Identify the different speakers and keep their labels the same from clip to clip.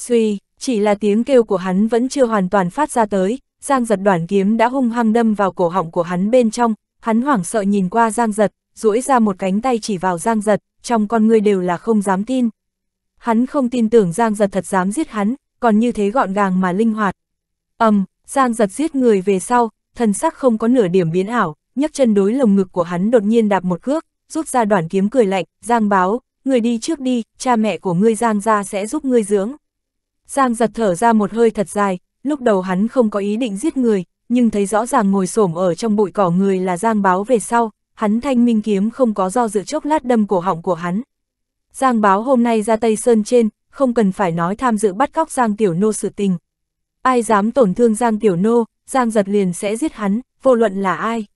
Speaker 1: suy, chỉ là tiếng kêu của hắn vẫn chưa hoàn toàn phát ra tới, Giang giật đoạn kiếm đã hung hăng đâm vào cổ họng của hắn bên trong, hắn hoảng sợ nhìn qua Giang giật, duỗi ra một cánh tay chỉ vào Giang giật, trong con người đều là không dám tin. Hắn không tin tưởng Giang giật thật dám giết hắn, còn như thế gọn gàng mà linh hoạt. ầm, um, Giang giật giết người về sau, thần sắc không có nửa điểm biến ảo, nhấc chân đối lồng ngực của hắn đột nhiên đạp một cước, rút ra đoạn kiếm cười lạnh, Giang báo, người đi trước đi, cha mẹ của ngươi Giang ra sẽ giúp ngươi dưỡng. Giang giật thở ra một hơi thật dài, lúc đầu hắn không có ý định giết người, nhưng thấy rõ ràng ngồi xổm ở trong bụi cỏ người là Giang báo về sau, hắn thanh minh kiếm không có do dự chốc lát đâm cổ họng của hắn. Giang báo hôm nay ra Tây Sơn trên, không cần phải nói tham dự bắt cóc Giang Tiểu Nô sự tình. Ai dám tổn thương Giang Tiểu Nô, Giang giật liền sẽ giết hắn, vô luận là ai.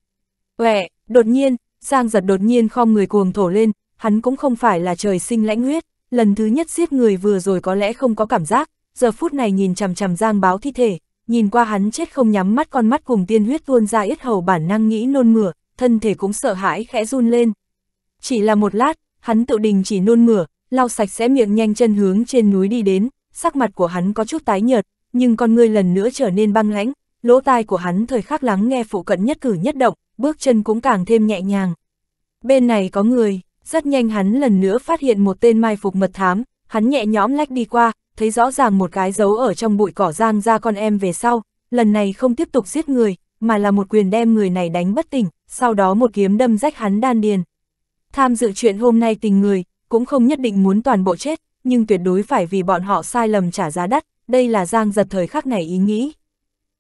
Speaker 1: Uệ, đột nhiên, Giang giật đột nhiên khom người cuồng thổ lên, hắn cũng không phải là trời sinh lãnh huyết, lần thứ nhất giết người vừa rồi có lẽ không có cảm giác, giờ phút này nhìn chằm chằm Giang Báo thi thể, nhìn qua hắn chết không nhắm mắt con mắt cùng tiên huyết tuôn ra yết hầu bản năng nghĩ nôn mửa, thân thể cũng sợ hãi khẽ run lên. Chỉ là một lát, hắn tự đình chỉ nôn mửa, lau sạch sẽ miệng nhanh chân hướng trên núi đi đến, sắc mặt của hắn có chút tái nhợt, nhưng con ngươi lần nữa trở nên băng lãnh, lỗ tai của hắn thời khắc lắng nghe phụ cận nhất cử nhất động, bước chân cũng càng thêm nhẹ nhàng. Bên này có người, rất nhanh hắn lần nữa phát hiện một tên mai phục mật thám, hắn nhẹ nhõm lách đi qua, thấy rõ ràng một cái dấu ở trong bụi cỏ giang ra con em về sau, lần này không tiếp tục giết người, mà là một quyền đem người này đánh bất tỉnh, sau đó một kiếm đâm rách hắn đan điền. Tham dự chuyện hôm nay tình người, cũng không nhất định muốn toàn bộ chết, nhưng tuyệt đối phải vì bọn họ sai lầm trả giá đắt, đây là giang giật thời khắc này ý nghĩ.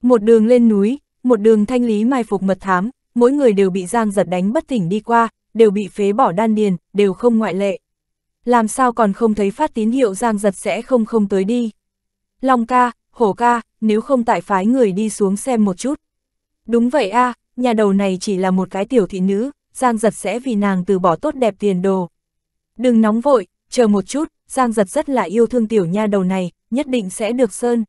Speaker 1: Một đường lên núi, một đường thanh lý mai phục mật thám, mỗi người đều bị giang giật đánh bất tỉnh đi qua, đều bị phế bỏ đan điền, đều không ngoại lệ làm sao còn không thấy phát tín hiệu giang giật sẽ không không tới đi. Long ca, hổ ca, nếu không tại phái người đi xuống xem một chút. Đúng vậy a à, nhà đầu này chỉ là một cái tiểu thị nữ, giang giật sẽ vì nàng từ bỏ tốt đẹp tiền đồ. Đừng nóng vội, chờ một chút, giang giật rất là yêu thương tiểu nha đầu này, nhất định sẽ được sơn.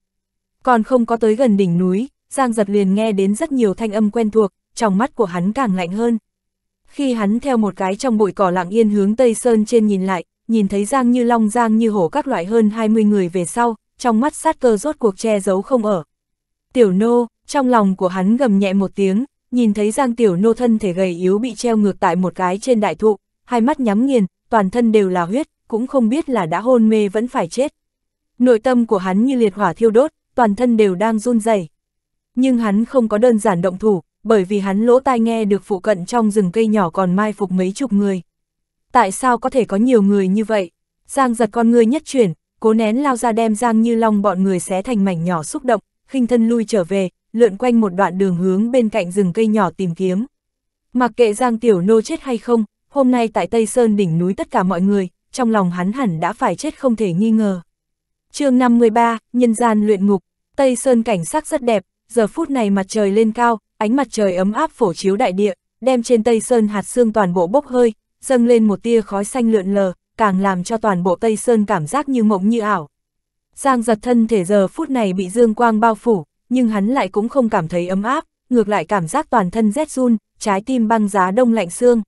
Speaker 1: Còn không có tới gần đỉnh núi, giang giật liền nghe đến rất nhiều thanh âm quen thuộc, trong mắt của hắn càng lạnh hơn. Khi hắn theo một cái trong bụi cỏ lặng yên hướng Tây Sơn trên nhìn lại, nhìn thấy Giang Như Long Giang Như Hổ các loại hơn 20 người về sau, trong mắt sát cơ rốt cuộc che giấu không ở. Tiểu nô, trong lòng của hắn gầm nhẹ một tiếng, nhìn thấy Giang Tiểu nô thân thể gầy yếu bị treo ngược tại một cái trên đại thụ, hai mắt nhắm nghiền, toàn thân đều là huyết, cũng không biết là đã hôn mê vẫn phải chết. Nội tâm của hắn như liệt hỏa thiêu đốt, toàn thân đều đang run rẩy. Nhưng hắn không có đơn giản động thủ, bởi vì hắn lỗ tai nghe được phụ cận trong rừng cây nhỏ còn mai phục mấy chục người, tại sao có thể có nhiều người như vậy? Giang giật con người nhất chuyển, cố nén lao ra đem Giang Như Long bọn người xé thành mảnh nhỏ xúc động, khinh thân lui trở về, lượn quanh một đoạn đường hướng bên cạnh rừng cây nhỏ tìm kiếm. Mặc kệ Giang Tiểu Nô chết hay không, hôm nay tại Tây Sơn đỉnh núi tất cả mọi người, trong lòng hắn hẳn đã phải chết không thể nghi ngờ. chương 53, Nhân gian luyện ngục, Tây Sơn cảnh sắc rất đẹp, giờ phút này mặt trời lên cao, ánh mặt trời ấm áp phổ chiếu đại địa, đem trên Tây Sơn hạt xương toàn bộ bốc hơi, dâng lên một tia khói xanh lượn lờ, càng làm cho toàn bộ Tây Sơn cảm giác như mộng như ảo. Giang giật thân thể giờ phút này bị dương quang bao phủ, nhưng hắn lại cũng không cảm thấy ấm áp, ngược lại cảm giác toàn thân rét run, trái tim băng giá đông lạnh xương.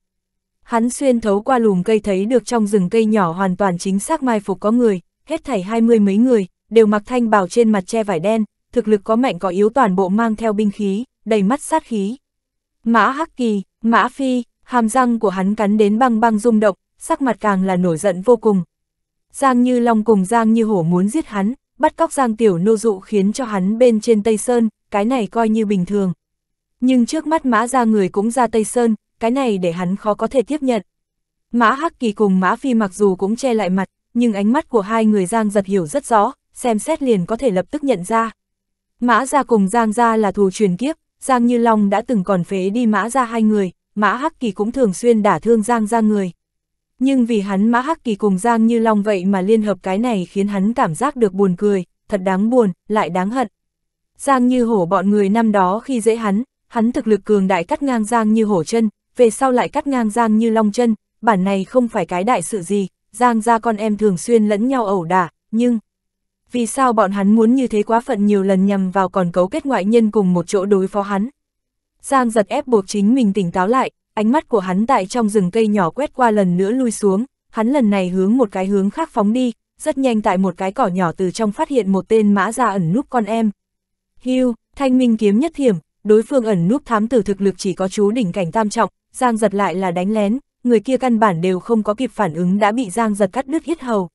Speaker 1: Hắn xuyên thấu qua lùm cây thấy được trong rừng cây nhỏ hoàn toàn chính xác mai phục có người, hết thảy hai mươi mấy người, đều mặc thanh bào trên mặt che vải đen, thực lực có mạnh có yếu toàn bộ mang theo binh khí, đầy mắt sát khí. Mã Hắc Kỳ, Mã Phi, hàm răng của hắn cắn đến băng băng rung động, sắc mặt càng là nổi giận vô cùng. Giang Như Long cùng Giang Như Hổ muốn giết hắn, bắt cóc Giang Tiểu Nô Dụ khiến cho hắn bên trên Tây Sơn, cái này coi như bình thường. Nhưng trước mắt Mã ra người cũng ra Tây Sơn, cái này để hắn khó có thể tiếp nhận. Mã Hắc Kỳ cùng Mã Phi mặc dù cũng che lại mặt, nhưng ánh mắt của hai người Giang giật hiểu rất rõ, xem xét liền có thể lập tức nhận ra. Mã ra cùng Giang ra là thù truyền kiếp, Giang Như Long đã từng còn phế đi Mã ra hai người, Mã Hắc Kỳ cũng thường xuyên đả thương Giang ra người. Nhưng vì hắn Mã Hắc Kỳ cùng Giang Như Long vậy mà liên hợp cái này khiến hắn cảm giác được buồn cười, thật đáng buồn, lại đáng hận. Giang Như Hổ bọn người năm đó khi dễ hắn, hắn thực lực cường đại cắt ngang Giang Như Hổ chân, về sau lại cắt ngang Giang Như Long chân, bản này không phải cái đại sự gì, Giang ra con em thường xuyên lẫn nhau ẩu đả, nhưng... Vì sao bọn hắn muốn như thế quá phận nhiều lần nhằm vào còn cấu kết ngoại nhân cùng một chỗ đối phó hắn? Giang giật ép buộc chính mình tỉnh táo lại, ánh mắt của hắn tại trong rừng cây nhỏ quét qua lần nữa lui xuống, hắn lần này hướng một cái hướng khác phóng đi, rất nhanh tại một cái cỏ nhỏ từ trong phát hiện một tên mã ra ẩn núp con em. Hưu, thanh minh kiếm nhất thiểm, đối phương ẩn núp thám tử thực lực chỉ có chú đỉnh cảnh tam trọng, Giang giật lại là đánh lén, người kia căn bản đều không có kịp phản ứng đã bị Giang giật cắt đứt hết hầu.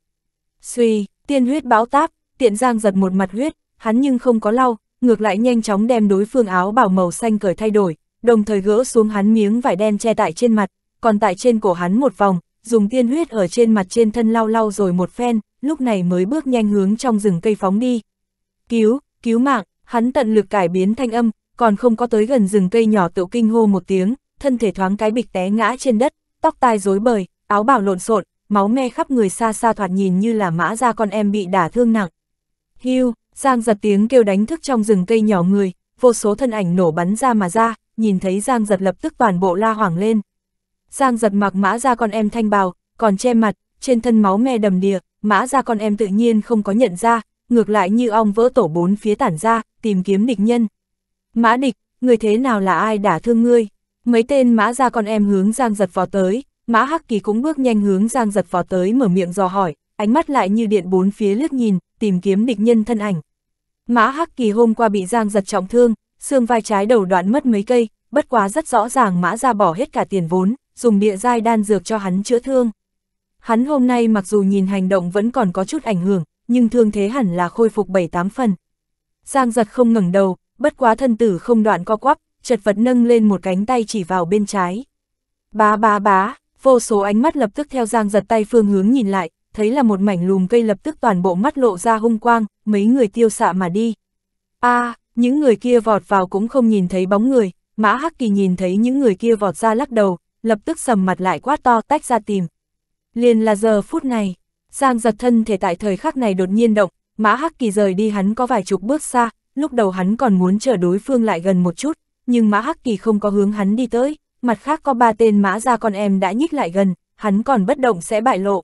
Speaker 1: Suy, tiên huyết báo táp, tiện Giang giật một mặt huyết, hắn nhưng không có lau, ngược lại nhanh chóng đem đối phương áo bảo màu xanh cởi thay đổi, đồng thời gỡ xuống hắn miếng vải đen che tại trên mặt, còn tại trên cổ hắn một vòng, dùng tiên huyết ở trên mặt trên thân lau lau rồi một phen, lúc này mới bước nhanh hướng trong rừng cây phóng đi. Cứu, cứu mạng, hắn tận lực cải biến thanh âm, còn không có tới gần rừng cây nhỏ tự kinh hô một tiếng, thân thể thoáng cái bịch té ngã trên đất, tóc tai rối bời, áo bảo lộn xộn, máu me khắp người xa xa thoạt nhìn như là mã ra con em bị đả thương nặng. Hưu, Giang giật tiếng kêu đánh thức trong rừng cây nhỏ người, vô số thân ảnh nổ bắn ra mà ra, nhìn thấy Giang giật lập tức toàn bộ la hoảng lên. Giang giật mặc mã ra con em thanh bào, còn che mặt, trên thân máu me đầm đìa, mã ra con em tự nhiên không có nhận ra, ngược lại như ong vỡ tổ bốn phía tản ra, tìm kiếm địch nhân. Mã địch, người thế nào là ai đã thương ngươi? Mấy tên mã ra con em hướng Giang giật vào tới, mã hắc kỳ cũng bước nhanh hướng Giang giật vào tới mở miệng dò hỏi, ánh mắt lại như điện bốn phía liếc nhìn, tìm kiếm địch nhân thân ảnh. Mã Hắc Kỳ hôm qua bị Giang giật trọng thương, xương vai trái đầu đoạn mất mấy cây, bất quá rất rõ ràng Mã ra bỏ hết cả tiền vốn, dùng địa giai đan dược cho hắn chữa thương. Hắn hôm nay mặc dù nhìn hành động vẫn còn có chút ảnh hưởng, nhưng thương thế hẳn là khôi phục 7-8 phần. Giang giật không ngẩng đầu, bất quá thân tử không đoạn co quắp, chật vật nâng lên một cánh tay chỉ vào bên trái. Bá bá bá, vô số ánh mắt lập tức theo Giang giật tay phương hướng nhìn lại, thấy là một mảnh lùm cây lập tức toàn bộ mắt lộ ra hung quang, mấy người tiêu xạ mà đi. a à, những người kia vọt vào cũng không nhìn thấy bóng người, mã hắc kỳ nhìn thấy những người kia vọt ra lắc đầu, lập tức sầm mặt lại quá to tách ra tìm. Liền là giờ phút này, Giang giật thân thể tại thời khắc này đột nhiên động, mã hắc kỳ rời đi hắn có vài chục bước xa, lúc đầu hắn còn muốn chờ đối phương lại gần một chút, nhưng mã hắc kỳ không có hướng hắn đi tới, mặt khác có ba tên mã ra con em đã nhích lại gần, hắn còn bất động sẽ bại lộ.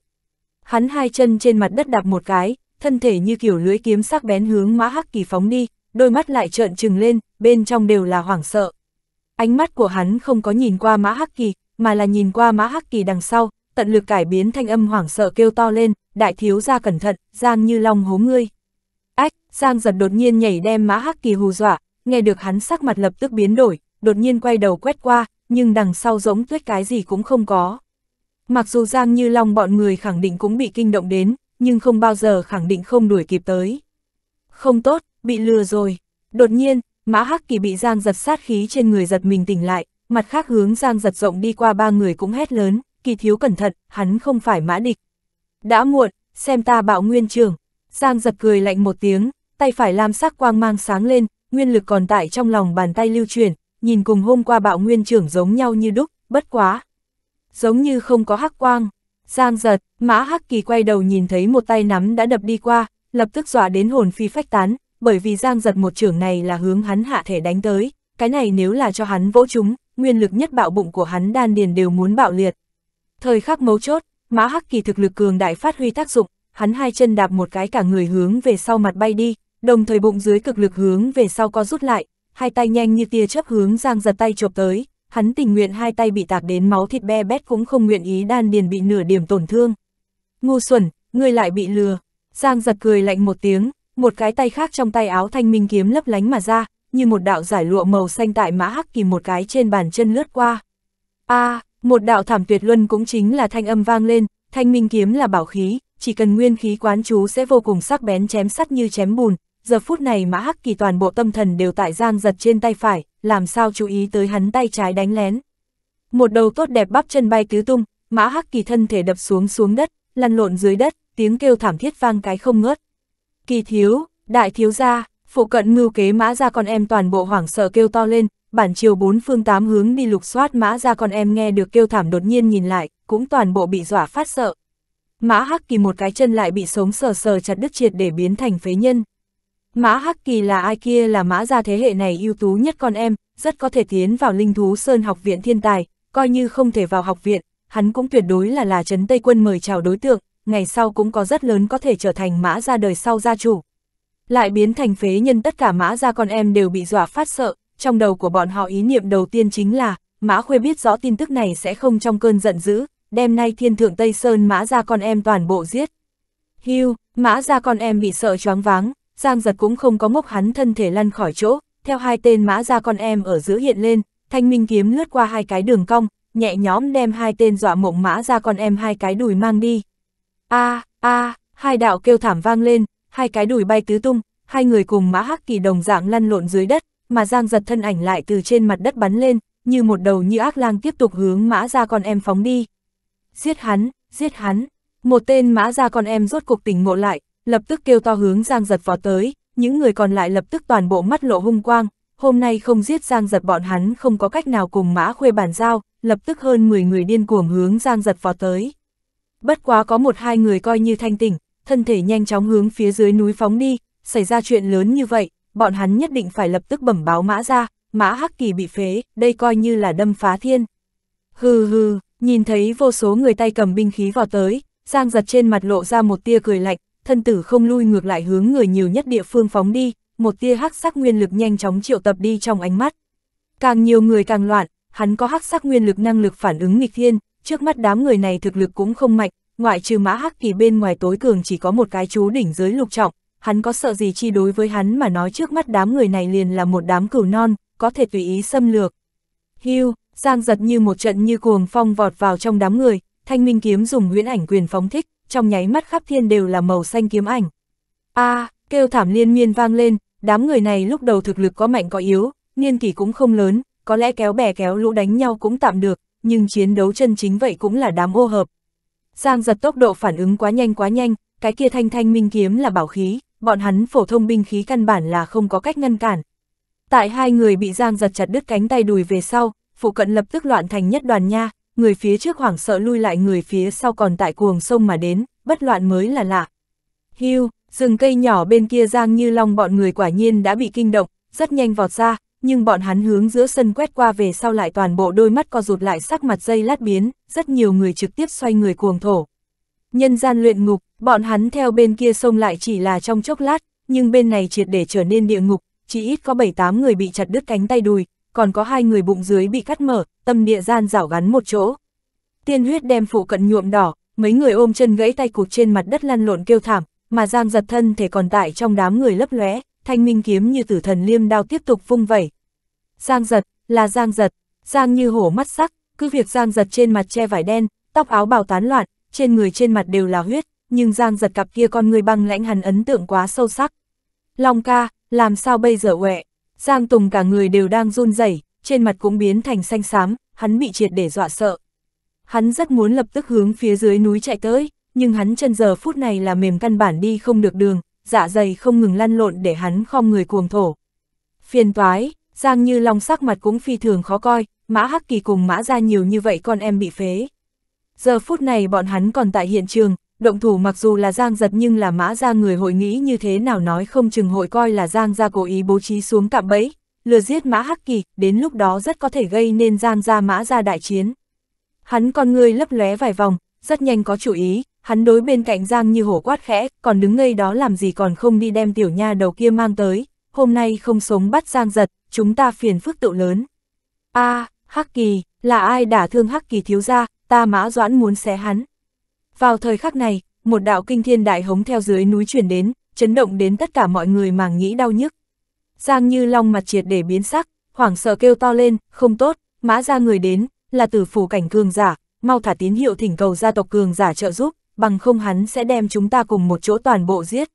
Speaker 1: Hắn hai chân trên mặt đất đạp một cái, thân thể như kiểu lưới kiếm sắc bén hướng mã hắc kỳ phóng đi, đôi mắt lại trợn trừng lên, bên trong đều là hoảng sợ. Ánh mắt của hắn không có nhìn qua mã hắc kỳ, mà là nhìn qua mã hắc kỳ đằng sau, tận lực cải biến thanh âm hoảng sợ kêu to lên, đại thiếu ra cẩn thận, giang như long hố ngươi. Ách, giang giật đột nhiên nhảy đem mã hắc kỳ hù dọa, nghe được hắn sắc mặt lập tức biến đổi, đột nhiên quay đầu quét qua, nhưng đằng sau giống tuyết cái gì cũng không có. Mặc dù Giang Như Long bọn người khẳng định cũng bị kinh động đến, nhưng không bao giờ khẳng định không đuổi kịp tới. Không tốt, bị lừa rồi. Đột nhiên, Mã Hắc Kỳ bị Giang giật sát khí trên người giật mình tỉnh lại, mặt khác hướng Giang giật rộng đi qua ba người cũng hét lớn, kỳ thiếu cẩn thận, hắn không phải mã địch. Đã muộn, xem ta bạo nguyên trường. Giang giật cười lạnh một tiếng, tay phải lam sắc quang mang sáng lên, nguyên lực còn tại trong lòng bàn tay lưu truyền, nhìn cùng hôm qua bạo nguyên trưởng giống nhau như đúc, bất quá, giống như không có hắc quang. Giang giật, mã hắc kỳ quay đầu nhìn thấy một tay nắm đã đập đi qua, lập tức dọa đến hồn phi phách tán, bởi vì giang giật một trưởng này là hướng hắn hạ thể đánh tới, cái này nếu là cho hắn vỗ chúng, nguyên lực nhất bạo bụng của hắn đan điền đều muốn bạo liệt. Thời khắc mấu chốt, mã hắc kỳ thực lực cường đại phát huy tác dụng, hắn hai chân đạp một cái cả người hướng về sau mặt bay đi, đồng thời bụng dưới cực lực hướng về sau co rút lại, hai tay nhanh như tia chớp hướng giang giật tay chộp tới, hắn tình nguyện hai tay bị tạc đến máu thịt be bét cũng không nguyện ý đan điền bị nửa điểm tổn thương. Ngu xuẩn, ngươi lại bị lừa. Giang giật cười lạnh một tiếng, một cái tay khác trong tay áo thanh minh kiếm lấp lánh mà ra, như một đạo giải lụa màu xanh tại mã hắc kỳ một cái trên bàn chân lướt qua. a à, một đạo thảm tuyệt luân cũng chính là thanh âm vang lên, thanh minh kiếm là bảo khí, chỉ cần nguyên khí quán chú sẽ vô cùng sắc bén chém sắt như chém bùn, giờ phút này mã hắc kỳ toàn bộ tâm thần đều tại giang giật trên tay phải, làm sao chú ý tới hắn tay trái đánh lén. Một đầu tốt đẹp bắp chân bay tứ tung, mã hắc kỳ thân thể đập xuống xuống đất, lăn lộn dưới đất, tiếng kêu thảm thiết vang cái không ngớt. Kỳ thiếu, đại thiếu gia, phụ cận mưu kế mã ra con em toàn bộ hoảng sợ kêu to lên, bản chiều bốn phương tám hướng đi lục soát mã ra con em nghe được kêu thảm đột nhiên nhìn lại, cũng toàn bộ bị dọa phát sợ. Mã hắc kỳ một cái chân lại bị sống sờ sờ chặt đứt triệt để biến thành phế nhân. Mã Hắc Kỳ là ai kia là mã gia thế hệ này ưu tú nhất con em, rất có thể tiến vào linh thú sơn học viện thiên tài, coi như không thể vào học viện, hắn cũng tuyệt đối là là trấn Tây quân mời chào đối tượng, ngày sau cũng có rất lớn có thể trở thành mã gia đời sau gia chủ. Lại biến thành phế nhân tất cả mã gia con em đều bị dọa phát sợ, trong đầu của bọn họ ý niệm đầu tiên chính là, mã khuê biết rõ tin tức này sẽ không trong cơn giận dữ, đêm nay thiên thượng Tây Sơn mã gia con em toàn bộ giết. Hưu, mã gia con em bị sợ choáng váng, Giang giật cũng không có ngốc hắn thân thể lăn khỏi chỗ, theo hai tên mã ra con em ở giữa hiện lên, thanh minh kiếm lướt qua hai cái đường cong, nhẹ nhóm đem hai tên dọa mộng mã ra con em hai cái đùi mang đi. a à, a à, hai đạo kêu thảm vang lên, hai cái đùi bay tứ tung, hai người cùng mã hắc kỳ đồng dạng lăn lộn dưới đất, mà Giang giật thân ảnh lại từ trên mặt đất bắn lên, như một đầu như ác lang tiếp tục hướng mã ra con em phóng đi. Giết hắn, giết hắn, một tên mã ra con em rốt cục tỉnh ngộ lại, lập tức kêu to hướng Giang Giật vào tới, những người còn lại lập tức toàn bộ mắt lộ hung quang, hôm nay không giết Giang Giật bọn hắn không có cách nào cùng mã khuê bản giao, lập tức hơn 10 người điên cuồng hướng Giang Giật vào tới. Bất quá có một hai người coi như thanh tỉnh, thân thể nhanh chóng hướng phía dưới núi phóng đi, xảy ra chuyện lớn như vậy, bọn hắn nhất định phải lập tức bẩm báo mã ra, mã hắc kỳ bị phế, đây coi như là đâm phá thiên. Hừ hừ, nhìn thấy vô số người tay cầm binh khí vào tới, Giang giật trên mặt lộ ra một tia cười lạnh, thân tử không lui ngược lại hướng người nhiều nhất địa phương phóng đi, một tia hắc sắc nguyên lực nhanh chóng triệu tập đi trong ánh mắt. Càng nhiều người càng loạn, hắn có hắc sắc nguyên lực năng lực phản ứng nghịch thiên, trước mắt đám người này thực lực cũng không mạnh, ngoại trừ mã hắc kỳ bên ngoài tối cường chỉ có một cái chú đỉnh dưới lục trọng, hắn có sợ gì chi đối với hắn mà nói trước mắt đám người này liền là một đám cừu non, có thể tùy ý xâm lược. Hưu, Giang giật như một trận như cuồng phong vọt vào trong đám người, thanh minh kiếm dùng huyễn ảnh quyền phóng thích, trong nháy mắt khắp thiên đều là màu xanh kiếm ảnh. A, à, kêu thảm liên miên vang lên, đám người này lúc đầu thực lực có mạnh có yếu, niên kỷ cũng không lớn, có lẽ kéo bè kéo lũ đánh nhau cũng tạm được, nhưng chiến đấu chân chính vậy cũng là đám ô hợp. Giang giật tốc độ phản ứng quá nhanh quá nhanh, cái kia thanh thanh minh kiếm là bảo khí, bọn hắn phổ thông binh khí căn bản là không có cách ngăn cản. Tại hai người bị Giang giật chặt đứt cánh tay đùi về sau, phụ cận lập tức loạn thành nhất đoàn nha, người phía trước hoảng sợ lui lại người phía sau còn tại cuồng sông mà đến, bất loạn mới là lạ. Hưu, rừng cây nhỏ bên kia giang như long bọn người quả nhiên đã bị kinh động, rất nhanh vọt ra, nhưng bọn hắn hướng giữa sân quét qua về sau lại toàn bộ đôi mắt co rụt lại sắc mặt dây lát biến, rất nhiều người trực tiếp xoay người cuồng thổ. Nhân gian luyện ngục, bọn hắn theo bên kia sông lại chỉ là trong chốc lát, nhưng bên này triệt để trở nên địa ngục, chỉ ít có 7-8 người bị chặt đứt cánh tay đùi, còn có hai người bụng dưới bị cắt mở, tâm địa gian rảo gắn một chỗ. Tiên huyết đem phụ cận nhuộm đỏ, mấy người ôm chân gãy tay cụt trên mặt đất lăn lộn kêu thảm, mà Giang giật thân thể còn tại trong đám người lấp lóe, thanh minh kiếm như tử thần liêm đao tiếp tục vung vẩy. Giang giật, là Giang giật, Giang như hổ mắt sắc, cứ việc Giang giật trên mặt che vải đen, tóc áo bào tán loạn, trên người trên mặt đều là huyết, nhưng Giang giật cặp kia con người băng lãnh hắn ấn tượng quá sâu sắc. Long ca, làm sao bây giờ uệ? Giang Tùng cả người đều đang run rẩy, trên mặt cũng biến thành xanh xám, hắn bị triệt để dọa sợ. Hắn rất muốn lập tức hướng phía dưới núi chạy tới, nhưng hắn chân giờ phút này là mềm căn bản đi không được đường, dạ dày không ngừng lăn lộn để hắn khom người cuồng thổ. Phiền toái, Giang Như Long sắc mặt cũng phi thường khó coi, mã hắc kỳ cùng mã ra nhiều như vậy con em bị phế. Giờ phút này bọn hắn còn tại hiện trường, động thủ mặc dù là Giang giật nhưng là mã ra người hội nghĩ như thế nào nói không chừng hội coi là Giang ra cố ý bố trí xuống cạm bẫy, lừa giết mã hắc kỳ, đến lúc đó rất có thể gây nên Giang ra mã ra đại chiến. Hắn con người lấp lóe vài vòng, rất nhanh có chủ ý, hắn đối bên cạnh Giang như hổ quát khẽ, còn đứng ngây đó làm gì còn không đi đem tiểu nha đầu kia mang tới, hôm nay không sống bắt Giang giật, chúng ta phiền phức tự lớn. a à, Hắc Kỳ, là ai đả thương Hắc Kỳ thiếu ra, ta mã doãn muốn xé hắn. Vào thời khắc này, một đạo kinh thiên đại hống theo dưới núi chuyển đến, chấn động đến tất cả mọi người màng nghĩ đau nhức. Giang Như Long mặt triệt để biến sắc, hoảng sợ kêu to lên, không tốt, mã ra người đến, là tử phủ cảnh cường giả, mau thả tín hiệu thỉnh cầu gia tộc cường giả trợ giúp, bằng không hắn sẽ đem chúng ta cùng một chỗ toàn bộ giết.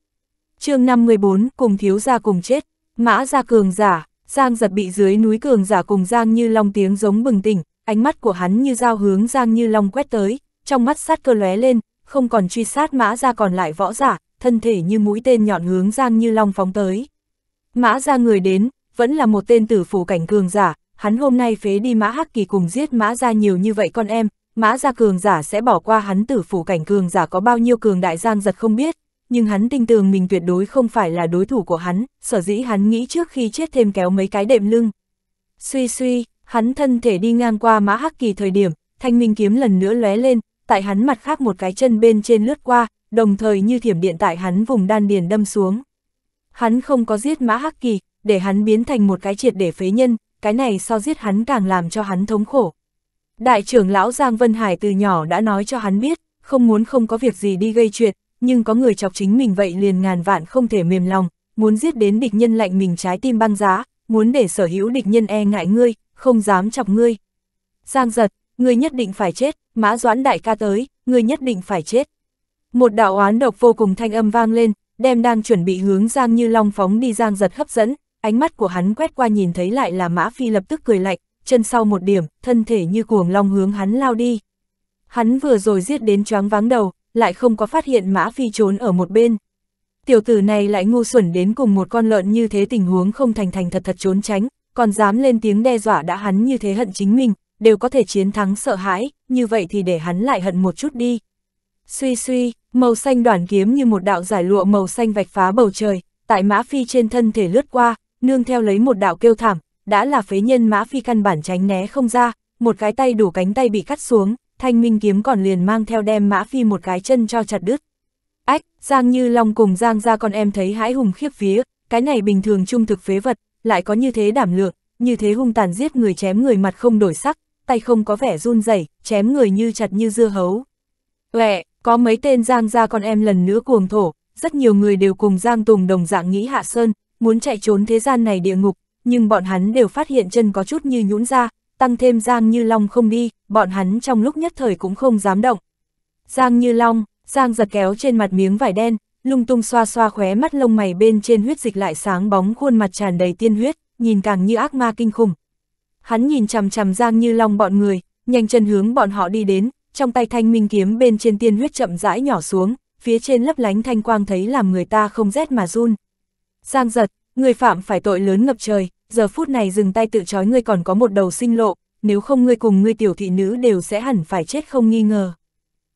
Speaker 1: chương 514, cùng thiếu gia cùng chết, mã ra cường giả, Giang giật bị dưới núi cường giả cùng Giang Như Long tiếng giống bừng tỉnh, ánh mắt của hắn như dao hướng Giang Như Long quét tới, trong mắt sát cơ lóe lên, không còn truy sát mã ra còn lại võ giả, thân thể như mũi tên nhọn hướng Giang Như Long phóng tới. Mã ra người đến, vẫn là một tên tử phủ cảnh cường giả, hắn hôm nay phế đi mã hắc kỳ cùng giết mã ra nhiều như vậy con em, mã ra cường giả sẽ bỏ qua hắn tử phủ cảnh cường giả có bao nhiêu cường đại Giang giật không biết, nhưng hắn tin tưởng mình tuyệt đối không phải là đối thủ của hắn, sở dĩ hắn nghĩ trước khi chết thêm kéo mấy cái đệm lưng. Suy suy, hắn thân thể đi ngang qua mã hắc kỳ thời điểm, thanh minh kiếm lần nữa lóe lên, tại hắn mặt khác một cái chân bên trên lướt qua, đồng thời như thiểm điện tại hắn vùng đan điền đâm xuống. Hắn không có giết mã hắc kỳ, để hắn biến thành một cái triệt để phế nhân, cái này so giết hắn càng làm cho hắn thống khổ. Đại trưởng lão Giang Vân Hải từ nhỏ đã nói cho hắn biết, không muốn không có việc gì đi gây chuyện, nhưng có người chọc chính mình vậy liền ngàn vạn không thể mềm lòng, muốn giết đến địch nhân lạnh mình trái tim băng giá, muốn để sở hữu địch nhân e ngại ngươi, không dám chọc ngươi. Giang giật, ngươi nhất định phải chết, mã doãn đại ca tới, ngươi nhất định phải chết. Một đạo oán độc vô cùng thanh âm vang lên, đem đang chuẩn bị hướng Giang Như Long phóng đi Giang giật hấp dẫn, ánh mắt của hắn quét qua nhìn thấy lại là Mã Phi lập tức cười lạnh, chân sau một điểm, thân thể như cuồng long hướng hắn lao đi. Hắn vừa rồi giết đến choáng váng đầu, lại không có phát hiện Mã Phi trốn ở một bên. Tiểu tử này lại ngu xuẩn đến cùng một con lợn như thế tình huống không thành thành thật thật trốn tránh, còn dám lên tiếng đe dọa đã hắn như thế hận chính mình, đều có thể chiến thắng sợ hãi, như vậy thì để hắn lại hận một chút đi. Suy suy, màu xanh đoàn kiếm như một đạo giải lụa màu xanh vạch phá bầu trời, tại Mã Phi trên thân thể lướt qua, nương theo lấy một đạo kêu thảm, đã là phế nhân Mã Phi căn bản tránh né không ra, một cái tay đủ cánh tay bị cắt xuống, thanh minh kiếm còn liền mang theo đem Mã Phi một cái chân cho chặt đứt. Ách, Giang Như Long cùng Giang ra con em thấy hãi hùng khiếp vía, cái này bình thường trung thực phế vật, lại có như thế đảm lượng, như thế hung tàn giết người chém người mặt không đổi sắc, tay không có vẻ run rẩy, chém người như chặt như dưa hấu. Lẹ, có mấy tên Giang gia con em lần nữa cuồng thổ, rất nhiều người đều cùng Giang Tùng đồng dạng nghĩ Hạ Sơn, muốn chạy trốn thế gian này địa ngục, nhưng bọn hắn đều phát hiện chân có chút như nhũn ra, tăng thêm Giang Như Long không đi, bọn hắn trong lúc nhất thời cũng không dám động. Giang Như Long, Giang giật kéo trên mặt miếng vải đen, lung tung xoa xoa khóe mắt lông mày bên trên huyết dịch lại sáng bóng khuôn mặt tràn đầy tiên huyết, nhìn càng như ác ma kinh khủng, hắn nhìn chằm chằm Giang Như Long bọn người, nhanh chân hướng bọn họ đi đến, trong tay thanh minh kiếm bên trên tiên huyết chậm rãi nhỏ xuống, phía trên lấp lánh thanh quang thấy làm người ta không rét mà run. Giang giật, người phạm phải tội lớn ngập trời, giờ phút này dừng tay tự trói ngươi còn có một đầu sinh lộ, nếu không ngươi cùng ngươi tiểu thị nữ đều sẽ hẳn phải chết không nghi ngờ.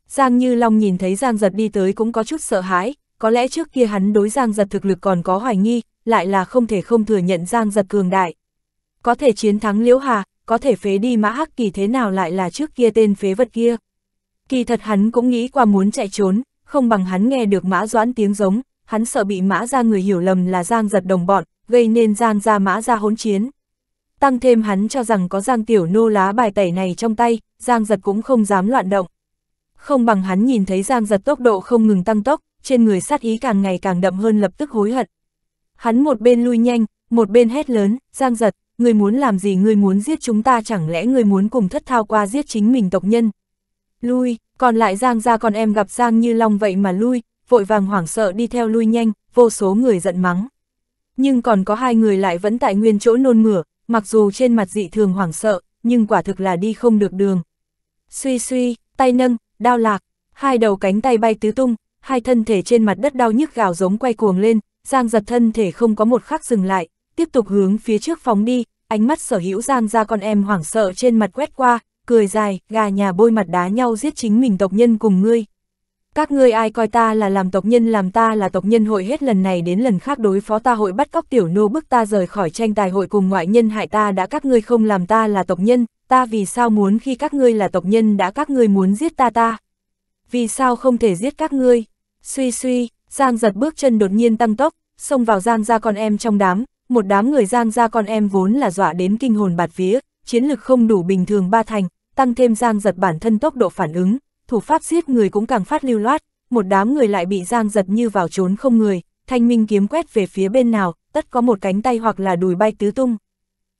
Speaker 1: Giang Như Long nhìn thấy Giang giật đi tới cũng có chút sợ hãi, có lẽ trước kia hắn đối Giang giật thực lực còn có hoài nghi, lại là không thể không thừa nhận Giang giật cường đại có thể chiến thắng Liễu Hà, có thể phế đi Mã Hắc Kỳ thế nào lại là trước kia tên phế vật kia. Kỳ thật hắn cũng nghĩ qua muốn chạy trốn, không bằng hắn nghe được Mã Doãn tiếng giống, hắn sợ bị Mã ra người hiểu lầm là Giang giật đồng bọn, gây nên Giang ra Mã ra hỗn chiến. Tăng thêm hắn cho rằng có Giang Tiểu Nô lá bài tẩy này trong tay, Giang giật cũng không dám loạn động. Không bằng hắn nhìn thấy Giang giật tốc độ không ngừng tăng tốc, trên người sát ý càng ngày càng đậm hơn lập tức hối hận. Hắn một bên lui nhanh, một bên hét lớn, Giang giật, ngươi muốn làm gì ngươi muốn giết chúng ta chẳng lẽ ngươi muốn cùng thất thao qua giết chính mình tộc nhân. Lui, còn lại Giang ra con em gặp Giang như long vậy mà lui, vội vàng hoảng sợ đi theo lui nhanh, vô số người giận mắng. Nhưng còn có hai người lại vẫn tại nguyên chỗ nôn mửa, mặc dù trên mặt dị thường hoảng sợ, nhưng quả thực là đi không được đường. Suy suy, tay nâng, đau lạc, hai đầu cánh tay bay tứ tung, hai thân thể trên mặt đất đau nhức gào giống quay cuồng lên, Giang giật thân thể không có một khắc dừng lại, tiếp tục hướng phía trước phóng đi, ánh mắt sở hữu giang ra con em hoảng sợ trên mặt quét qua, cười dài, gà nhà bôi mặt đá nhau giết chính mình tộc nhân cùng ngươi. Các ngươi ai coi ta là làm tộc nhân làm ta là tộc nhân hội hết lần này đến lần khác đối phó ta hội bắt cóc tiểu nô bức ta rời khỏi tranh tài hội cùng ngoại nhân hại ta đã các ngươi không làm ta là tộc nhân, ta vì sao muốn khi các ngươi là tộc nhân đã các ngươi muốn giết ta ta. Vì sao không thể giết các ngươi? Suy suy, Giang giật bước chân đột nhiên tăng tốc, xông vào Giang ra con em trong đám, một đám người Giang gia con em vốn là dọa đến kinh hồn bạt vía, chiến lực không đủ bình thường ba thành, tăng thêm Giang giật bản thân tốc độ phản ứng, thủ pháp giết người cũng càng phát lưu loát, một đám người lại bị Giang giật như vào trốn không người, thanh minh kiếm quét về phía bên nào, tất có một cánh tay hoặc là đùi bay tứ tung.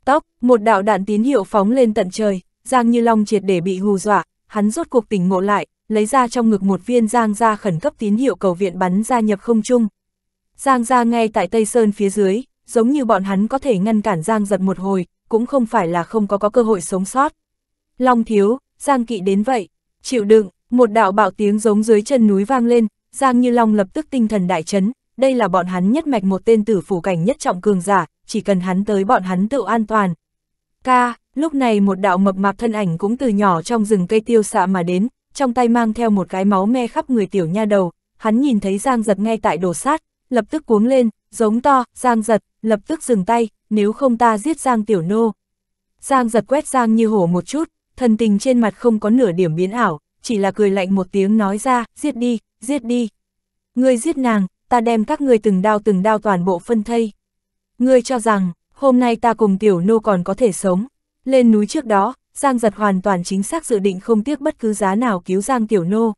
Speaker 1: Tóc, một đạo đạn tín hiệu phóng lên tận trời, Giang Như Long triệt để bị hù dọa, hắn rốt cuộc tỉnh ngộ lại, lấy ra trong ngực một viên Giang ra khẩn cấp tín hiệu cầu viện bắn ra nhập không trung. Giang ra ngay tại Tây Sơn phía dưới, giống như bọn hắn có thể ngăn cản Giang giật một hồi, cũng không phải là không có có cơ hội sống sót. Long thiếu, Giang kỵ đến vậy, chịu đựng, một đạo bạo tiếng giống dưới chân núi vang lên, Giang Như Long lập tức tinh thần đại chấn, đây là bọn hắn nhất mạch một tên tử phủ cảnh nhất trọng cường giả, chỉ cần hắn tới bọn hắn tự an toàn. Ca, lúc này một đạo mập mạp thân ảnh cũng từ nhỏ trong rừng cây tiêu xạ mà đến, trong tay mang theo một cái máu me khắp người tiểu nha đầu, hắn nhìn thấy Giang giật ngay tại đồ sát, lập tức cuống lên, giống to, Giang giật, lập tức dừng tay, nếu không ta giết Giang Tiểu Nô. Giang giật quét Giang như hổ một chút, thần tình trên mặt không có nửa điểm biến ảo, chỉ là cười lạnh một tiếng nói ra, giết đi, giết đi. Ngươi giết nàng, ta đem các ngươi từng đao từng đao toàn bộ phân thây. Ngươi cho rằng, hôm nay ta cùng Tiểu Nô còn có thể sống. Lên núi trước đó, Giang giật hoàn toàn chính xác dự định không tiếc bất cứ giá nào cứu Giang Tiểu Nô.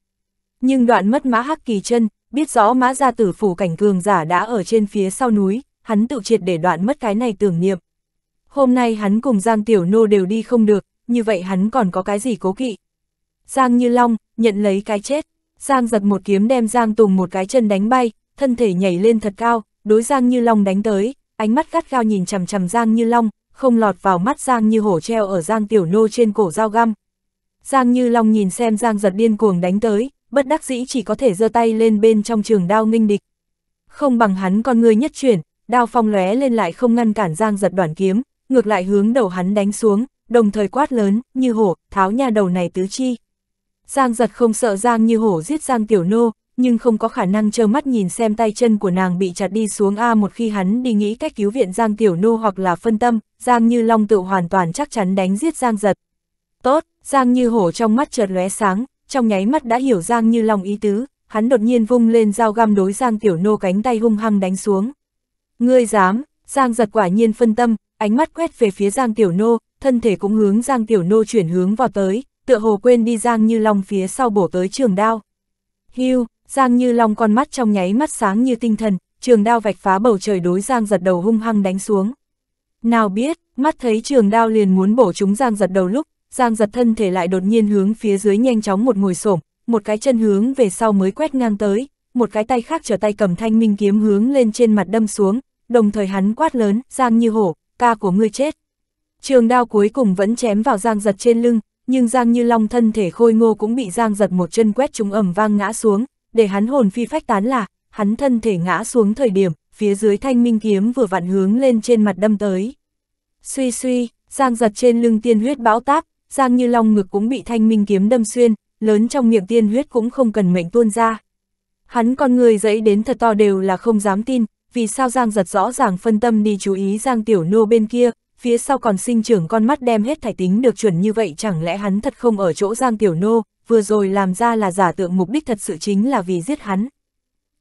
Speaker 1: Nhưng đoạn mất mã hắc kỳ chân, biết rõ mã gia tử phủ cảnh cường giả đã ở trên phía sau núi, hắn tự triệt để đoạn mất cái này tưởng niệm. Hôm nay hắn cùng Giang Tiểu Nô đều đi không được, như vậy hắn còn có cái gì cố kỵ. Giang Như Long, nhận lấy cái chết. Giang giật một kiếm đem Giang Tùng một cái chân đánh bay, thân thể nhảy lên thật cao, đối Giang Như Long đánh tới, ánh mắt gắt gao nhìn chằm chằm Giang Như Long, không lọt vào mắt Giang Như Hổ treo ở Giang Tiểu Nô trên cổ dao găm. Giang Như Long nhìn xem Giang giật điên cuồng đánh tới, bất đắc dĩ chỉ có thể giơ tay lên bên trong trường đao nghinh địch. Không bằng hắn con người nhất chuyển, đao phong lóe lên lại không ngăn cản Giang giật đoàn kiếm, ngược lại hướng đầu hắn đánh xuống, đồng thời quát lớn, như hổ, tháo nha đầu này tứ chi. Giang giật không sợ Giang như hổ giết Giang tiểu nô, nhưng không có khả năng trơ mắt nhìn xem tay chân của nàng bị chặt đi xuống A một khi hắn đi nghĩ cách cứu viện Giang Tiểu Nô hoặc là phân tâm, Giang Như Long tự hoàn toàn chắc chắn đánh giết Giang Giật. Tốt, Giang Như Hổ trong mắt chợt lóe sáng, trong nháy mắt đã hiểu Giang Như Long ý tứ, hắn đột nhiên vung lên dao găm đối Giang Tiểu Nô cánh tay hung hăng đánh xuống. Ngươi dám, Giang giật quả nhiên phân tâm, ánh mắt quét về phía Giang Tiểu Nô, thân thể cũng hướng Giang Tiểu Nô chuyển hướng vào tới, tựa hồ quên đi Giang Như Long phía sau bổ tới trường đao. Hưu, Giang Như Long con mắt trong nháy mắt sáng như tinh thần, trường đao vạch phá bầu trời đối Giang giật đầu hung hăng đánh xuống. Nào biết, mắt thấy trường đao liền muốn bổ chúng Giang giật đầu lúc, Giang giật thân thể lại đột nhiên hướng phía dưới nhanh chóng một ngồi xổm, một cái chân hướng về sau mới quét ngang tới, một cái tay khác trở tay cầm thanh minh kiếm hướng lên trên mặt đâm xuống, đồng thời hắn quát lớn, Giang Như Hổ, ca của ngươi chết. Trường đao cuối cùng vẫn chém vào Giang giật trên lưng, nhưng Giang Như Long thân thể khôi ngô cũng bị Giang giật một chân quét trúng ẩm vang ngã xuống, để hắn hồn phi phách tán là, hắn thân thể ngã xuống thời điểm, phía dưới thanh minh kiếm vừa vặn hướng lên trên mặt đâm tới. Suy suy, Giang giật trên lưng tiên huyết bão táp, Giang Như Long ngực cũng bị thanh minh kiếm đâm xuyên, lớn trong miệng tiên huyết cũng không cần mệnh tuôn ra. Hắn con người dẫy đến thật to đều là không dám tin, vì sao Giang giật rõ ràng phân tâm đi chú ý Giang Tiểu Nô bên kia, phía sau còn sinh trưởng con mắt đem hết thải tính được chuẩn như vậy chẳng lẽ hắn thật không ở chỗ Giang Tiểu Nô, vừa rồi làm ra là giả tượng mục đích thật sự chính là vì giết hắn.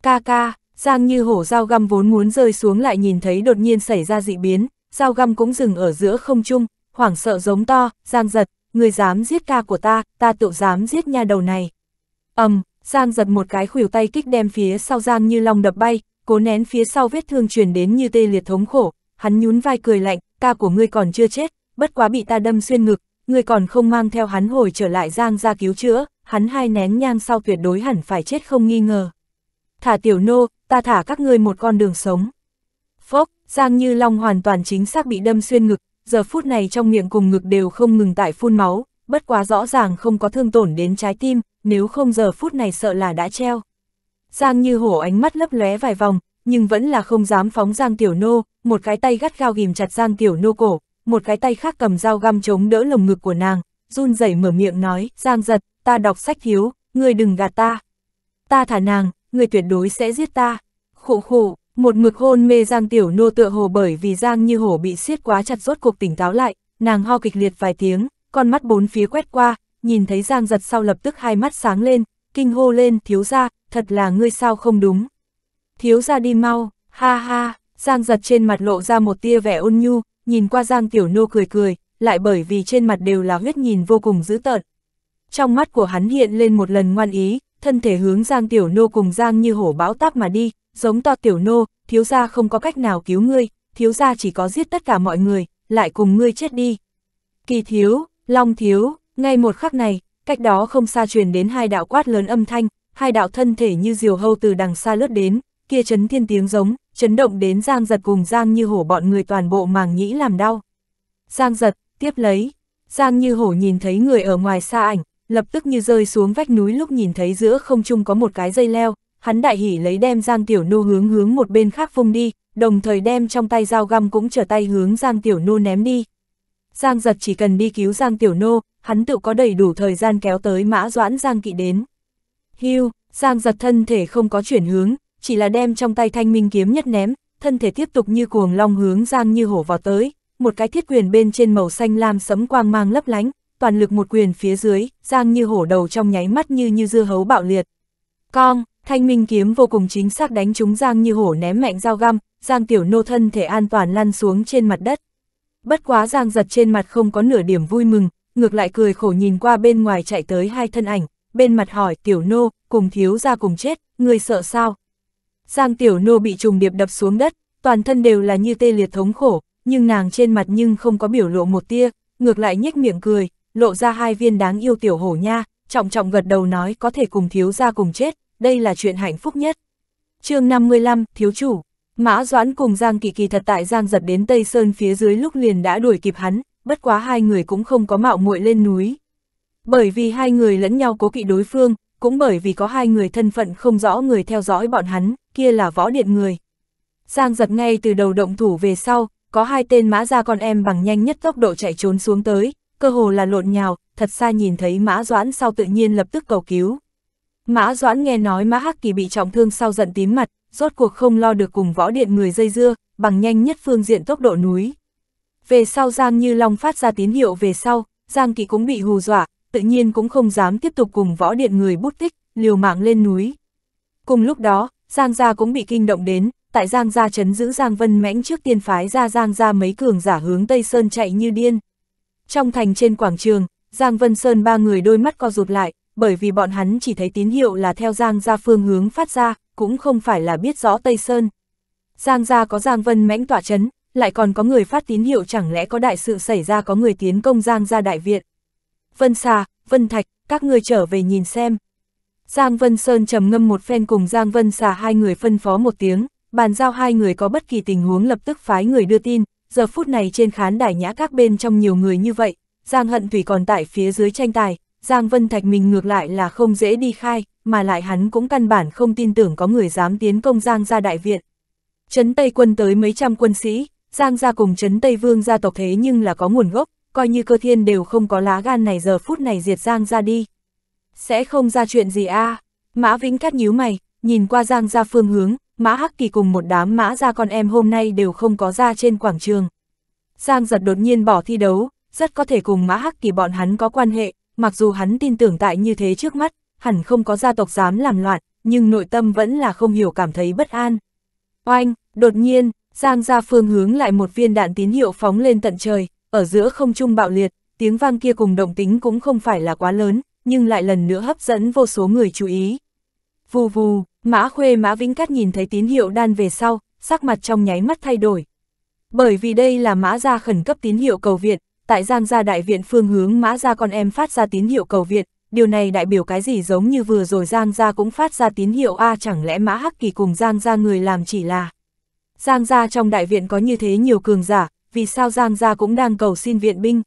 Speaker 1: Ca ca, Giang như hổ dao găm vốn muốn rơi xuống lại nhìn thấy đột nhiên xảy ra dị biến, dao găm cũng dừng ở giữa không trung, hoảng sợ giống to, Giang giật, người dám giết ca của ta, ta tự dám giết nha đầu này. ầm um, Giang giật một cái khuỷu tay kích đem phía sau Giang như long đập bay, cố nén phía sau vết thương truyền đến như tê liệt thống khổ, hắn nhún vai cười lạnh, ca của ngươi còn chưa chết, bất quá bị ta đâm xuyên ngực, ngươi còn không mang theo hắn hồi trở lại giang ra cứu chữa, hắn hai nén nhang sau tuyệt đối hẳn phải chết không nghi ngờ. Thả tiểu nô, ta thả các ngươi một con đường sống. Phốc, Giang Như Long hoàn toàn chính xác bị đâm xuyên ngực, giờ phút này trong miệng cùng ngực đều không ngừng tại phun máu, bất quá rõ ràng không có thương tổn đến trái tim, nếu không giờ phút này sợ là đã treo. Giang như hổ ánh mắt lấp lóe vài vòng, nhưng vẫn là không dám phóng Giang Tiểu Nô, một cái tay gắt gao ghim chặt Giang Tiểu Nô cổ, một cái tay khác cầm dao găm chống đỡ lồng ngực của nàng, run rẩy mở miệng nói, Giang giật, ta đọc sách hiếu, ngươi đừng gạt ta. Ta thả nàng, ngươi tuyệt đối sẽ giết ta. Khụ khụ, một mực hôn mê Giang Tiểu Nô tựa hồ bởi vì Giang như hổ bị siết quá chặt rốt cuộc tỉnh táo lại, nàng ho kịch liệt vài tiếng, con mắt bốn phía quét qua, nhìn thấy Giang giật sau lập tức hai mắt sáng lên, kinh hô lên, thiếu ra, thật là ngươi sao không đúng. Thiếu ra đi mau, ha ha, Giang giật trên mặt lộ ra một tia vẻ ôn nhu, nhìn qua Giang Tiểu Nô cười cười, lại bởi vì trên mặt đều là huyết nhìn vô cùng dữ tợn. Trong mắt của hắn hiện lên một lần ngoan ý, thân thể hướng Giang Tiểu Nô cùng Giang như hổ báo táp mà đi, giống to Tiểu Nô, thiếu gia không có cách nào cứu ngươi, thiếu gia chỉ có giết tất cả mọi người, lại cùng ngươi chết đi. Kỳ thiếu, long thiếu, ngay một khắc này, cách đó không xa truyền đến hai đạo quát lớn âm thanh, hai đạo thân thể như diều hâu từ đằng xa lướt đến, kia chấn thiên tiếng giống, chấn động đến Giang giật cùng Giang như hổ bọn người toàn bộ màng nhĩ làm đau. Giang giật, tiếp lấy, Giang như hổ nhìn thấy người ở ngoài xa ảnh, lập tức như rơi xuống vách núi lúc nhìn thấy giữa không trung có một cái dây leo, hắn đại hỉ lấy đem Giang Tiểu Nô hướng hướng một bên khác vung đi, đồng thời đem trong tay dao găm cũng trở tay hướng Giang Tiểu Nô ném đi. Giang giật chỉ cần đi cứu Giang Tiểu Nô, hắn tự có đầy đủ thời gian kéo tới mã doãn Giang kỵ đến. Hưu, Giang giật thân thể không có chuyển hướng, chỉ là đem trong tay thanh minh kiếm nhất ném, thân thể tiếp tục như cuồng long hướng Giang như hổ vào tới, một cái thiết quyền bên trên màu xanh lam sấm quang mang lấp lánh, toàn lực một quyền phía dưới, Giang như hổ đầu trong nháy mắt như như dưa hấu bạo liệt. Con thanh minh kiếm vô cùng chính xác đánh trúng Giang như hổ ném mạnh dao găm, Giang tiểu nô thân thể an toàn lăn xuống trên mặt đất. Bất quá Giang giật trên mặt không có nửa điểm vui mừng, ngược lại cười khổ nhìn qua bên ngoài chạy tới hai thân ảnh, bên mặt hỏi tiểu nô, cùng thiếu ra cùng chết, người sợ sao? Giang tiểu nô bị trùng điệp đập xuống đất, toàn thân đều là như tê liệt thống khổ, nhưng nàng trên mặt nhưng không có biểu lộ một tia, ngược lại nhếch miệng cười, lộ ra hai viên đáng yêu tiểu hổ nha, trọng trọng gật đầu nói có thể cùng thiếu ra cùng chết, đây là chuyện hạnh phúc nhất. chương 55, Thiếu Chủ Mã Doãn cùng Giang Kỳ Kỳ thật tại Giang giật đến Tây Sơn phía dưới lúc liền đã đuổi kịp hắn, bất quá hai người cũng không có mạo muội lên núi, bởi vì hai người lẫn nhau cố kỵ đối phương, cũng bởi vì có hai người thân phận không rõ người theo dõi bọn hắn, kia là võ điện người. Giang giật ngay từ đầu động thủ về sau, có hai tên mã ra con em bằng nhanh nhất tốc độ chạy trốn xuống tới, cơ hồ là lộn nhào, thật xa nhìn thấy mã doãn sau tự nhiên lập tức cầu cứu. Mã doãn nghe nói mã hắc kỳ bị trọng thương sau giận tím mặt, rốt cuộc không lo được cùng võ điện người dây dưa, bằng nhanh nhất phương diện tốc độ núi. Về sau Giang Như Long phát ra tín hiệu về sau, Giang Kỳ cũng bị hù dọa, tự nhiên cũng không dám tiếp tục cùng võ điện người bút tích, liều mạng lên núi. Cùng lúc đó, Giang Gia cũng bị kinh động đến, tại Giang Gia chấn giữ Giang Vân Mãnh trước tiên phái ra Giang Gia mấy cường giả hướng Tây Sơn chạy như điên. Trong thành trên quảng trường, Giang Vân Sơn ba người đôi mắt co rụt lại, bởi vì bọn hắn chỉ thấy tín hiệu là theo Giang Gia phương hướng phát ra, cũng không phải là biết rõ Tây Sơn. Giang Gia có Giang Vân Mãnh tỏa chấn, lại còn có người phát tín hiệu chẳng lẽ có đại sự xảy ra có người tiến công Giang Gia Đại Viện. Vân Xà, Vân Thạch, các ngươi trở về nhìn xem. Giang Vân Sơn trầm ngâm một phen cùng Giang Vân Xà hai người phân phó một tiếng, bàn giao hai người có bất kỳ tình huống lập tức phái người đưa tin, giờ phút này trên khán đài nhã các bên trong nhiều người như vậy, Giang Hận Thủy còn tại phía dưới tranh tài, Giang Vân Thạch mình ngược lại là không dễ đi khai, mà lại hắn cũng căn bản không tin tưởng có người dám tiến công Giang ra đại viện. Trấn Tây quân tới mấy trăm quân sĩ, Giang gia cùng Trấn Tây Vương gia tộc thế nhưng là có nguồn gốc, coi như cơ thiên đều không có lá gan này giờ phút này diệt Giang ra đi. Sẽ không ra chuyện gì a à? Mã Vĩnh Cát nhíu mày, nhìn qua Giang ra phương hướng, Mã Hắc Kỳ cùng một đám mã ra con em hôm nay đều không có ra trên quảng trường. Giang giật đột nhiên bỏ thi đấu, rất có thể cùng Mã Hắc Kỳ bọn hắn có quan hệ, mặc dù hắn tin tưởng tại như thế trước mắt, hẳn không có gia tộc dám làm loạn, nhưng nội tâm vẫn là không hiểu cảm thấy bất an. Oanh, đột nhiên, Giang ra phương hướng lại một viên đạn tín hiệu phóng lên tận trời, ở giữa không trung bạo liệt, tiếng vang kia cùng động tính cũng không phải là quá lớn, nhưng lại lần nữa hấp dẫn vô số người chú ý. Vù vù, Mã Khuê Mã Vĩnh Cát nhìn thấy tín hiệu đan về sau, sắc mặt trong nháy mắt thay đổi. Bởi vì đây là Mã Gia khẩn cấp tín hiệu cầu viện, tại Giang Gia Đại Viện phương hướng Mã Gia con em phát ra tín hiệu cầu viện, điều này đại biểu cái gì giống như vừa rồi Giang Gia cũng phát ra tín hiệu A chẳng lẽ Mã Hắc Kỳ cùng Giang Gia người làm chỉ là. Giang Gia trong Đại Viện có như thế nhiều cường giả, vì sao Giang gia cũng đang cầu xin viện binh.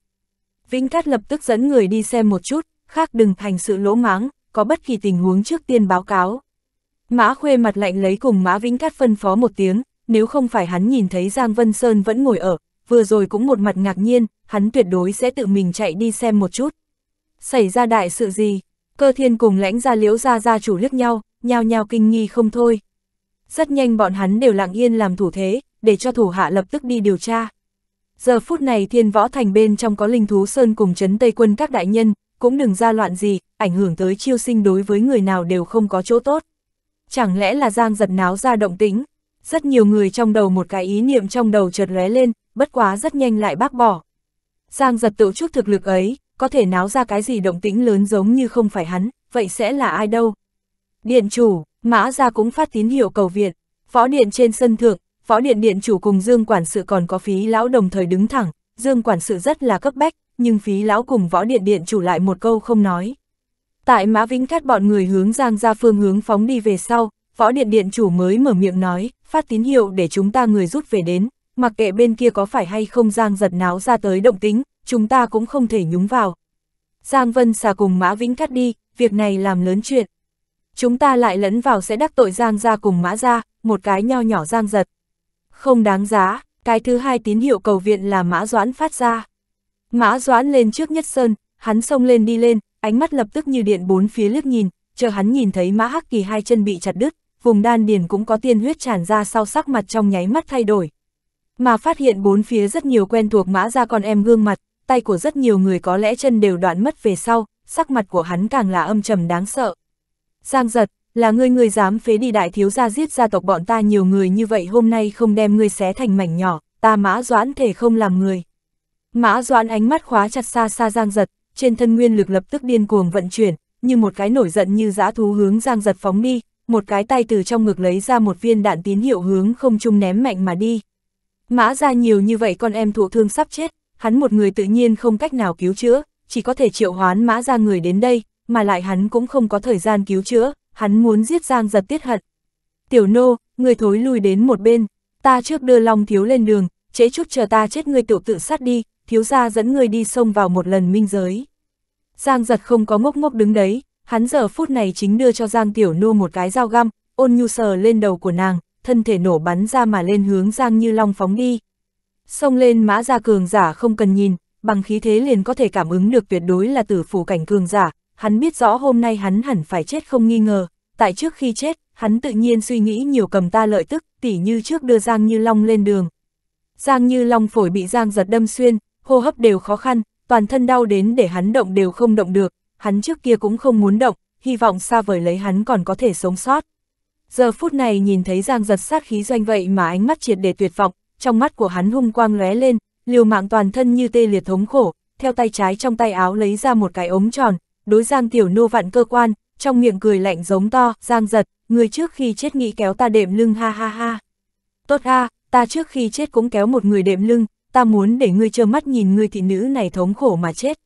Speaker 1: Vĩnh Cát lập tức dẫn người đi xem một chút, khác đừng thành sự lỗ mãng, có bất kỳ tình huống trước tiên báo cáo. Mã Khuê mặt lạnh lấy cùng Mã Vĩnh Cát phân phó một tiếng, nếu không phải hắn nhìn thấy Giang Vân Sơn vẫn ngồi ở, vừa rồi cũng một mặt ngạc nhiên, hắn tuyệt đối sẽ tự mình chạy đi xem một chút. Xảy ra đại sự gì? Cơ thiên cùng lãnh gia liễu gia gia chủ liếc nhau, nhao nhao kinh nghi không thôi. Rất nhanh bọn hắn đều lặng yên làm thủ thế, để cho thủ hạ lập tức đi điều tra. Giờ phút này thiên võ thành bên trong có linh thú sơn cùng chấn tây quân các đại nhân, cũng đừng ra loạn gì, ảnh hưởng tới chiêu sinh đối với người nào đều không có chỗ tốt. Chẳng lẽ là giang giật náo ra động tĩnh Rất nhiều người trong đầu một cái ý niệm trong đầu chợt lóe lên, bất quá rất nhanh lại bác bỏ. Giang giật tự chút thực lực ấy, có thể náo ra cái gì động tĩnh lớn giống như không phải hắn, vậy sẽ là ai đâu? Điện chủ, mã ra cũng phát tín hiệu cầu viện, võ điện trên sân thượng, Phó điện điện chủ cùng Dương quản sự còn có phí lão đồng thời đứng thẳng, Dương quản sự rất là cấp bách, nhưng phí lão cùng võ điện điện chủ lại một câu không nói. Tại Mã Vĩnh Cát bọn người hướng Giang ra phương hướng phóng đi về sau, võ điện điện chủ mới mở miệng nói, phát tín hiệu để chúng ta người rút về đến, mặc kệ bên kia có phải hay không Giang giật náo ra tới động tính, chúng ta cũng không thể nhúng vào. Giang Vân xà cùng Mã Vĩnh Cát đi, việc này làm lớn chuyện. Chúng ta lại lẫn vào sẽ đắc tội Giang ra cùng Mã ra, một cái nho nhỏ Giang giật, không đáng giá, cái thứ hai tín hiệu cầu viện là Mã Doãn phát ra. Mã Doãn lên trước Nhất Sơn, hắn xông lên đi lên, ánh mắt lập tức như điện bốn phía liếc nhìn, chờ hắn nhìn thấy Mã Hắc Kỳ hai chân bị chặt đứt, vùng đan điền cũng có tiên huyết tràn ra sau sắc mặt trong nháy mắt thay đổi. Mà phát hiện bốn phía rất nhiều quen thuộc Mã ra con em gương mặt, tay của rất nhiều người có lẽ chân đều đoạn mất về sau, sắc mặt của hắn càng là âm trầm đáng sợ. Giang giật, là ngươi người dám phế đi đại thiếu gia giết gia tộc bọn ta nhiều người như vậy hôm nay không đem ngươi xé thành mảnh nhỏ, ta mã doãn thể không làm người. Mã doãn ánh mắt khóa chặt xa xa giang giật, trên thân nguyên lực lập tức điên cuồng vận chuyển, như một cái nổi giận như dã thú hướng giang giật phóng đi, một cái tay từ trong ngực lấy ra một viên đạn tín hiệu hướng không trung ném mạnh mà đi. Mã ra nhiều như vậy con em thụ thương sắp chết, hắn một người tự nhiên không cách nào cứu chữa, chỉ có thể triệu hoán mã ra người đến đây, mà lại hắn cũng không có thời gian cứu chữa, hắn muốn giết Giang giật tiết hận. Tiểu nô, người thối lùi đến một bên, ta trước đưa Long Thiếu lên đường, chế chút chờ ta chết người tự tự sát đi, thiếu gia dẫn người đi sông vào một lần minh giới. Giang giật không có ngốc ngốc đứng đấy, hắn giờ phút này chính đưa cho Giang Tiểu Nô một cái dao găm, ôn nhu sờ lên đầu của nàng, thân thể nổ bắn ra mà lên hướng Giang Như Long phóng đi. Xông lên mã ra cường giả không cần nhìn, bằng khí thế liền có thể cảm ứng được tuyệt đối là tử phủ cảnh cường giả, hắn biết rõ hôm nay hắn hẳn phải chết không nghi ngờ, tại trước khi chết, hắn tự nhiên suy nghĩ nhiều cầm ta lợi tức, tỉ như trước đưa Giang Như Long lên đường. Giang Như Long phổi bị Giang giật đâm xuyên, hô hấp đều khó khăn, toàn thân đau đến để hắn động đều không động được, hắn trước kia cũng không muốn động, hy vọng xa vời lấy hắn còn có thể sống sót. Giờ phút này nhìn thấy Giang giật sát khí doanh vậy mà ánh mắt triệt để tuyệt vọng, trong mắt của hắn hung quang lóe lên, liều mạng toàn thân như tê liệt thống khổ, theo tay trái trong tay áo lấy ra một cái ống tròn, đối Giang Tiểu Nô vạn cơ quan, trong miệng cười lạnh giống to, Giang giật, người trước khi chết nghĩ kéo ta đệm lưng ha ha ha. Tốt ha ta trước khi chết cũng kéo một người đệm lưng, ta muốn để ngươi trơ mắt nhìn người thị nữ này thống khổ mà chết.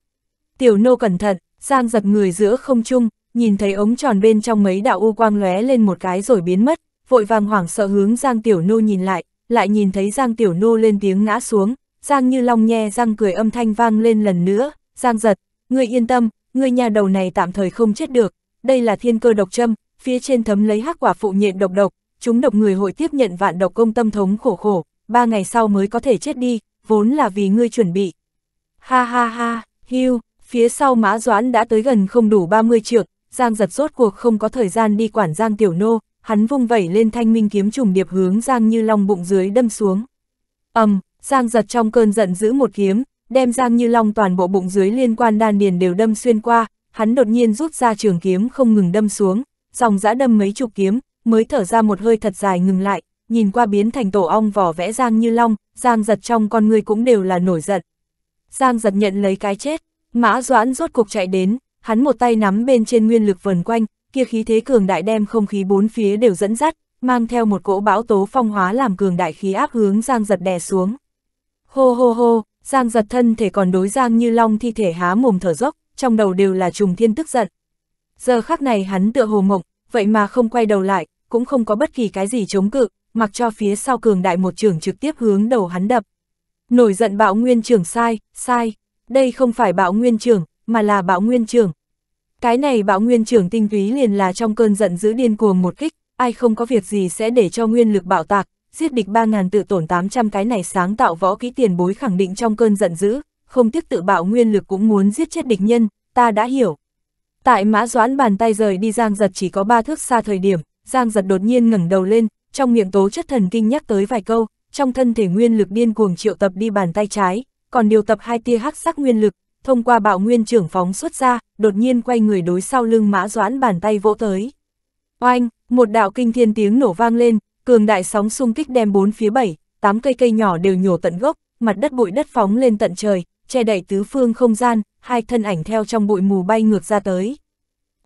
Speaker 1: Tiểu Nô cẩn thận, Giang giật người giữa không chung nhìn thấy ống tròn bên trong mấy đạo u quang lóe lên một cái rồi biến mất, vội vàng hoảng sợ hướng Giang Tiểu Nô nhìn lại, lại nhìn thấy Giang Tiểu Nô lên tiếng ngã xuống, Giang Như Long nhe răng cười âm thanh vang lên lần nữa, Giang giật, ngươi yên tâm, người nhà đầu này tạm thời không chết được, đây là thiên cơ độc châm, phía trên thấm lấy hắc quả phụ nhện độc độc, chúng độc người hội tiếp nhận vạn độc công tâm thống khổ khổ, ba ngày sau mới có thể chết đi, vốn là vì ngươi chuẩn bị. Ha ha ha, hưu, phía sau mã doãn đã tới gần không đủ 30 trượng, Giang giật rốt cuộc không có thời gian đi quản Giang Tiểu Nô, hắn vung vẩy lên thanh minh kiếm trùng điệp hướng Giang Như Long bụng dưới đâm xuống. ầm, um, Giang giật trong cơn giận giữ một kiếm, đem Giang Như Long toàn bộ bụng dưới liên quan đan điền đều đâm xuyên qua, hắn đột nhiên rút ra trường kiếm không ngừng đâm xuống, dòng dã đâm mấy chục kiếm, mới thở ra một hơi thật dài ngừng lại, nhìn qua biến thành tổ ong vỏ vẽ Giang Như Long, Giang giật trong con người cũng đều là nổi giận. Giang giật nhận lấy cái chết, mã doãn rốt cục chạy đến, hắn một tay nắm bên trên nguyên lực vần quanh, kia khí thế cường đại đem không khí bốn phía đều dẫn dắt, mang theo một cỗ bão tố phong hóa làm cường đại khí áp hướng Giang giật đè xuống. Hô hô hô, Giang giật thân thể còn đối Giang Như Long thi thể há mồm thở dốc, trong đầu đều là trùng thiên tức giận. Giờ khắc này hắn tựa hồ mộng, vậy mà không quay đầu lại, cũng không có bất kỳ cái gì chống cự, mặc cho phía sau cường đại một trường trực tiếp hướng đầu hắn đập. Nổi giận bạo nguyên trưởng sai, sai, đây không phải bạo nguyên trưởng, mà là bạo nguyên trưởng. Cái này bạo nguyên trưởng tinh túy liền là trong cơn giận giữ điên cuồng một kích, ai không có việc gì sẽ để cho nguyên lực bạo tạc, giết địch 3.000 tự tổn 800 cái này sáng tạo võ kỹ tiền bối khẳng định trong cơn giận dữ, không tiếc tự bạo nguyên lực cũng muốn giết chết địch nhân, ta đã hiểu. Tại mã doãn bàn tay rời đi Giang Giật chỉ có ba thước xa thời điểm, Giang Giật đột nhiên ngẩng đầu lên, trong miệng tố chất thần kinh nhắc tới vài câu, trong thân thể nguyên lực điên cuồng triệu tập đi bàn tay trái, còn điều tập hai tia hắc sắc nguyên lực, thông qua bạo nguyên trưởng phóng xuất ra, đột nhiên quay người đối sau lưng mã doãn bàn tay vỗ tới. Oanh, một đạo kinh thiên tiếng nổ vang lên, Cường đại sóng xung kích đem bốn phía bảy, tám cây cây nhỏ đều nhổ tận gốc, mặt đất bụi đất phóng lên tận trời, che đậy tứ phương không gian, hai thân ảnh theo trong bụi mù bay ngược ra tới.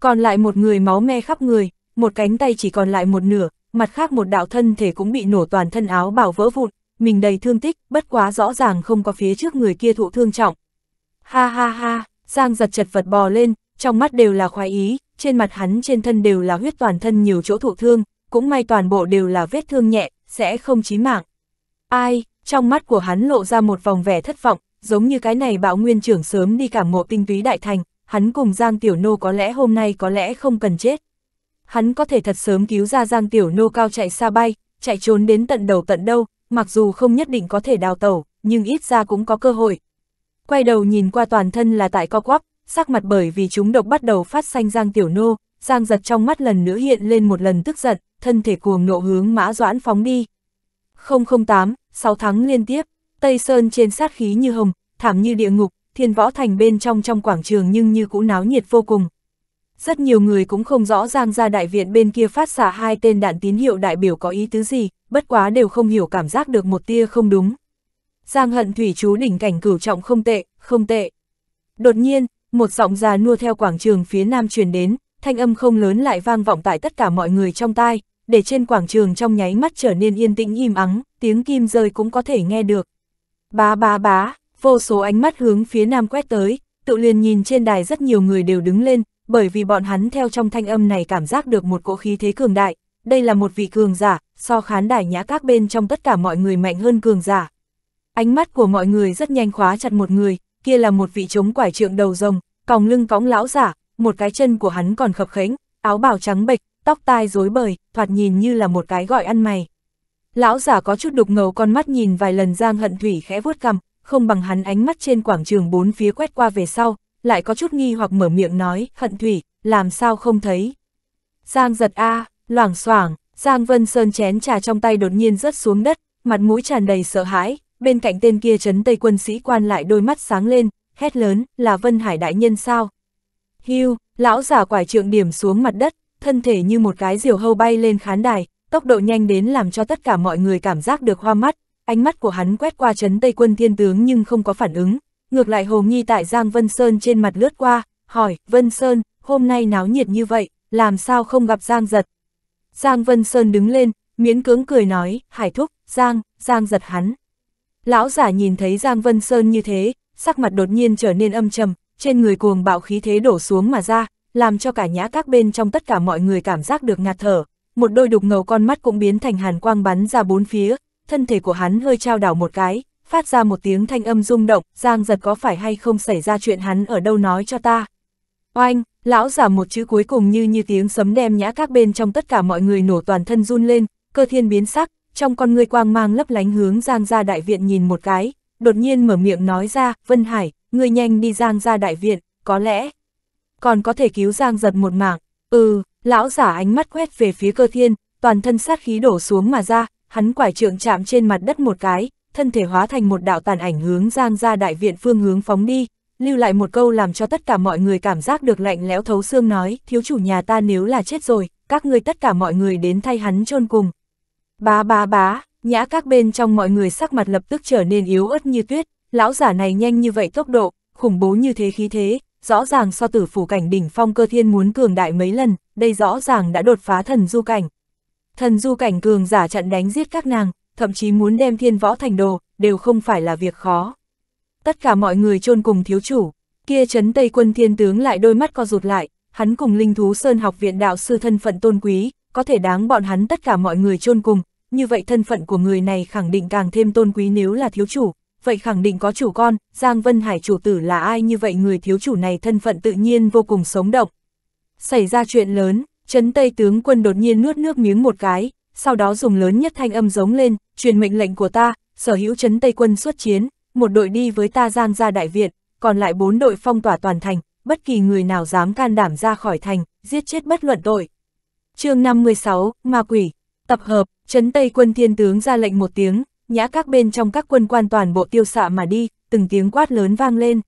Speaker 1: Còn lại một người máu me khắp người, một cánh tay chỉ còn lại một nửa, mặt khác một đạo thân thể cũng bị nổ toàn thân áo bảo vỡ vụn, mình đầy thương tích, bất quá rõ ràng không có phía trước người kia thụ thương trọng. Ha ha ha, Giang giật chật vật bò lên, trong mắt đều là khoái ý, trên mặt hắn trên thân đều là huyết toàn thân nhiều chỗ thụ thương, cũng may toàn bộ đều là vết thương nhẹ, sẽ không chí mạng. Ai, trong mắt của hắn lộ ra một vòng vẻ thất vọng, giống như cái này bạo nguyên trưởng sớm đi cả mộ tinh túy đại thành, hắn cùng Giang Tiểu Nô có lẽ hôm nay có lẽ không cần chết. Hắn có thể thật sớm cứu ra Giang Tiểu Nô cao chạy xa bay, chạy trốn đến tận đầu tận đâu, mặc dù không nhất định có thể đào tẩu, nhưng ít ra cũng có cơ hội. Quay đầu nhìn qua toàn thân là tại co quắp, sắc mặt bởi vì chúng độc bắt đầu phát xanh Giang Tiểu Nô, Giang giật trong mắt lần nữa hiện lên một lần tức giận, thân thể cuồng nộ hướng mã doãn phóng đi. 008, 6 tháng liên tiếp, Tây Sơn trên sát khí như hồng, thảm như địa ngục, thiên võ thành bên trong trong quảng trường nhưng như cũ náo nhiệt vô cùng. Rất nhiều người cũng không rõ Giang ra đại viện bên kia phát xả hai tên đạn tín hiệu đại biểu có ý tứ gì, bất quá đều không hiểu cảm giác được một tia không đúng. Giang hận thủy chú đỉnh cảnh cửu trọng không tệ, không tệ. Đột nhiên, một giọng già nua theo quảng trường phía nam truyền đến, thanh âm không lớn lại vang vọng tại tất cả mọi người trong tai, để trên quảng trường trong nháy mắt trở nên yên tĩnh im ắng, tiếng kim rơi cũng có thể nghe được. Bá bá bá, vô số ánh mắt hướng phía nam quét tới, tự liền nhìn trên đài rất nhiều người đều đứng lên, bởi vì bọn hắn theo trong thanh âm này cảm giác được một cỗ khí thế cường đại, đây là một vị cường giả, so khán đài nhã các bên trong tất cả mọi người mạnh hơn cường giả. Ánh mắt của mọi người rất nhanh khóa chặt một người, kia là một vị chống quải trượng đầu rồng, còng lưng cõng lão giả, một cái chân của hắn còn khập khẽnh, áo bào trắng bệch, tóc tai rối bời, thoạt nhìn như là một cái gọi ăn mày. Lão giả có chút đục ngầu con mắt nhìn vài lần Giang Hận Thủy khẽ vuốt cằm, không bằng hắn ánh mắt trên quảng trường bốn phía quét qua về sau, lại có chút nghi hoặc mở miệng nói, Hận Thủy, làm sao không thấy. Giang giật a, loảng xoảng, Giang Vân Sơn chén trà trong tay đột nhiên rớt xuống đất, mặt mũi tràn đầy sợ hãi, bên cạnh tên kia chấn tây quân sĩ quan lại đôi mắt sáng lên, hét lớn, là Vân Hải đại nhân sao, Hưu, lão giả quải trượng điểm xuống mặt đất, thân thể như một cái diều hâu bay lên khán đài, tốc độ nhanh đến làm cho tất cả mọi người cảm giác được hoa mắt, ánh mắt của hắn quét qua chấn Tây quân thiên tướng nhưng không có phản ứng, ngược lại Hồ Nghi tại Giang Vân Sơn trên mặt lướt qua, hỏi, Vân Sơn, hôm nay náo nhiệt như vậy, làm sao không gặp Giang giật? Giang Vân Sơn đứng lên, miễn cưỡng cười nói, hải thúc, Giang, Giang giật hắn. Lão giả nhìn thấy Giang Vân Sơn như thế, sắc mặt đột nhiên trở nên âm trầm, trên người cuồng bạo khí thế đổ xuống mà ra, làm cho cả nhã các bên trong tất cả mọi người cảm giác được ngạt thở, một đôi đục ngầu con mắt cũng biến thành hàn quang bắn ra bốn phía, thân thể của hắn hơi trao đảo một cái, phát ra một tiếng thanh âm rung động, Giang giật có phải hay không xảy ra chuyện hắn ở đâu nói cho ta. Oanh, lão giả một chữ cuối cùng như như tiếng sấm đem nhã các bên trong tất cả mọi người nổ toàn thân run lên, cơ thiên biến sắc, trong con người quang mang lấp lánh hướng Giang ra đại viện nhìn một cái, đột nhiên mở miệng nói ra, Vân Hải, ngươi nhanh đi Giang ra đại viện, có lẽ còn có thể cứu Giang giật một mạng. Ừ, lão giả ánh mắt quét về phía cơ thiên, toàn thân sát khí đổ xuống mà ra, hắn quải trượng chạm trên mặt đất một cái, thân thể hóa thành một đạo tàn ảnh hướng Giang ra đại viện phương hướng phóng đi, lưu lại một câu làm cho tất cả mọi người cảm giác được lạnh lẽo thấu xương nói, thiếu chủ nhà ta nếu là chết rồi, các ngươi tất cả mọi người đến thay hắn chôn cùng. Bá bá bá, nhã các bên trong mọi người sắc mặt lập tức trở nên yếu ớt như tuyết, lão giả này nhanh như vậy tốc độ, khủng bố như thế khí thế, rõ ràng so tử phủ cảnh đỉnh phong cơ thiên muốn cường đại mấy lần, đây rõ ràng đã đột phá thần du cảnh. Thần du cảnh cường giả trận đánh giết các nàng, thậm chí muốn đem thiên võ thành đồ, đều không phải là việc khó. Tất cả mọi người chôn cùng thiếu chủ, kia chấn tây quân thiên tướng lại đôi mắt co rụt lại, hắn cùng linh thú sơn học viện đạo sư thân phận tôn quý, có thể đáng bọn hắn tất cả mọi người chôn cùng, như vậy thân phận của người này khẳng định càng thêm tôn quý nếu là thiếu chủ, vậy khẳng định có chủ con, Giang Vân Hải chủ tử là ai như vậy người thiếu chủ này thân phận tự nhiên vô cùng sống động. Xảy ra chuyện lớn, chấn Tây tướng quân đột nhiên nuốt nước miếng một cái, sau đó dùng lớn nhất thanh âm giống lên, truyền mệnh lệnh của ta, sở hữu chấn Tây quân xuất chiến, một đội đi với ta Giang ra Đại viện còn lại bốn đội phong tỏa toàn thành, bất kỳ người nào dám can đảm ra khỏi thành, giết chết bất luận tội. chương 56, Ma Quỷ, tập hợp, Trấn Tây quân thiên tướng ra lệnh một tiếng, nhã các bên trong các quân quan toàn bộ tiêu xạ mà đi, từng tiếng quát lớn vang lên.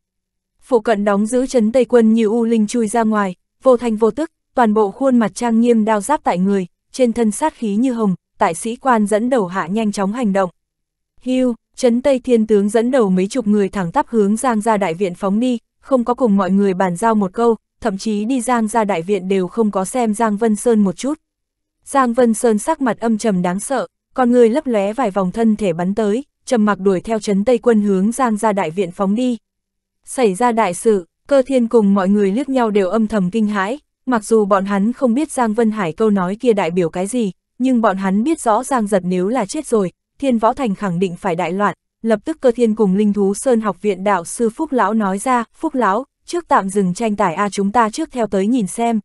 Speaker 1: Phụ cận đóng giữ chấn Tây quân như U Linh chui ra ngoài, vô thanh vô tức, toàn bộ khuôn mặt trang nghiêm đao giáp tại người, trên thân sát khí như hồng, tại sĩ quan dẫn đầu hạ nhanh chóng hành động. Hưu, chấn Tây Thiên tướng dẫn đầu mấy chục người thẳng tắp hướng Giang ra đại viện phóng đi, không có cùng mọi người bàn giao một câu, thậm chí đi Giang ra đại viện đều không có xem Giang Vân Sơn một chút. Giang Vân Sơn sắc mặt âm trầm đáng sợ, con người lấp lóe vài vòng thân thể bắn tới, trầm mặc đuổi theo chấn Tây quân hướng Giang ra đại viện phóng đi. Xảy ra đại sự, cơ thiên cùng mọi người liếc nhau đều âm thầm kinh hãi, mặc dù bọn hắn không biết Giang Vân Hải câu nói kia đại biểu cái gì, nhưng bọn hắn biết rõ Giang giật nếu là chết rồi, thiên võ thành khẳng định phải đại loạn, lập tức cơ thiên cùng linh thú sơn học viện đạo sư Phúc Lão nói ra, Phúc Lão, trước tạm dừng tranh tải A chúng ta trước theo tới nhìn xem.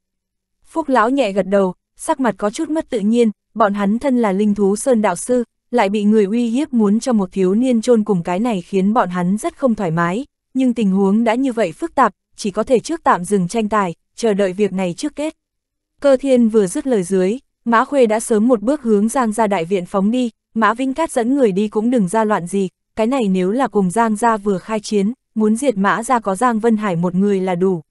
Speaker 1: Phúc Lão nhẹ gật đầu, sắc mặt có chút mất tự nhiên, bọn hắn thân là linh thú sơn đạo sư, lại bị người uy hiếp muốn cho một thiếu niên chôn cùng cái này khiến bọn hắn rất không thoải mái, nhưng tình huống đã như vậy phức tạp, chỉ có thể trước tạm dừng tranh tài, chờ đợi việc này trước kết. Cơ thiên vừa dứt lời dưới, Mã Khuê đã sớm một bước hướng Giang ra đại viện phóng đi, Mã vinh Cát dẫn người đi cũng đừng ra loạn gì, cái này nếu là cùng Giang ra vừa khai chiến, muốn diệt Mã ra có Giang Vân Hải một người là đủ.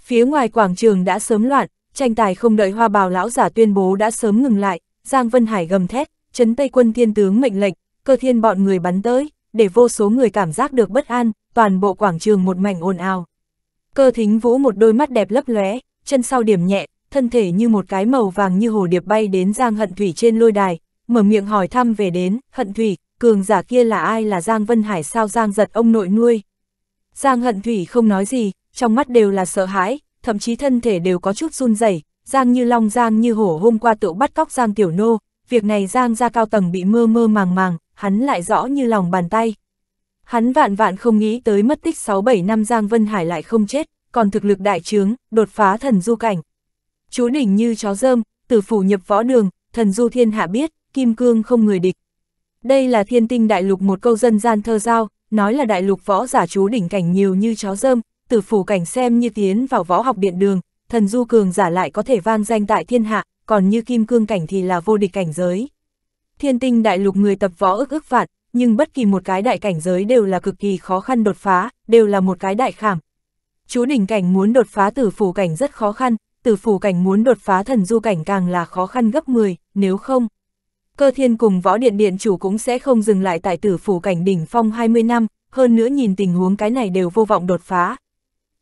Speaker 1: Phía ngoài quảng trường đã sớm loạn, tranh tài không đợi hoa bào lão giả tuyên bố đã sớm ngừng lại, Giang Vân Hải gầm thét, chấn Tây quân thiên tướng mệnh lệnh, cơ thiên bọn người bắn tới, để vô số người cảm giác được bất an, toàn bộ quảng trường một mảnh ồn ào. Cơ thính vũ một đôi mắt đẹp lấp lóe, chân sau điểm nhẹ, thân thể như một cái màu vàng như hồ điệp bay đến Giang Hận Thủy trên lôi đài, mở miệng hỏi thăm về đến, Hận Thủy, cường giả kia là ai là Giang Vân Hải sao Giang giật ông nội nuôi. Giang Hận Thủy không nói gì, trong mắt đều là sợ hãi, thậm chí thân thể đều có chút run rẩy Giang Như Long Giang Như Hổ hôm qua tự bắt cóc Giang Tiểu Nô, việc này Giang ra cao tầng bị mơ mơ màng màng, hắn lại rõ như lòng bàn tay. Hắn vạn vạn không nghĩ tới mất tích 6-7 năm Giang Vân Hải lại không chết, còn thực lực đại trướng, đột phá thần du cảnh. Chú đỉnh như chó dơm, tử phủ nhập võ đường, thần du thiên hạ biết, kim cương không người địch. Đây là thiên tinh đại lục một câu dân gian thơ giao, nói là đại lục võ giả chú đỉnh cảnh nhiều như chó dơm, tử phủ cảnh xem như tiến vào võ học điện đường, thần du cường giả lại có thể vang danh tại thiên hạ, còn như kim cương cảnh thì là vô địch cảnh giới. Thiên tinh đại lục người tập võ ức ức vạn, nhưng bất kỳ một cái đại cảnh giới đều là cực kỳ khó khăn đột phá, đều là một cái đại khảm. Chú đỉnh cảnh muốn đột phá tử phủ cảnh rất khó khăn, tử phủ cảnh muốn đột phá thần du cảnh càng là khó khăn gấp 10, nếu không. Cơ thiên cùng võ điện điện chủ cũng sẽ không dừng lại tại tử phủ cảnh đỉnh phong 20 năm, hơn nữa nhìn tình huống cái này đều vô vọng đột phá.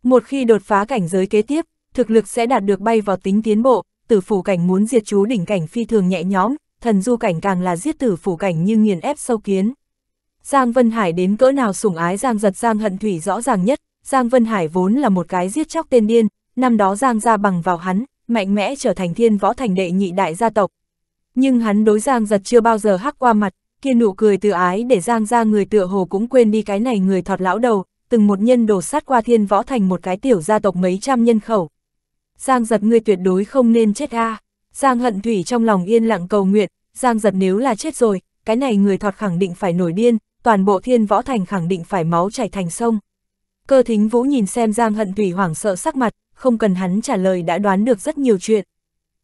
Speaker 1: Một khi đột phá cảnh giới kế tiếp, thực lực sẽ đạt được bay vào tính tiến bộ, tử phủ cảnh muốn diệt chú đỉnh cảnh phi thường nhẹ nhõm, thần du cảnh càng là giết tử phủ cảnh như nghiền ép sâu kiến. Giang Vân Hải đến cỡ nào sủng ái Giang giật Giang hận thủy rõ ràng nhất, Giang Vân Hải vốn là một cái giết chóc tên điên, năm đó Giang ra bằng vào hắn, mạnh mẽ trở thành thiên võ thành đệ nhị đại gia tộc. Nhưng hắn đối Giang giật chưa bao giờ hắc qua mặt, kia nụ cười tự ái để Giang ra người tựa hồ cũng quên đi cái này người thọt lão đầu, từng một nhân đổ sát qua thiên võ thành một cái tiểu gia tộc mấy trăm nhân khẩu, Giang giật người tuyệt đối không nên chết a à. Giang hận thủy trong lòng yên lặng cầu nguyện, Giang giật nếu là chết rồi, cái này người thọt khẳng định phải nổi điên, toàn bộ thiên võ thành khẳng định phải máu chảy thành sông. Cơ thính vũ nhìn xem Giang hận thủy hoảng sợ sắc mặt, không cần hắn trả lời đã đoán được rất nhiều chuyện.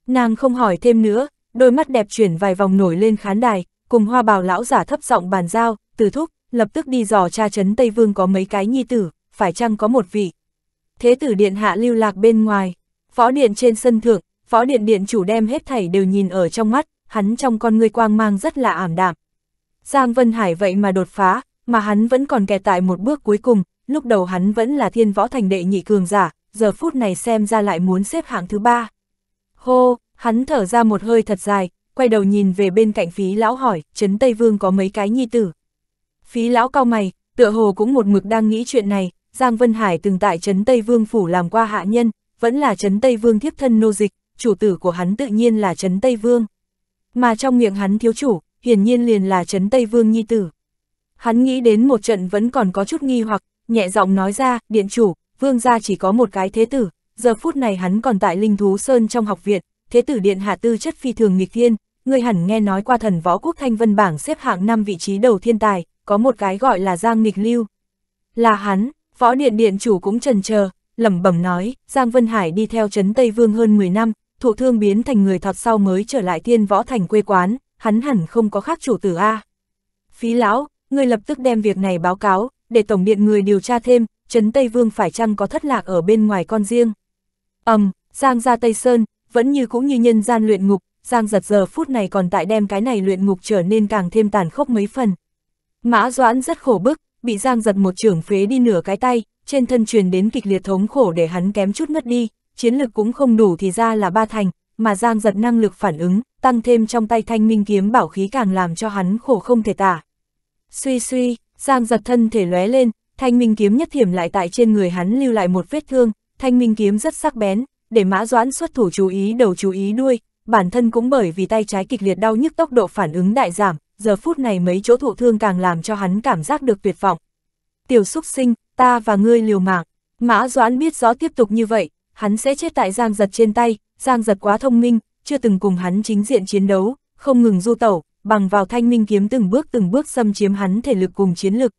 Speaker 1: Nàng không hỏi thêm nữa, đôi mắt đẹp chuyển vài vòng nổi lên khán đài, cùng hoa bào lão giả thấp giọng bàn giao, từ thúc, lập tức đi dò tra chấn Tây Vương có mấy cái nhi tử, phải chăng có một vị. Thế tử điện hạ lưu lạc bên ngoài phó điện trên sân thượng, phó điện điện chủ đem hết thảy đều nhìn ở trong mắt, hắn trong con người quang mang rất là ảm đạm. Giang Vân Hải vậy mà đột phá, mà hắn vẫn còn kẹt tại một bước cuối cùng, lúc đầu hắn vẫn là thiên võ thành đệ nhị cường giả, giờ phút này xem ra lại muốn xếp hạng thứ ba. Hô, hắn thở ra một hơi thật dài, quay đầu nhìn về bên cạnh phí lão hỏi, Trấn Tây Vương có mấy cái nhi tử. Phí lão cao mày, tựa hồ cũng một mực đang nghĩ chuyện này, Giang Vân Hải từng tại Trấn Tây Vương phủ làm qua hạ nhân, vẫn là Trấn Tây Vương thiếp thân nô dịch, chủ tử của hắn tự nhiên là Trấn Tây Vương. Mà trong miệng hắn thiếu chủ, hiển nhiên liền là Trấn Tây Vương nhi tử. Hắn nghĩ đến một trận vẫn còn có chút nghi hoặc, nhẹ giọng nói ra, điện chủ, vương gia chỉ có một cái thế tử, giờ phút này hắn còn tại Linh Thú Sơn trong học viện, thế tử điện hạ tư chất phi thường nghịch thiên, người hẳn nghe nói qua thần võ quốc thanh vân bảng xếp hạng 5 vị trí đầu thiên tài, có một cái gọi là Giang Nghịch Lưu. Là hắn, võ điện điện chủ cũng trần chờ lẩm bẩm nói, Giang Vân Hải đi theo Trấn Tây Vương hơn 10 năm, thụ thương biến thành người thọt sau mới trở lại thiên võ thành quê quán, hắn hẳn không có khác chủ tử A. Phí lão, ngươi lập tức đem việc này báo cáo, để Tổng điện người điều tra thêm, Trấn Tây Vương phải chăng có thất lạc ở bên ngoài con riêng. ầm Giang ra Tây Sơn, vẫn như cũng như nhân gian luyện ngục, Giang giật giờ phút này còn tại đem cái này luyện ngục trở nên càng thêm tàn khốc mấy phần. Mã Doãn rất khổ bức, bị Giang giật một trưởng phế đi nửa cái tay, trên thân truyền đến kịch liệt thống khổ để hắn kém chút ngất đi, chiến lực cũng không đủ thì ra là ba thành, mà Giang giật năng lực phản ứng, tăng thêm trong tay thanh minh kiếm bảo khí càng làm cho hắn khổ không thể tả. Suy suy, Giang giật thân thể lóe lên, thanh minh kiếm nhất thiểm lại tại trên người hắn lưu lại một vết thương, thanh minh kiếm rất sắc bén, để mã doãn xuất thủ chú ý đầu chú ý đuôi, bản thân cũng bởi vì tay trái kịch liệt đau nhức tốc độ phản ứng đại giảm, giờ phút này mấy chỗ thụ thương càng làm cho hắn cảm giác được tuyệt vọng. Tiểu xúc sinh, ta và ngươi liều mạng. Mã Doãn biết rõ tiếp tục như vậy, hắn sẽ chết tại Giang Giật trên tay, Giang Giật quá thông minh, chưa từng cùng hắn chính diện chiến đấu, không ngừng du tẩu, bằng vào thanh minh kiếm từng bước từng bước xâm chiếm hắn thể lực cùng chiến lực.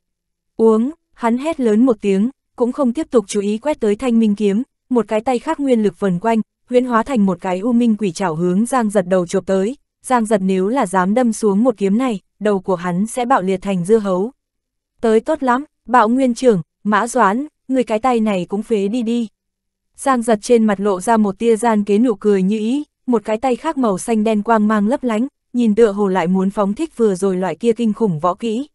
Speaker 1: Uống, hắn hét lớn một tiếng, cũng không tiếp tục chú ý quét tới thanh minh kiếm, một cái tay khác nguyên lực vần quanh, huyễn hóa thành một cái u minh quỷ chảo hướng Giang Giật đầu chộp tới. Giang giật nếu là dám đâm xuống một kiếm này, đầu của hắn sẽ bạo liệt thành dưa hấu. Tới tốt lắm, bạo nguyên trưởng, mã doán, người cái tay này cũng phế đi đi. Giang giật trên mặt lộ ra một tia gian kế nụ cười như ý, một cái tay khác màu xanh đen quang mang lấp lánh, nhìn tựa hồ lại muốn phóng thích vừa rồi loại kia kinh khủng võ kỹ.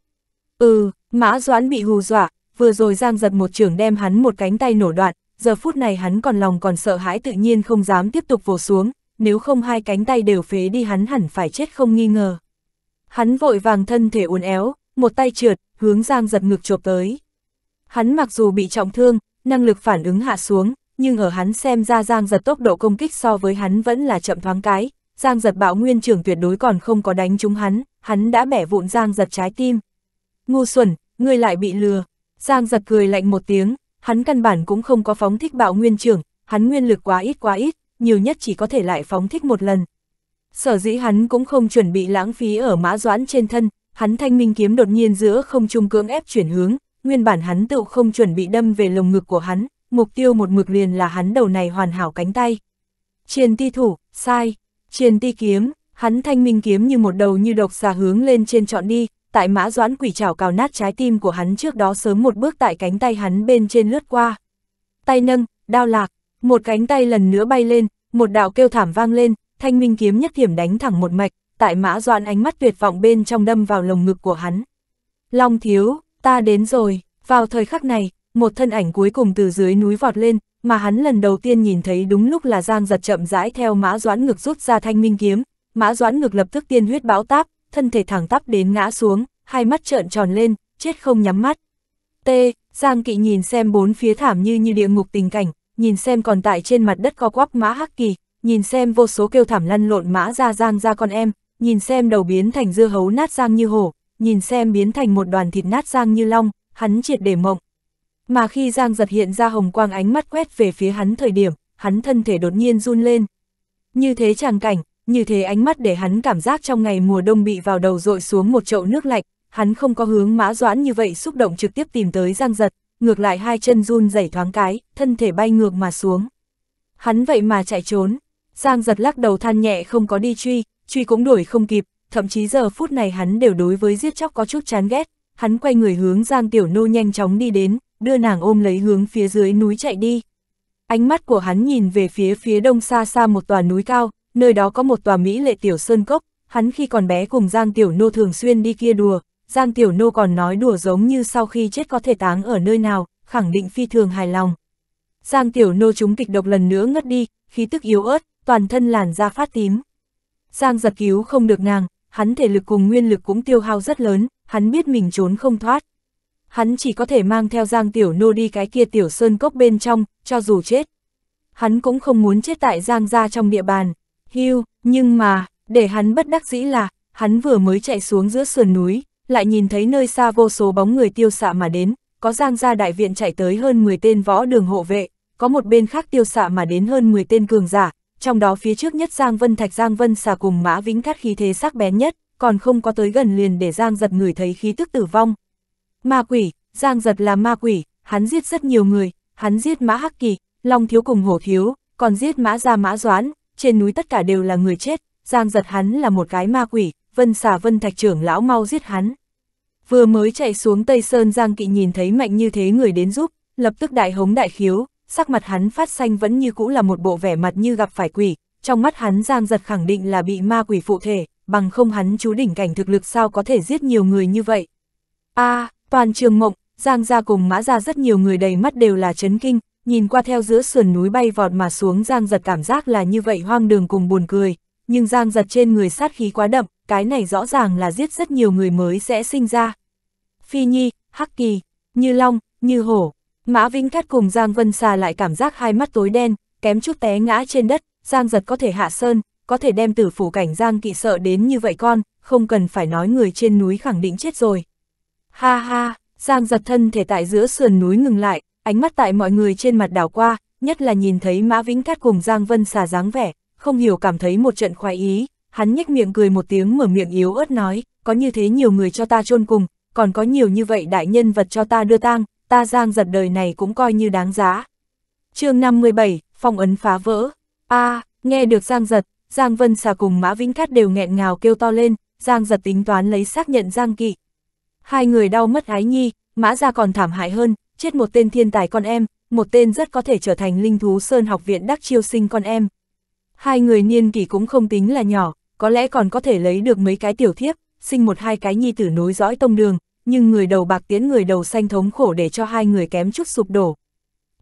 Speaker 1: Ừ, mã doãn bị hù dọa, vừa rồi giang giật một trưởng đem hắn một cánh tay nổ đoạn, giờ phút này hắn còn lòng còn sợ hãi tự nhiên không dám tiếp tục vồ xuống, nếu không hai cánh tay đều phế đi hắn hẳn phải chết không nghi ngờ. Hắn vội vàng thân thể uốn éo, một tay trượt, hướng Giang giật ngực chộp tới. Hắn mặc dù bị trọng thương, năng lực phản ứng hạ xuống, nhưng ở hắn xem ra Giang giật tốc độ công kích so với hắn vẫn là chậm thoáng cái. Giang giật bạo nguyên trưởng tuyệt đối còn không có đánh trúng hắn, hắn đã bẻ vụn Giang giật trái tim. Ngu xuẩn, ngươi lại bị lừa. Giang giật cười lạnh một tiếng, hắn căn bản cũng không có phóng thích bạo nguyên trưởng, hắn nguyên lực quá ít quá ít, nhiều nhất chỉ có thể lại phóng thích một lần. Sở dĩ hắn cũng không chuẩn bị lãng phí ở mã doãn trên thân, hắn thanh minh kiếm đột nhiên giữa không trung cưỡng ép chuyển hướng, nguyên bản hắn tự không chuẩn bị đâm về lồng ngực của hắn, mục tiêu một mực liền là hắn đầu này hoàn hảo cánh tay. Triền ti thủ, sai, triền ti kiếm, hắn thanh minh kiếm như một đầu như độc xà hướng lên trên trọn đi, tại mã doãn quỷ trảo cào nát trái tim của hắn trước đó sớm một bước tại cánh tay hắn bên trên lướt qua. Tay nâng, đao lạc, một cánh tay lần nữa bay lên, một đạo kêu thảm vang lên, thanh minh kiếm nhất thiểm đánh thẳng một mạch, tại mã doan ánh mắt tuyệt vọng bên trong đâm vào lồng ngực của hắn. Long thiếu, ta đến rồi, vào thời khắc này, một thân ảnh cuối cùng từ dưới núi vọt lên, mà hắn lần đầu tiên nhìn thấy đúng lúc là Giang giật chậm rãi theo mã doãn ngực rút ra thanh minh kiếm, mã doãn ngực lập tức tiên huyết bão táp, thân thể thẳng tắp đến ngã xuống, hai mắt trợn tròn lên, chết không nhắm mắt. T, Giang kỵ nhìn xem bốn phía thảm như như địa ngục tình cảnh, nhìn xem còn tại trên mặt đất co quắp mã hắc kỳ, nhìn xem vô số kêu thảm lăn lộn mã ra giang ra con em, nhìn xem đầu biến thành dưa hấu nát giang như hổ, nhìn xem biến thành một đoàn thịt nát giang như long, hắn triệt để mộng. Mà khi giang giật hiện ra hồng quang ánh mắt quét về phía hắn thời điểm, hắn thân thể đột nhiên run lên. Như thế tràng cảnh, như thế ánh mắt để hắn cảm giác trong ngày mùa đông bị vào đầu dội xuống một chậu nước lạnh, hắn không có hướng mã doãn như vậy xúc động trực tiếp tìm tới giang giật, ngược lại hai chân run rẩy thoáng cái, thân thể bay ngược mà xuống. Hắn vậy mà chạy trốn, Giang giật lắc đầu than nhẹ không có đi truy, truy cũng đuổi không kịp, thậm chí giờ phút này hắn đều đối với giết chóc có chút chán ghét, hắn quay người hướng Giang Tiểu Nô nhanh chóng đi đến, đưa nàng ôm lấy hướng phía dưới núi chạy đi. Ánh mắt của hắn nhìn về phía phía đông xa xa một tòa núi cao, nơi đó có một tòa Mỹ lệ tiểu sơn cốc, hắn khi còn bé cùng Giang Tiểu Nô thường xuyên đi kia đùa, Giang Tiểu Nô còn nói đùa giống như sau khi chết có thể táng ở nơi nào, khẳng định phi thường hài lòng. Giang Tiểu Nô trúng kịch độc lần nữa ngất đi, khí tức yếu ớt, toàn thân làn da phát tím. Giang giật cứu không được nàng, hắn thể lực cùng nguyên lực cũng tiêu hao rất lớn, hắn biết mình trốn không thoát. Hắn chỉ có thể mang theo Giang Tiểu Nô đi cái kia Tiểu Sơn Cốc bên trong, cho dù chết. Hắn cũng không muốn chết tại Giang gia trong địa bàn. Hưu, nhưng mà, để hắn bất đắc dĩ là, hắn vừa mới chạy xuống giữa sườn núi, lại nhìn thấy nơi xa vô số bóng người tiêu xạ mà đến, có giang gia đại viện chạy tới hơn 10 tên võ đường hộ vệ, có một bên khác tiêu xạ mà đến hơn 10 tên cường giả, trong đó phía trước nhất Giang Vân Thạch Giang Vân xà cùng Mã Vĩnh Cát khí thế sắc bén nhất, còn không có tới gần liền để Giang giật người thấy khí tức tử vong. Ma quỷ, Giang giật là ma quỷ, hắn giết rất nhiều người, hắn giết Mã Hắc Kỳ, Long Thiếu cùng Hổ Thiếu, còn giết Mã Gia Mã Doán, trên núi tất cả đều là người chết, Giang giật hắn là một cái ma quỷ, vân xà vân thạch trưởng lão mau giết hắn. Vừa mới chạy xuống Tây Sơn Giang Kỵ nhìn thấy mạnh như thế người đến giúp, lập tức đại hống đại khiếu, sắc mặt hắn phát xanh vẫn như cũ là một bộ vẻ mặt như gặp phải quỷ, trong mắt hắn Giang giật khẳng định là bị ma quỷ phụ thể, bằng không hắn chú đỉnh cảnh thực lực sao có thể giết nhiều người như vậy. a à, toàn trường mộng, Giang ra cùng mã ra rất nhiều người đầy mắt đều là chấn kinh, nhìn qua theo giữa sườn núi bay vọt mà xuống Giang giật cảm giác là như vậy hoang đường cùng buồn cười, nhưng Giang giật trên người sát khí quá đậm, cái này rõ ràng là giết rất nhiều người mới sẽ sinh ra. Phi Nhi, Hắc Kỳ, Như Long, Như Hổ, Mã Vĩnh Cát cùng Giang Vân Xà lại cảm giác hai mắt tối đen, kém chút té ngã trên đất, Giang giật có thể hạ sơn, có thể đem tử phủ cảnh Giang kỵ sợ đến như vậy con, không cần phải nói người trên núi khẳng định chết rồi. Ha ha, Giang giật thân thể tại giữa sườn núi ngừng lại, ánh mắt tại mọi người trên mặt đảo qua, nhất là nhìn thấy Mã Vĩnh Cát cùng Giang Vân xà dáng vẻ, không hiểu cảm thấy một trận khoái ý, hắn nhếch miệng cười một tiếng mở miệng yếu ớt nói, có như thế nhiều người cho ta chôn cùng, còn có nhiều như vậy đại nhân vật cho ta đưa tang, ta giang giật đời này cũng coi như đáng giá. chương 57, phong ấn phá vỡ. a à, nghe được giang giật, giang vân xà cùng mã vĩnh cát đều nghẹn ngào kêu to lên, giang giật tính toán lấy xác nhận giang kỵ. Hai người đau mất ái nhi, mã ra còn thảm hại hơn, chết một tên thiên tài con em, một tên rất có thể trở thành linh thú sơn học viện đắc chiêu sinh con em. Hai người niên kỷ cũng không tính là nhỏ, có lẽ còn có thể lấy được mấy cái tiểu thiếp, sinh một hai cái nhi tử nối dõi tông đường, nhưng người đầu bạc tiến người đầu xanh thống khổ để cho hai người kém chút sụp đổ.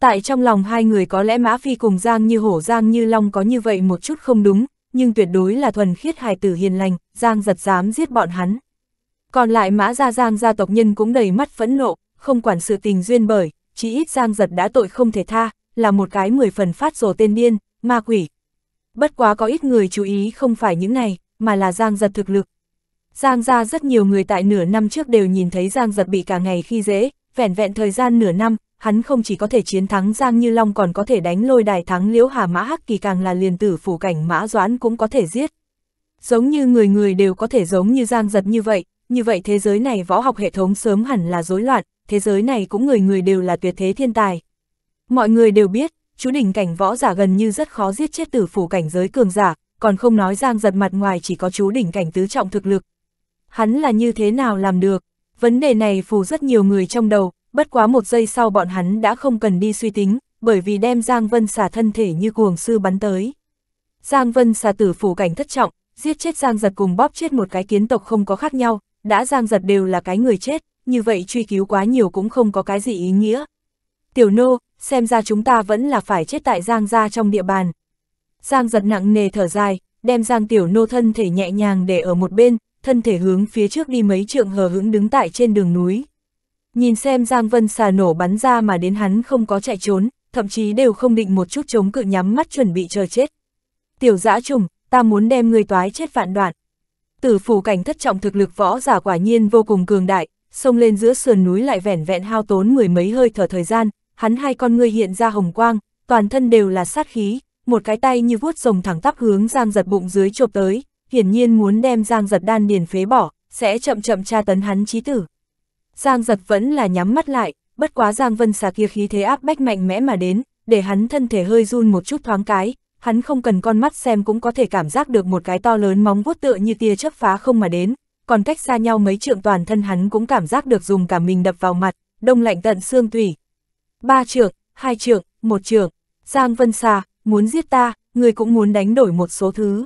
Speaker 1: Tại trong lòng hai người có lẽ Mã Phi cùng Giang như hổ Giang như long có như vậy một chút không đúng, nhưng tuyệt đối là thuần khiết hài tử hiền lành, Giang giật dám giết bọn hắn. Còn lại Mã Gia Giang gia tộc nhân cũng đầy mắt phẫn nộ, không quản sự tình duyên bởi, chỉ ít Giang giật đã tội không thể tha, là một cái mười phần phát rồ tên điên, ma quỷ, bất quá có ít người chú ý không phải những này, mà là Giang Giật thực lực. Giang ra rất nhiều người tại nửa năm trước đều nhìn thấy Giang Giật bị cả ngày khi dễ, vẻn vẹn thời gian nửa năm, hắn không chỉ có thể chiến thắng Giang Như Long còn có thể đánh lôi đài thắng Liễu Hà Mã Hắc kỳ càng là liền tử phủ cảnh Mã Doãn cũng có thể giết. Giống như người người đều có thể giống như Giang Giật như vậy, như vậy thế giới này võ học hệ thống sớm hẳn là rối loạn, thế giới này cũng người người đều là tuyệt thế thiên tài. Mọi người đều biết, chú đỉnh cảnh võ giả gần như rất khó giết chết tử phủ cảnh giới cường giả, còn không nói giang giật mặt ngoài chỉ có chú đỉnh cảnh tứ trọng thực lực. Hắn là như thế nào làm được? Vấn đề này phù rất nhiều người trong đầu, bất quá một giây sau bọn hắn đã không cần đi suy tính, bởi vì đem Giang Vân xả thân thể như cuồng sư bắn tới. Giang Vân xả tử phủ cảnh thất trọng, giết chết Giang Giật cùng bóp chết một cái kiến tộc không có khác nhau, đã Giang Giật đều là cái người chết, như vậy truy cứu quá nhiều cũng không có cái gì ý nghĩa. Tiểu nô, xem ra chúng ta vẫn là phải chết tại Giang gia trong địa bàn. Giang giật nặng nề thở dài, đem Giang tiểu nô thân thể nhẹ nhàng để ở một bên, thân thể hướng phía trước đi mấy trượng hờ hững đứng tại trên đường núi. Nhìn xem Giang Vân xà nổ bắn ra mà đến hắn không có chạy trốn, thậm chí đều không định một chút chống cự nhắm mắt chuẩn bị chờ chết. Tiểu dã trùng, ta muốn đem người toái chết vạn đoạn. Tử phủ cảnh thất trọng thực lực võ giả quả nhiên vô cùng cường đại, xông lên giữa sườn núi lại vẻn vẹn hao tốn mười mấy hơi thở thời gian, hắn hai con ngươi hiện ra hồng quang, toàn thân đều là sát khí, một cái tay như vuốt rồng thẳng tắp hướng Giang Giật bụng dưới chộp tới, hiển nhiên muốn đem Giang Giật đan điền phế bỏ, sẽ chậm chậm tra tấn hắn chí tử. Giang Giật vẫn là nhắm mắt lại, bất quá Giang Vân xà kia khí thế áp bách mạnh mẽ mà đến, để hắn thân thể hơi run một chút thoáng cái, hắn không cần con mắt xem cũng có thể cảm giác được một cái to lớn móng vuốt tựa như tia chớp phá không mà đến, còn cách xa nhau mấy trượng toàn thân hắn cũng cảm giác được dùng cả mình đập vào mặt, đông lạnh tận xương tủy, ba trưởng, hai trưởng, một trưởng. Giang Vân Xà, muốn giết ta, người cũng muốn đánh đổi một số thứ.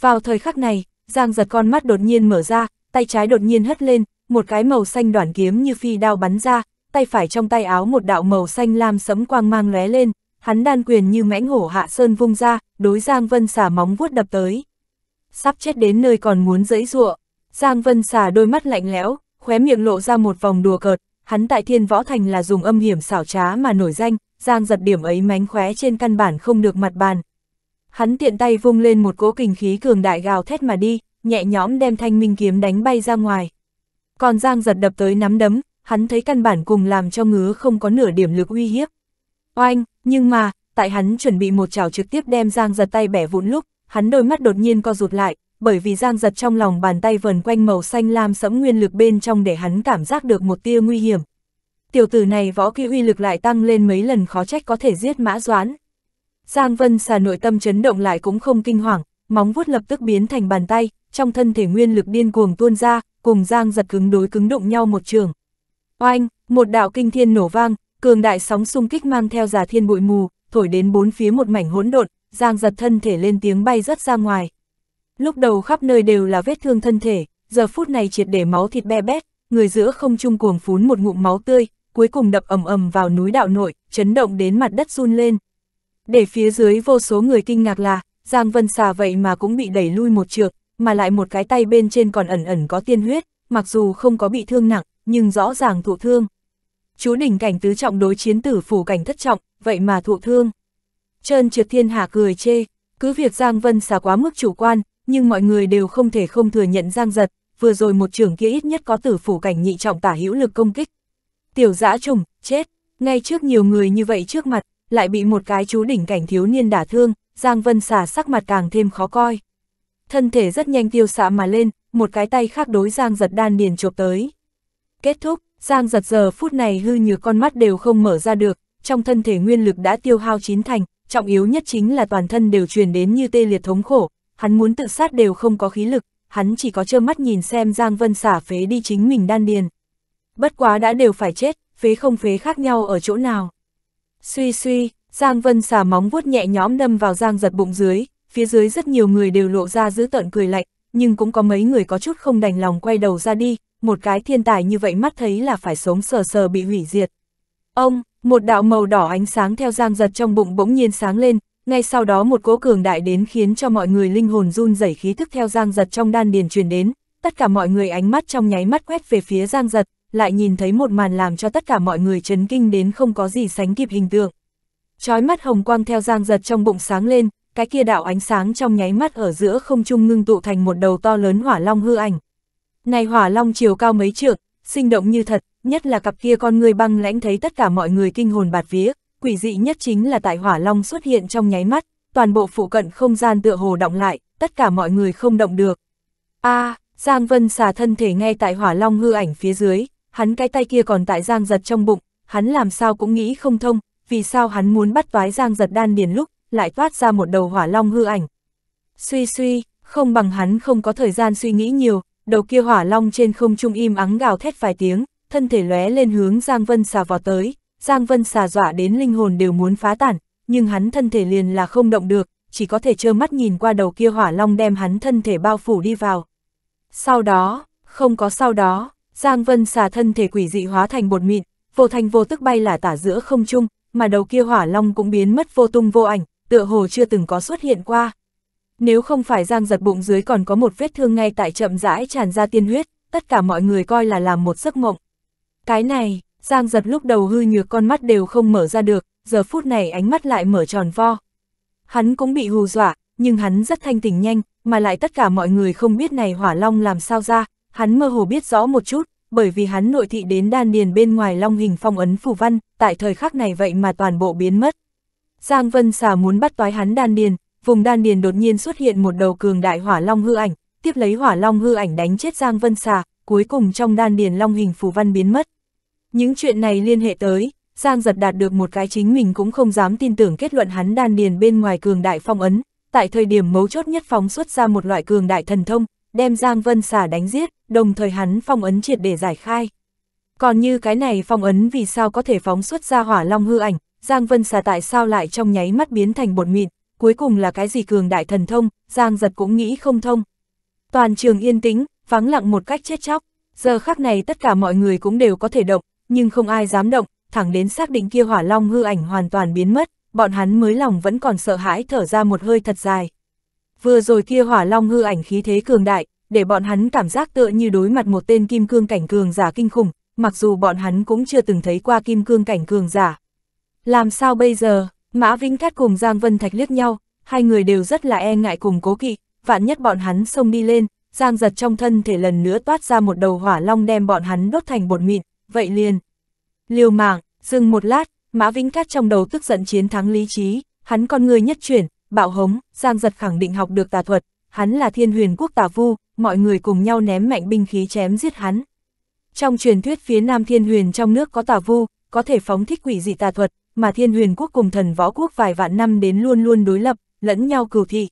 Speaker 1: Vào thời khắc này, Giang giật con mắt đột nhiên mở ra, tay trái đột nhiên hất lên, một cái màu xanh đoạn kiếm như phi đao bắn ra, tay phải trong tay áo một đạo màu xanh lam sấm quang mang lóe lên, hắn đan quyền như mãnh hổ hạ sơn vung ra, đối Giang Vân Xà móng vuốt đập tới. Sắp chết đến nơi còn muốn dẫy dụa, Giang Vân Xà đôi mắt lạnh lẽo, khóe miệng lộ ra một vòng đùa cợt, hắn tại thiên võ thành là dùng âm hiểm xảo trá mà nổi danh, giang giật điểm ấy mánh khóe trên căn bản không được mặt bàn. Hắn tiện tay vung lên một cỗ kình khí cường đại gào thét mà đi, nhẹ nhõm đem thanh minh kiếm đánh bay ra ngoài. Còn giang giật đập tới nắm đấm, hắn thấy căn bản cùng làm cho ngứa không có nửa điểm lực uy hiếp. Oanh, nhưng mà, tại hắn chuẩn bị một chảo trực tiếp đem giang giật tay bẻ vụn lúc, hắn đôi mắt đột nhiên co rụt lại, bởi vì Giang giật trong lòng bàn tay vần quanh màu xanh lam sẫm nguyên lực bên trong để hắn cảm giác được một tia nguy hiểm. Tiểu tử này võ kỹ uy lực lại tăng lên mấy lần khó trách có thể giết mã doán. Giang Vân xà nội tâm chấn động lại cũng không kinh hoàng, móng vuốt lập tức biến thành bàn tay, trong thân thể nguyên lực điên cuồng tuôn ra, cùng Giang giật cứng đối cứng đụng nhau một trường. Oanh, một đạo kinh thiên nổ vang, cường đại sóng xung kích mang theo giả thiên bụi mù, thổi đến bốn phía một mảnh hỗn độn, Giang giật thân thể lên tiếng bay rất ra ngoài. Lúc đầu khắp nơi đều là vết thương thân thể, giờ phút này triệt để máu thịt be bét, người giữa không trung cuồng phún một ngụm máu tươi, cuối cùng đập ầm ầm vào núi đạo nội, chấn động đến mặt đất run lên. Để phía dưới vô số người kinh ngạc là, Giang Vân Xà vậy mà cũng bị đẩy lui một trượt, mà lại một cái tay bên trên còn ẩn ẩn có tiên huyết, mặc dù không có bị thương nặng, nhưng rõ ràng thụ thương. Chú đỉnh cảnh tứ trọng đối chiến tử phủ cảnh thất trọng, vậy mà thụ thương. Trơn trượt thiên hạ cười chê, cứ việc Giang Vân Xà quá mức chủ quan, nhưng mọi người đều không thể không thừa nhận Giang Giật, vừa rồi một trưởng kia ít nhất có tử phủ cảnh nhị trọng tả hữu lực công kích. Tiểu dã trùng, chết, ngay trước nhiều người như vậy trước mặt, lại bị một cái chú đỉnh cảnh thiếu niên đả thương, Giang Vân xả sắc mặt càng thêm khó coi. Thân thể rất nhanh tiêu xạ mà lên, một cái tay khác đối Giang Giật đan điền chộp tới. Kết thúc, Giang Giật giờ phút này hư như con mắt đều không mở ra được, trong thân thể nguyên lực đã tiêu hao chín thành, trọng yếu nhất chính là toàn thân đều truyền đến như tê liệt thống khổ, hắn muốn tự sát đều không có khí lực, hắn chỉ có trơ mắt nhìn xem Giang Vân xả phế đi chính mình đan điền. Bất quá đã đều phải chết, phế không phế khác nhau ở chỗ nào. Suy suy, Giang Vân xả móng vuốt nhẹ nhõm đâm vào Giang giật bụng dưới, phía dưới rất nhiều người đều lộ ra giữ tợn cười lạnh, nhưng cũng có mấy người có chút không đành lòng quay đầu ra đi, một cái thiên tài như vậy mắt thấy là phải sống sờ sờ bị hủy diệt. Ông, một đạo màu đỏ ánh sáng theo Giang giật trong bụng bỗng nhiên sáng lên, ngay sau đó một cỗ cường đại đến khiến cho mọi người linh hồn run rẩy khí thức theo giang giật trong đan điền truyền đến, tất cả mọi người ánh mắt trong nháy mắt quét về phía giang giật, lại nhìn thấy một màn làm cho tất cả mọi người chấn kinh đến không có gì sánh kịp hình tượng. Chói mắt hồng quang theo giang giật trong bụng sáng lên, cái kia đạo ánh sáng trong nháy mắt ở giữa không trung ngưng tụ thành một đầu to lớn hỏa long hư ảnh. Này hỏa long chiều cao mấy trượng, sinh động như thật, nhất là cặp kia con người băng lãnh thấy tất cả mọi người kinh hồn bạt vía, Quỷ dị nhất chính là tại hỏa long xuất hiện trong nháy mắt, toàn bộ phụ cận không gian tựa hồ động lại, tất cả mọi người không động được. a à, Giang Vân xà thân thể ngay tại hỏa long hư ảnh phía dưới, hắn cái tay kia còn tại Giang giật trong bụng, hắn làm sao cũng nghĩ không thông, vì sao hắn muốn bắt vái Giang giật đan điền lúc, lại toát ra một đầu hỏa long hư ảnh. Suy suy, không bằng hắn không có thời gian suy nghĩ nhiều, đầu kia hỏa long trên không trung im ắng gào thét vài tiếng, thân thể lóe lên hướng Giang Vân xà vọt tới. Giang Vân xà dọa đến linh hồn đều muốn phá tản, nhưng hắn thân thể liền là không động được, chỉ có thể trơ mắt nhìn qua đầu kia hỏa long đem hắn thân thể bao phủ đi vào. Sau đó, không có sau đó, Giang Vân xà thân thể quỷ dị hóa thành bột mịn, vô thành vô tức bay là tả giữa không trung, mà đầu kia hỏa long cũng biến mất vô tung vô ảnh, tựa hồ chưa từng có xuất hiện qua. Nếu không phải Giang giật bụng dưới còn có một vết thương ngay tại chậm rãi tràn ra tiên huyết, tất cả mọi người coi là làm một giấc mộng. Cái này, Giang giật lúc đầu hư nhược con mắt đều không mở ra được, giờ phút này ánh mắt lại mở tròn vo. Hắn cũng bị hù dọa, nhưng hắn rất thanh tỉnh nhanh, mà lại tất cả mọi người không biết này hỏa long làm sao ra, hắn mơ hồ biết rõ một chút, bởi vì hắn nội thị đến đan điền bên ngoài long hình phong ấn phù văn, tại thời khắc này vậy mà toàn bộ biến mất. Giang Vân xà muốn bắt toái hắn đan điền, vùng đan điền đột nhiên xuất hiện một đầu cường đại hỏa long hư ảnh, tiếp lấy hỏa long hư ảnh đánh chết Giang Vân xà, cuối cùng trong đan điền long hình phù văn biến mất. Những chuyện này liên hệ tới, Giang giật đạt được một cái chính mình cũng không dám tin tưởng kết luận hắn đan điền bên ngoài cường đại phong ấn, tại thời điểm mấu chốt nhất phóng xuất ra một loại cường đại thần thông, đem Giang Vân xả đánh giết, đồng thời hắn phong ấn triệt để giải khai. Còn như cái này phong ấn vì sao có thể phóng xuất ra hỏa long hư ảnh, Giang Vân xả tại sao lại trong nháy mắt biến thành bột mịn, cuối cùng là cái gì cường đại thần thông, Giang giật cũng nghĩ không thông. Toàn trường yên tĩnh, vắng lặng một cách chết chóc, giờ khắc này tất cả mọi người cũng đều có thể động, nhưng không ai dám động, thẳng đến xác định kia hỏa long hư ảnh hoàn toàn biến mất, bọn hắn mới lòng vẫn còn sợ hãi thở ra một hơi thật dài. Vừa rồi kia hỏa long hư ảnh khí thế cường đại, để bọn hắn cảm giác tựa như đối mặt một tên kim cương cảnh cường giả kinh khủng, mặc dù bọn hắn cũng chưa từng thấy qua kim cương cảnh cường giả. Làm sao bây giờ, Mã Vĩnh Cát cùng Giang Vân Thạch liếc nhau, hai người đều rất là e ngại cùng cố kỵ, vạn nhất bọn hắn xông đi lên, Giang giật trong thân thể lần nữa toát ra một đầu hỏa long đem bọn hắn đốt thành bột mịn, vậy liền. Liều mạng, dừng một lát, Mã Vĩnh Cát trong đầu tức giận chiến thắng lý trí, hắn con người nhất chuyển, bạo hống, giang giật khẳng định học được tà thuật, hắn là thiên huyền quốc tà vu, mọi người cùng nhau ném mạnh binh khí chém giết hắn. Trong truyền thuyết phía nam thiên huyền trong nước có tà vu, có thể phóng thích quỷ dị tà thuật, mà thiên huyền quốc cùng thần võ quốc vài vạn năm đến luôn luôn đối lập, lẫn nhau cửu thị.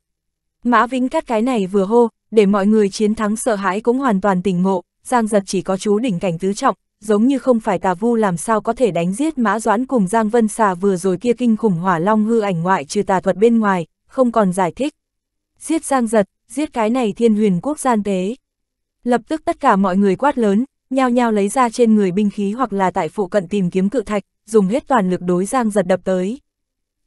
Speaker 1: Mã Vĩnh Cát cái này vừa hô, để mọi người chiến thắng sợ hãi cũng hoàn toàn tỉnh ngộ, Giang Giật chỉ có chú đỉnh cảnh tứ trọng, giống như không phải tà vu làm sao có thể đánh giết mã doãn cùng Giang Vân Xà vừa rồi kia kinh khủng hỏa long hư ảnh ngoại trừ tà thuật bên ngoài, không còn giải thích. Giết Giang giật, giết cái này thiên huyền quốc gian tế. Lập tức tất cả mọi người quát lớn, nhao nhao lấy ra trên người binh khí hoặc là tại phụ cận tìm kiếm cự thạch, dùng hết toàn lực đối Giang giật đập tới.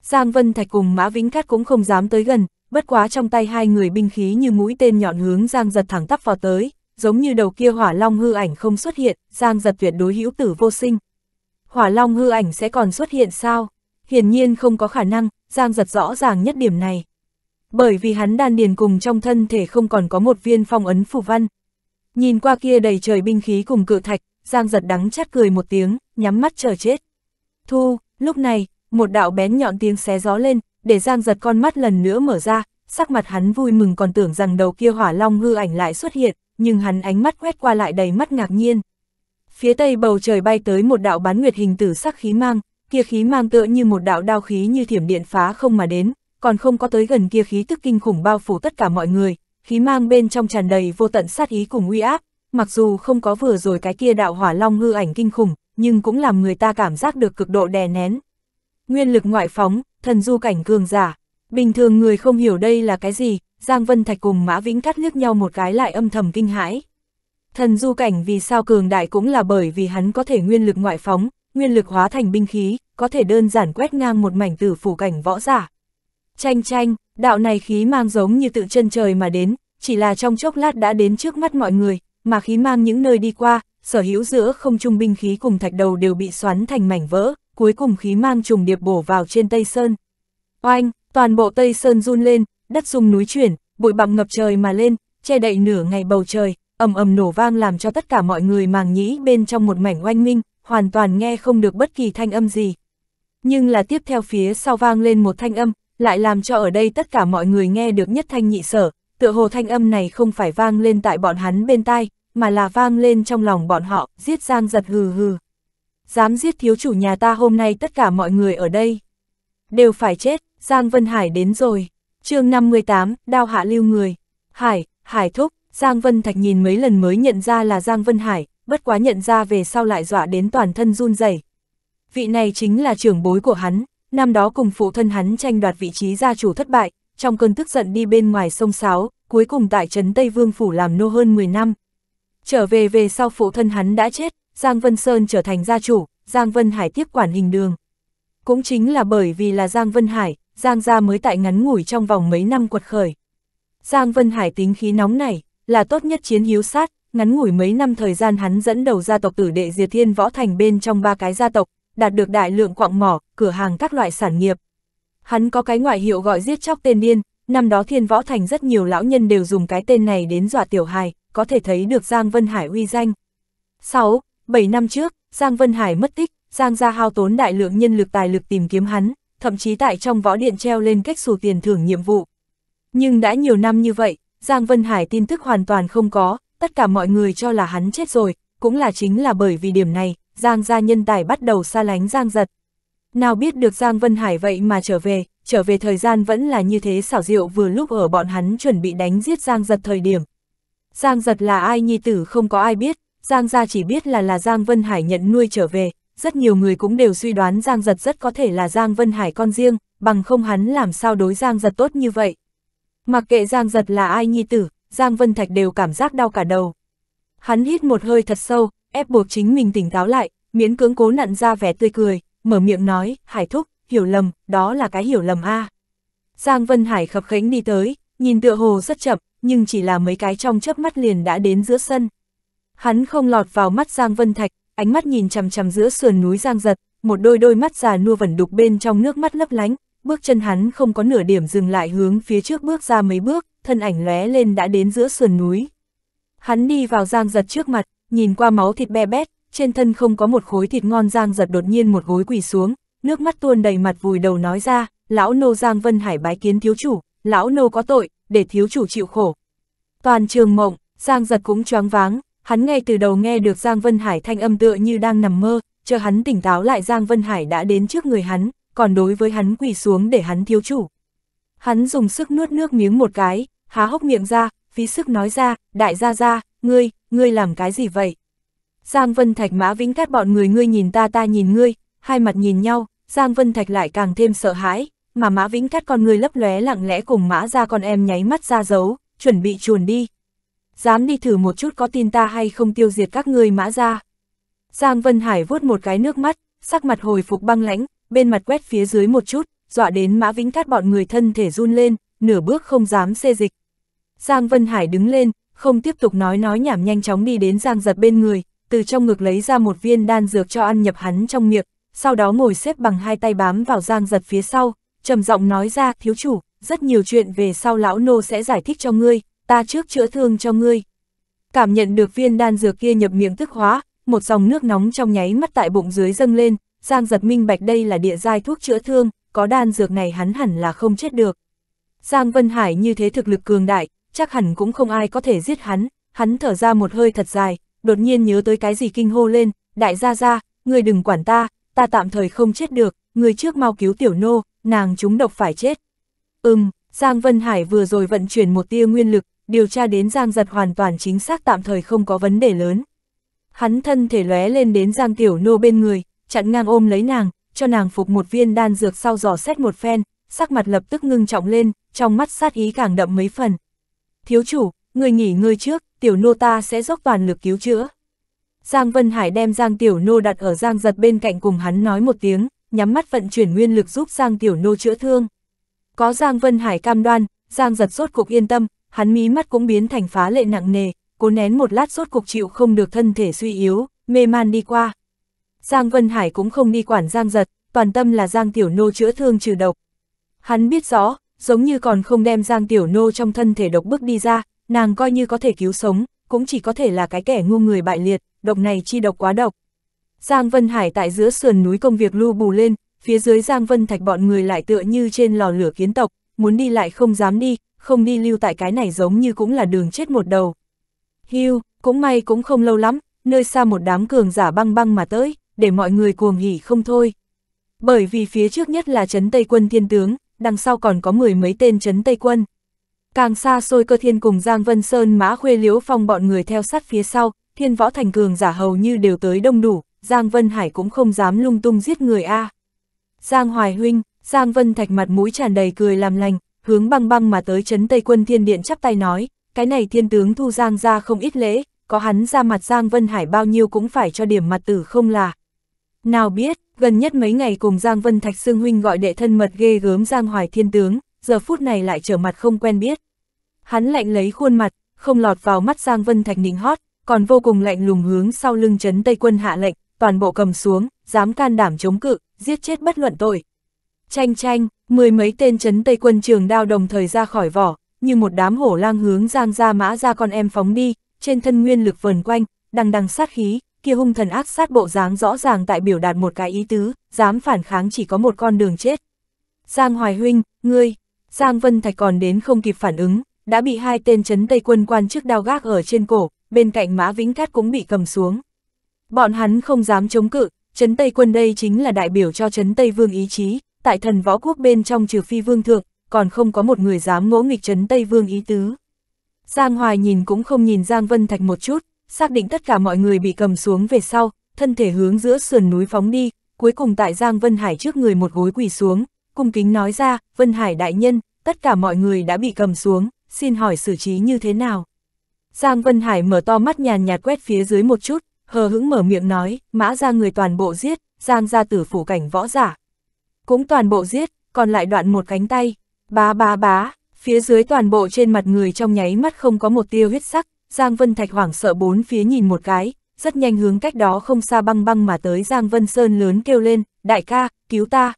Speaker 1: Giang Vân Thạch cùng Mã Vĩnh Cát cũng không dám tới gần, bất quá trong tay hai người binh khí như mũi tên nhọn hướng Giang giật thẳng tắp vào tới, giống như đầu kia hỏa long hư ảnh không xuất hiện, Giang giật tuyệt đối hữu tử vô sinh. Hỏa long hư ảnh sẽ còn xuất hiện sao? Hiển nhiên không có khả năng, Giang giật rõ ràng nhất điểm này. Bởi vì hắn đan điền cùng trong thân thể không còn có một viên phong ấn phù văn. Nhìn qua kia đầy trời binh khí cùng cự thạch, Giang giật đắng chát cười một tiếng, nhắm mắt chờ chết. Thu, lúc này, một đạo bén nhọn tiếng xé gió lên, để Giang giật con mắt lần nữa mở ra, sắc mặt hắn vui mừng còn tưởng rằng đầu kia hỏa long hư ảnh lại xuất hiện, nhưng hắn ánh mắt quét qua lại đầy mắt ngạc nhiên. Phía tây bầu trời bay tới một đạo bán nguyệt hình tử sắc khí mang, kia khí mang tựa như một đạo đao khí như thiểm điện phá không mà đến, còn không có tới gần kia khí tức kinh khủng bao phủ tất cả mọi người, khí mang bên trong tràn đầy vô tận sát ý cùng uy áp, mặc dù không có vừa rồi cái kia đạo hỏa long ngư ảnh kinh khủng, nhưng cũng làm người ta cảm giác được cực độ đè nén. Nguyên lực ngoại phóng, thần du cảnh cường giả, bình thường người không hiểu đây là cái gì, Giang Vân Thạch cùng Mã Vĩnh Cát liếc nhau một cái lại âm thầm kinh hãi. Thần du cảnh vì sao cường đại cũng là bởi vì hắn có thể nguyên lực ngoại phóng, nguyên lực hóa thành binh khí, có thể đơn giản quét ngang một mảnh tử phủ cảnh võ giả. Chanh chanh, đạo này khí mang giống như tự chân trời mà đến, chỉ là trong chốc lát đã đến trước mắt mọi người, mà khí mang những nơi đi qua, sở hữu giữa không trung binh khí cùng thạch đầu đều bị xoắn thành mảnh vỡ, cuối cùng khí mang trùng điệp bổ vào trên Tây Sơn. Oanh, toàn bộ Tây Sơn run lên, đất rung núi chuyển, bụi bặm ngập trời mà lên, che đậy nửa ngày bầu trời, ầm ầm nổ vang làm cho tất cả mọi người màng nhĩ bên trong một mảnh oanh minh, hoàn toàn nghe không được bất kỳ thanh âm gì. Nhưng là tiếp theo phía sau vang lên một thanh âm, lại làm cho ở đây tất cả mọi người nghe được nhất thanh nhị sở, tựa hồ thanh âm này không phải vang lên tại bọn hắn bên tai, mà là vang lên trong lòng bọn họ, giết giang giật hừ hừ. Dám giết thiếu chủ nhà ta hôm nay tất cả mọi người ở đây. Đều phải chết, Giang Vân Hải đến rồi chương 58, Đao Hạ Lưu Người. Hải, Hải Thúc, Giang Vân Thạch nhìn mấy lần mới nhận ra là Giang Vân Hải, bất quá nhận ra về sau lại dọa đến toàn thân run rẩy. Vị này chính là trưởng bối của hắn, năm đó cùng phụ thân hắn tranh đoạt vị trí gia chủ thất bại, trong cơn tức giận đi bên ngoài sông Sáo, cuối cùng tại trấn Tây Vương Phủ làm nô hơn 10 năm. Trở về về sau phụ thân hắn đã chết, Giang Vân Sơn trở thành gia chủ, Giang Vân Hải tiếp quản hình đường. Cũng chính là bởi vì là Giang Vân Hải, Giang gia mới tại ngắn ngủi trong vòng mấy năm quật khởi. Giang Vân Hải tính khí nóng này, là tốt nhất chiến hiếu sát, ngắn ngủi mấy năm thời gian hắn dẫn đầu gia tộc tử đệ diệt thiên võ thành bên trong ba cái gia tộc, đạt được đại lượng quạng mỏ, cửa hàng các loại sản nghiệp. Hắn có cái ngoại hiệu gọi giết chóc tên điên, năm đó thiên võ thành rất nhiều lão nhân đều dùng cái tên này đến dọa tiểu hài, có thể thấy được Giang Vân Hải uy danh. 6. 7 năm trước, Giang Vân Hải mất tích, Giang gia hao tốn đại lượng nhân lực tài lực tìm kiếm hắn, thậm chí tại trong võ điện treo lên cách xù tiền thưởng nhiệm vụ. Nhưng đã nhiều năm như vậy, Giang Vân Hải tin tức hoàn toàn không có, tất cả mọi người cho là hắn chết rồi, cũng là chính là bởi vì điểm này, Giang gia nhân tài bắt đầu xa lánh Giang giật. Nào biết được Giang Vân Hải vậy mà trở về, trở về thời gian vẫn là như thế xảo diệu vừa lúc ở bọn hắn chuẩn bị đánh giết Giang giật thời điểm. Giang giật là ai nhi tử không có ai biết, Giang gia chỉ biết là là Giang Vân Hải nhận nuôi trở về, rất nhiều người cũng đều suy đoán Giang Giật rất có thể là Giang Vân Hải con riêng, bằng không hắn làm sao đối Giang Giật tốt như vậy. Mặc kệ Giang Giật là ai nhi tử, Giang Vân Thạch đều cảm giác đau cả đầu. Hắn hít một hơi thật sâu, ép buộc chính mình tỉnh táo lại, miễn cưỡng cố nặn ra vẻ tươi cười, mở miệng nói, Hải Thúc, hiểu lầm, đó là cái hiểu lầm a. Giang Vân Hải khập khánh đi tới, nhìn tựa hồ rất chậm, nhưng chỉ là mấy cái trong chớp mắt liền đã đến giữa sân. Hắn không lọt vào mắt Giang Vân Thạch, ánh mắt nhìn chằm chằm giữa sườn núi giang giật, một đôi đôi mắt già nua vẩn đục bên trong nước mắt lấp lánh, bước chân hắn không có nửa điểm dừng lại hướng phía trước bước ra mấy bước, thân ảnh lóe lên đã đến giữa sườn núi. Hắn đi vào giang giật trước mặt, nhìn qua máu thịt be bét, trên thân không có một khối thịt ngon giang giật đột nhiên một gối quỳ xuống, nước mắt tuôn đầy mặt vùi đầu nói ra, lão nô giang vân hải bái kiến thiếu chủ, lão nô có tội, để thiếu chủ chịu khổ. Toàn trường mộng, giang giật cũng choáng váng, hắn ngay từ đầu nghe được Giang Vân Hải thanh âm tựa như đang nằm mơ, chờ hắn tỉnh táo lại Giang Vân Hải đã đến trước người hắn, còn đối với hắn quỳ xuống để hắn thiếu chủ. Hắn dùng sức nuốt nước miếng một cái, há hốc miệng ra, phí sức nói ra, đại gia gia, ngươi, ngươi làm cái gì vậy? Giang Vân Thạch mã vĩnh cát bọn người ngươi nhìn ta ta nhìn ngươi, hai mặt nhìn nhau, Giang Vân Thạch lại càng thêm sợ hãi, mà mã vĩnh cát con người lấp lóe lặng lẽ cùng mã ra con em nháy mắt ra dấu, chuẩn bị chuồn đi, dám đi thử một chút có tin ta hay không tiêu diệt các ngươi mã ra. Giang Vân Hải vuốt một cái nước mắt, sắc mặt hồi phục băng lãnh, bên mặt quét phía dưới một chút, dọa đến mã vĩnh thắt bọn người thân thể run lên, nửa bước không dám xê dịch. Giang Vân Hải đứng lên, không tiếp tục nói nói nhảm nhanh chóng đi đến Giang giật bên người, từ trong ngực lấy ra một viên đan dược cho ăn nhập hắn trong miệng, sau đó ngồi xếp bằng hai tay bám vào Giang giật phía sau, trầm giọng nói ra, thiếu chủ, rất nhiều chuyện về sau lão nô sẽ giải thích cho ngươi, ta trước chữa thương cho ngươi. Cảm nhận được viên đan dược kia nhập miệng tức hóa, một dòng nước nóng trong nháy mắt tại bụng dưới dâng lên, Giang giật minh bạch đây là địa giai thuốc chữa thương, có đan dược này hắn hẳn là không chết được. Giang Vân Hải như thế thực lực cường đại, chắc hẳn cũng không ai có thể giết hắn, hắn thở ra một hơi thật dài, đột nhiên nhớ tới cái gì kinh hô lên, đại gia gia, ngươi đừng quản ta, ta tạm thời không chết được, ngươi trước mau cứu tiểu nô, nàng chúng độc phải chết. Ừm, Giang Vân Hải vừa rồi vận chuyển một tia nguyên lực, điều tra đến Giang Giật hoàn toàn chính xác tạm thời không có vấn đề lớn. Hắn thân thể lóe lên đến Giang Tiểu Nô bên người, chặn ngang ôm lấy nàng, cho nàng phục một viên đan dược sau dò xét một phen, sắc mặt lập tức ngưng trọng lên, trong mắt sát ý càng đậm mấy phần. Thiếu chủ, người nghỉ ngơi trước, Tiểu Nô ta sẽ dốc toàn lực cứu chữa. Giang Vân Hải đem Giang Tiểu Nô đặt ở Giang Giật bên cạnh cùng hắn nói một tiếng, nhắm mắt vận chuyển nguyên lực giúp Giang Tiểu Nô chữa thương. Có Giang Vân Hải cam đoan, Giang Giật sốt cục yên tâm, hắn mí mắt cũng biến thành phá lệ nặng nề, cố nén một lát sốt cục chịu không được thân thể suy yếu, mê man đi qua. Giang Vân Hải cũng không đi quản Giang giật, toàn tâm là Giang Tiểu Nô chữa thương trừ độc. Hắn biết rõ, giống như còn không đem Giang Tiểu Nô trong thân thể độc bước đi ra, nàng coi như có thể cứu sống, cũng chỉ có thể là cái kẻ ngu người bại liệt, độc này chi độc quá độc. Giang Vân Hải tại giữa sườn núi công việc lưu bù lên, phía dưới Giang Vân Thạch bọn người lại tựa như trên lò lửa kiến tộc, muốn đi lại không dám đi, không đi lưu tại cái này giống như cũng là đường chết một đầu. Hưu, cũng may cũng không lâu lắm, nơi xa một đám cường giả băng băng mà tới, để mọi người cuồng hỉ không thôi. Bởi vì phía trước nhất là Trấn Tây Quân Thiên Tướng, đằng sau còn có mười mấy tên Trấn Tây Quân. Càng xa xôi cơ thiên cùng Giang Vân Sơn mã khuê liếu phong bọn người theo sát phía sau, thiên võ thành cường giả hầu như đều tới đông đủ, Giang Vân Hải cũng không dám lung tung giết người a à. Giang Hoài Huynh, Giang Vân Thạch mặt mũi tràn đầy cười làm lành, hướng băng băng mà tới chấn Tây quân thiên điện chắp tay nói, cái này thiên tướng thu Giang ra không ít lễ, có hắn ra mặt Giang Vân Hải bao nhiêu cũng phải cho điểm mặt tử không là. Nào biết, gần nhất mấy ngày cùng Giang Vân Thạch Sương Huynh gọi đệ thân mật ghê gớm Giang Hoài thiên tướng, giờ phút này lại trở mặt không quen biết. Hắn lạnh lấy khuôn mặt, không lọt vào mắt Giang Vân Thạch nịnh hót, còn vô cùng lạnh lùng hướng sau lưng chấn Tây quân hạ lệnh, toàn bộ cầm xuống, dám can đảm chống cự, giết chết bất luận tội. Chanh chanh, mười mấy tên chấn tây quân trường đao đồng thời ra khỏi vỏ, như một đám hổ lang hướng giang ra mã ra con em phóng đi, trên thân nguyên lực vần quanh, đằng đằng sát khí, kia hung thần ác sát bộ dáng rõ ràng tại biểu đạt một cái ý tứ, dám phản kháng chỉ có một con đường chết. Giang Hoài Huynh, ngươi, Giang Vân Thạch còn đến không kịp phản ứng, đã bị hai tên chấn tây quân quan chức đao gác ở trên cổ, bên cạnh Mã Vĩnh Cát cũng bị cầm xuống. Bọn hắn không dám chống cự, Trấn Tây quân đây chính là đại biểu cho Trấn Tây Vương ý chí, tại thần võ quốc bên trong trừ phi vương thượng, còn không có một người dám ngỗ nghịch Trấn Tây Vương ý tứ. Giang Hoài nhìn cũng không nhìn Giang Vân Thạch một chút, xác định tất cả mọi người bị cầm xuống về sau, thân thể hướng giữa sườn núi phóng đi, cuối cùng tại Giang Vân Hải trước người một gối quỳ xuống, cung kính nói ra, Vân Hải đại nhân, tất cả mọi người đã bị cầm xuống, xin hỏi xử trí như thế nào? Giang Vân Hải mở to mắt nhàn nhạt quét phía dưới một chút, hờ hững mở miệng nói, mã ra người toàn bộ giết, giang ra tử phủ cảnh võ giả. Cũng toàn bộ giết, còn lại đoạn một cánh tay, bá bá bá, phía dưới toàn bộ trên mặt người trong nháy mắt không có một tiêu huyết sắc, Giang Vân Thạch hoảng sợ bốn phía nhìn một cái, rất nhanh hướng cách đó không xa băng băng mà tới Giang Vân Sơn lớn kêu lên, đại ca, cứu ta.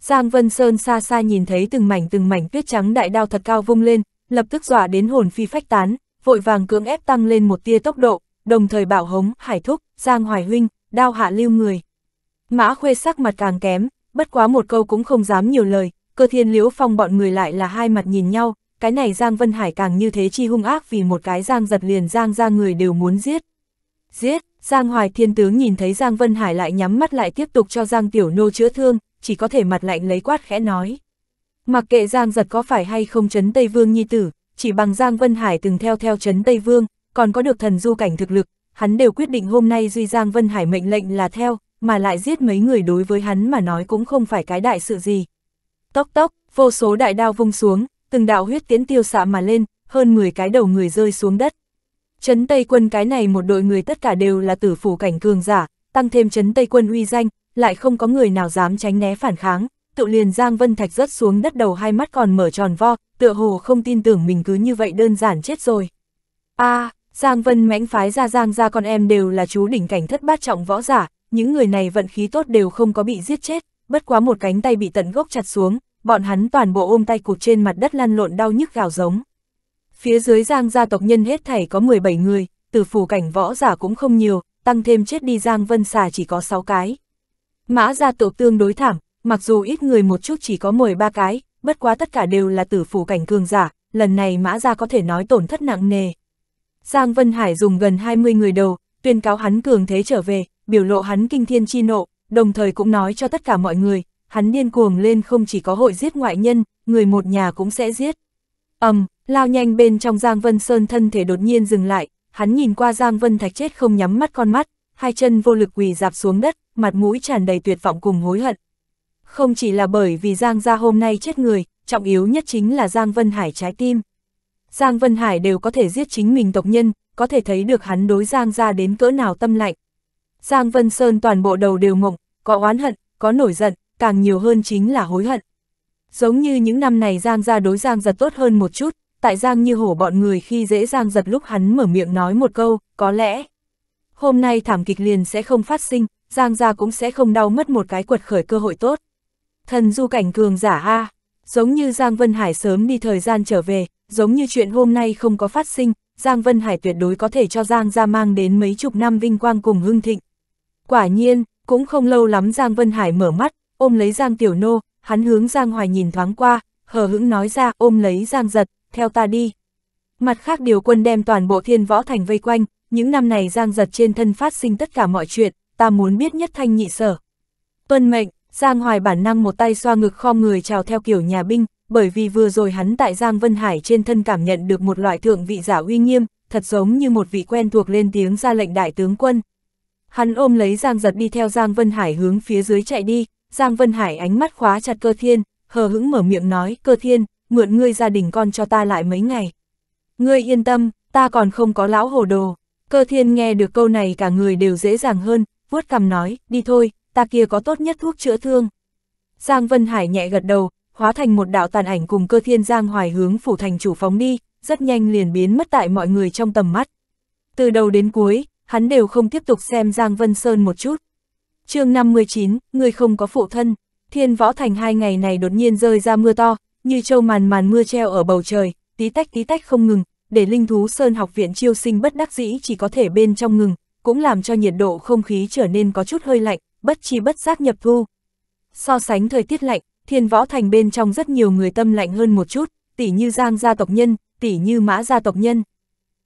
Speaker 1: Giang Vân Sơn xa xa nhìn thấy từng mảnh từng mảnh tuyết trắng đại đao thật cao vung lên, lập tức dọa đến hồn phi phách tán, vội vàng cưỡng ép tăng lên một tia tốc độ, đồng thời bảo hống, hải thúc, giang hoài huynh, đao hạ lưu người. Mã khuê sắc mặt càng kém, bất quá một câu cũng không dám nhiều lời, cơ thiên liễu phong bọn người lại là hai mặt nhìn nhau, cái này Giang Vân Hải càng như thế chi hung ác vì một cái Giang giật liền Giang ra người đều muốn giết. Giết, Giang Hoài Thiên Tướng nhìn thấy Giang Vân Hải lại nhắm mắt lại tiếp tục cho Giang Tiểu Nô chữa thương, chỉ có thể mặt lạnh lấy quát khẽ nói. Mặc kệ Giang giật có phải hay không chấn Tây Vương nhi tử, chỉ bằng Giang Vân Hải từng theo theo chấn Tây Vương, còn có được thần du cảnh thực lực, hắn đều quyết định hôm nay Duy Giang Vân Hải mệnh lệnh là theo, mà lại giết mấy người đối với hắn mà nói cũng không phải cái đại sự gì. Tóc tóc, vô số đại đao vung xuống, từng đạo huyết tiến tiêu xạ mà lên, hơn 10 cái đầu người rơi xuống đất. chấn Tây quân cái này một đội người tất cả đều là tử phủ cảnh cường giả, tăng thêm chấn Tây quân uy danh, lại không có người nào dám tránh né phản kháng, tự liền Giang Vân Thạch rớt xuống đất đầu hai mắt còn mở tròn vo, tựa hồ không tin tưởng mình cứ như vậy đơn giản chết rồi. a à, Giang Vân mãnh phái ra Giang ra con em đều là chú đỉnh cảnh thất bát trọng võ giả, những người này vận khí tốt đều không có bị giết chết, bất quá một cánh tay bị tận gốc chặt xuống, bọn hắn toàn bộ ôm tay cụt trên mặt đất lăn lộn đau nhức gào giống. Phía dưới Giang gia tộc nhân hết thảy có 17 người, từ phủ cảnh võ giả cũng không nhiều, tăng thêm chết đi Giang Vân xà chỉ có 6 cái. Mã gia tộc tương đối thảm, mặc dù ít người một chút chỉ có 13 cái, bất quá tất cả đều là tử phủ cảnh cường giả, lần này mã gia có thể nói tổn thất nặng nề. Giang Vân Hải dùng gần 20 người đầu, tuyên cáo hắn cường thế trở về, biểu lộ hắn kinh thiên chi nộ, đồng thời cũng nói cho tất cả mọi người, hắn điên cuồng lên không chỉ có hội giết ngoại nhân, người một nhà cũng sẽ giết. ầm, um, lao nhanh bên trong Giang Vân Sơn thân thể đột nhiên dừng lại, hắn nhìn qua Giang Vân Thạch chết không nhắm mắt con mắt, hai chân vô lực quỳ dạp xuống đất, mặt mũi tràn đầy tuyệt vọng cùng hối hận. Không chỉ là bởi vì Giang gia hôm nay chết người, trọng yếu nhất chính là Giang Vân Hải trái tim. Giang Vân Hải đều có thể giết chính mình tộc nhân, có thể thấy được hắn đối Giang ra đến cỡ nào tâm lạnh. Giang Vân Sơn toàn bộ đầu đều mộng, có oán hận, có nổi giận, càng nhiều hơn chính là hối hận. Giống như những năm này Giang ra đối Giang giật tốt hơn một chút, tại Giang như hổ bọn người khi dễ Giang giật lúc hắn mở miệng nói một câu, có lẽ hôm nay thảm kịch liền sẽ không phát sinh, Giang gia cũng sẽ không đau mất một cái quật khởi cơ hội tốt. Thần du cảnh cường giả A, giống như Giang Vân Hải sớm đi thời gian trở về, giống như chuyện hôm nay không có phát sinh, Giang Vân Hải tuyệt đối có thể cho Giang ra mang đến mấy chục năm vinh quang cùng hưng thịnh. Quả nhiên, cũng không lâu lắm Giang Vân Hải mở mắt, ôm lấy Giang Tiểu Nô, hắn hướng Giang Hoài nhìn thoáng qua, hờ hững nói ra ôm lấy Giang Giật, theo ta đi. Mặt khác điều quân đem toàn bộ thiên võ thành vây quanh, những năm này Giang Giật trên thân phát sinh tất cả mọi chuyện, ta muốn biết nhất thanh nhị sở. Tuân mệnh, Giang Hoài bản năng một tay xoa ngực khom người chào theo kiểu nhà binh, bởi vì vừa rồi hắn tại Giang Vân Hải trên thân cảm nhận được một loại thượng vị giả uy nghiêm, thật giống như một vị quen thuộc lên tiếng ra lệnh đại tướng quân. Hắn ôm lấy Giang giật đi theo Giang Vân Hải hướng phía dưới chạy đi, Giang Vân Hải ánh mắt khóa chặt cơ thiên, hờ hững mở miệng nói, cơ thiên, mượn ngươi gia đình con cho ta lại mấy ngày. Ngươi yên tâm, ta còn không có lão hồ đồ. Cơ thiên nghe được câu này cả người đều dễ dàng hơn, vuốt cằm nói, đi thôi, ta kia có tốt nhất thuốc chữa thương. Giang Vân Hải nhẹ gật đầu, hóa thành một đạo tàn ảnh cùng cơ thiên giang hoài hướng phủ thành chủ phóng đi, rất nhanh liền biến mất tại mọi người trong tầm mắt. Từ đầu đến cuối, hắn đều không tiếp tục xem Giang Vân Sơn một chút. chương 59, người không có phụ thân, thiên võ thành hai ngày này đột nhiên rơi ra mưa to, như châu màn màn mưa treo ở bầu trời, tí tách tí tách không ngừng, để linh thú Sơn học viện chiêu sinh bất đắc dĩ chỉ có thể bên trong ngừng, cũng làm cho nhiệt độ không khí trở nên có chút hơi lạnh, bất chi bất giác nhập thu. So sánh thời tiết lạnh, thiên võ thành bên trong rất nhiều người tâm lạnh hơn một chút, tỉ như Giang gia tộc nhân, tỉ như Mã gia tộc nhân.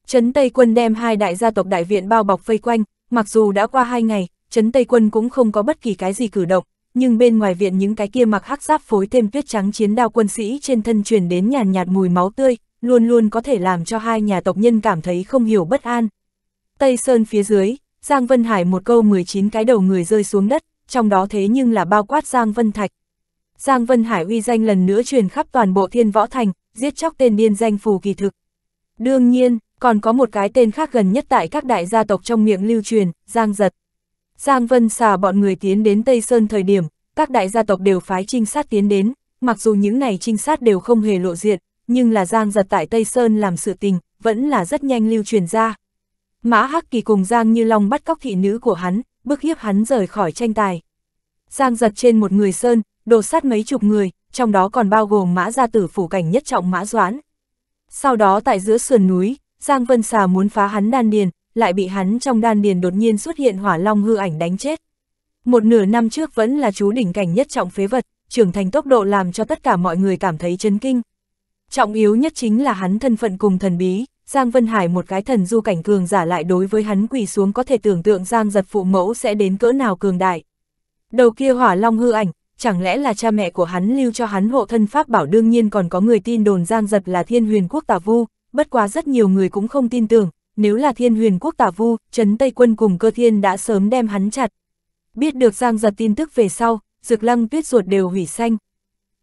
Speaker 1: Trấn Tây quân đem hai đại gia tộc đại viện bao bọc vây quanh, mặc dù đã qua hai ngày, Trấn Tây quân cũng không có bất kỳ cái gì cử động, nhưng bên ngoài viện những cái kia mặc hắc giáp phối thêm tuyết trắng chiến đao quân sĩ trên thân truyền đến nhàn nhạt mùi máu tươi, luôn luôn có thể làm cho hai nhà tộc nhân cảm thấy không hiểu bất an. Tây Sơn phía dưới, Giang Vân Hải một câu 19 cái đầu người rơi xuống đất, trong đó thế nhưng là bao quát Giang Vân Thạch, Giang Vân Hải uy danh lần nữa truyền khắp toàn bộ thiên võ thành, giết chóc tên điên danh phù kỳ thực. Đương nhiên, còn có một cái tên khác gần nhất tại các đại gia tộc trong miệng lưu truyền, Giang Giật. Giang Vân xà bọn người tiến đến Tây Sơn thời điểm, các đại gia tộc đều phái trinh sát tiến đến, mặc dù những này trinh sát đều không hề lộ diện, nhưng là Giang Giật tại Tây Sơn làm sự tình, vẫn là rất nhanh lưu truyền ra. Mã Hắc Kỳ cùng Giang Như Long bắt cóc thị nữ của hắn, bức hiếp hắn rời khỏi tranh tài. Giang Giật trên một người Sơn, đột sát mấy chục người, trong đó còn bao gồm mã gia tử phủ cảnh nhất trọng mã doãn. Sau đó tại giữa sườn núi, Giang Vân Xà muốn phá hắn đan điền, lại bị hắn trong đan điền đột nhiên xuất hiện hỏa long hư ảnh đánh chết. Một nửa năm trước vẫn là chú đỉnh cảnh nhất trọng phế vật, trưởng thành tốc độ làm cho tất cả mọi người cảm thấy chấn kinh. Trọng yếu nhất chính là hắn thân phận cùng thần bí, Giang Vân Hải một cái thần du cảnh cường giả lại đối với hắn quỳ xuống có thể tưởng tượng Giang giật phụ mẫu sẽ đến cỡ nào cường đại. Đầu kia hỏa long hư ảnh, chẳng lẽ là cha mẹ của hắn lưu cho hắn hộ thân pháp bảo đương nhiên còn có người tin đồn Giang Giật là thiên huyền quốc tà vu, bất quá rất nhiều người cũng không tin tưởng, nếu là thiên huyền quốc tà vu, Trấn Tây Quân cùng cơ thiên đã sớm đem hắn chặt. Biết được Giang Giật tin tức về sau, dược lăng tuyết ruột đều hủy xanh.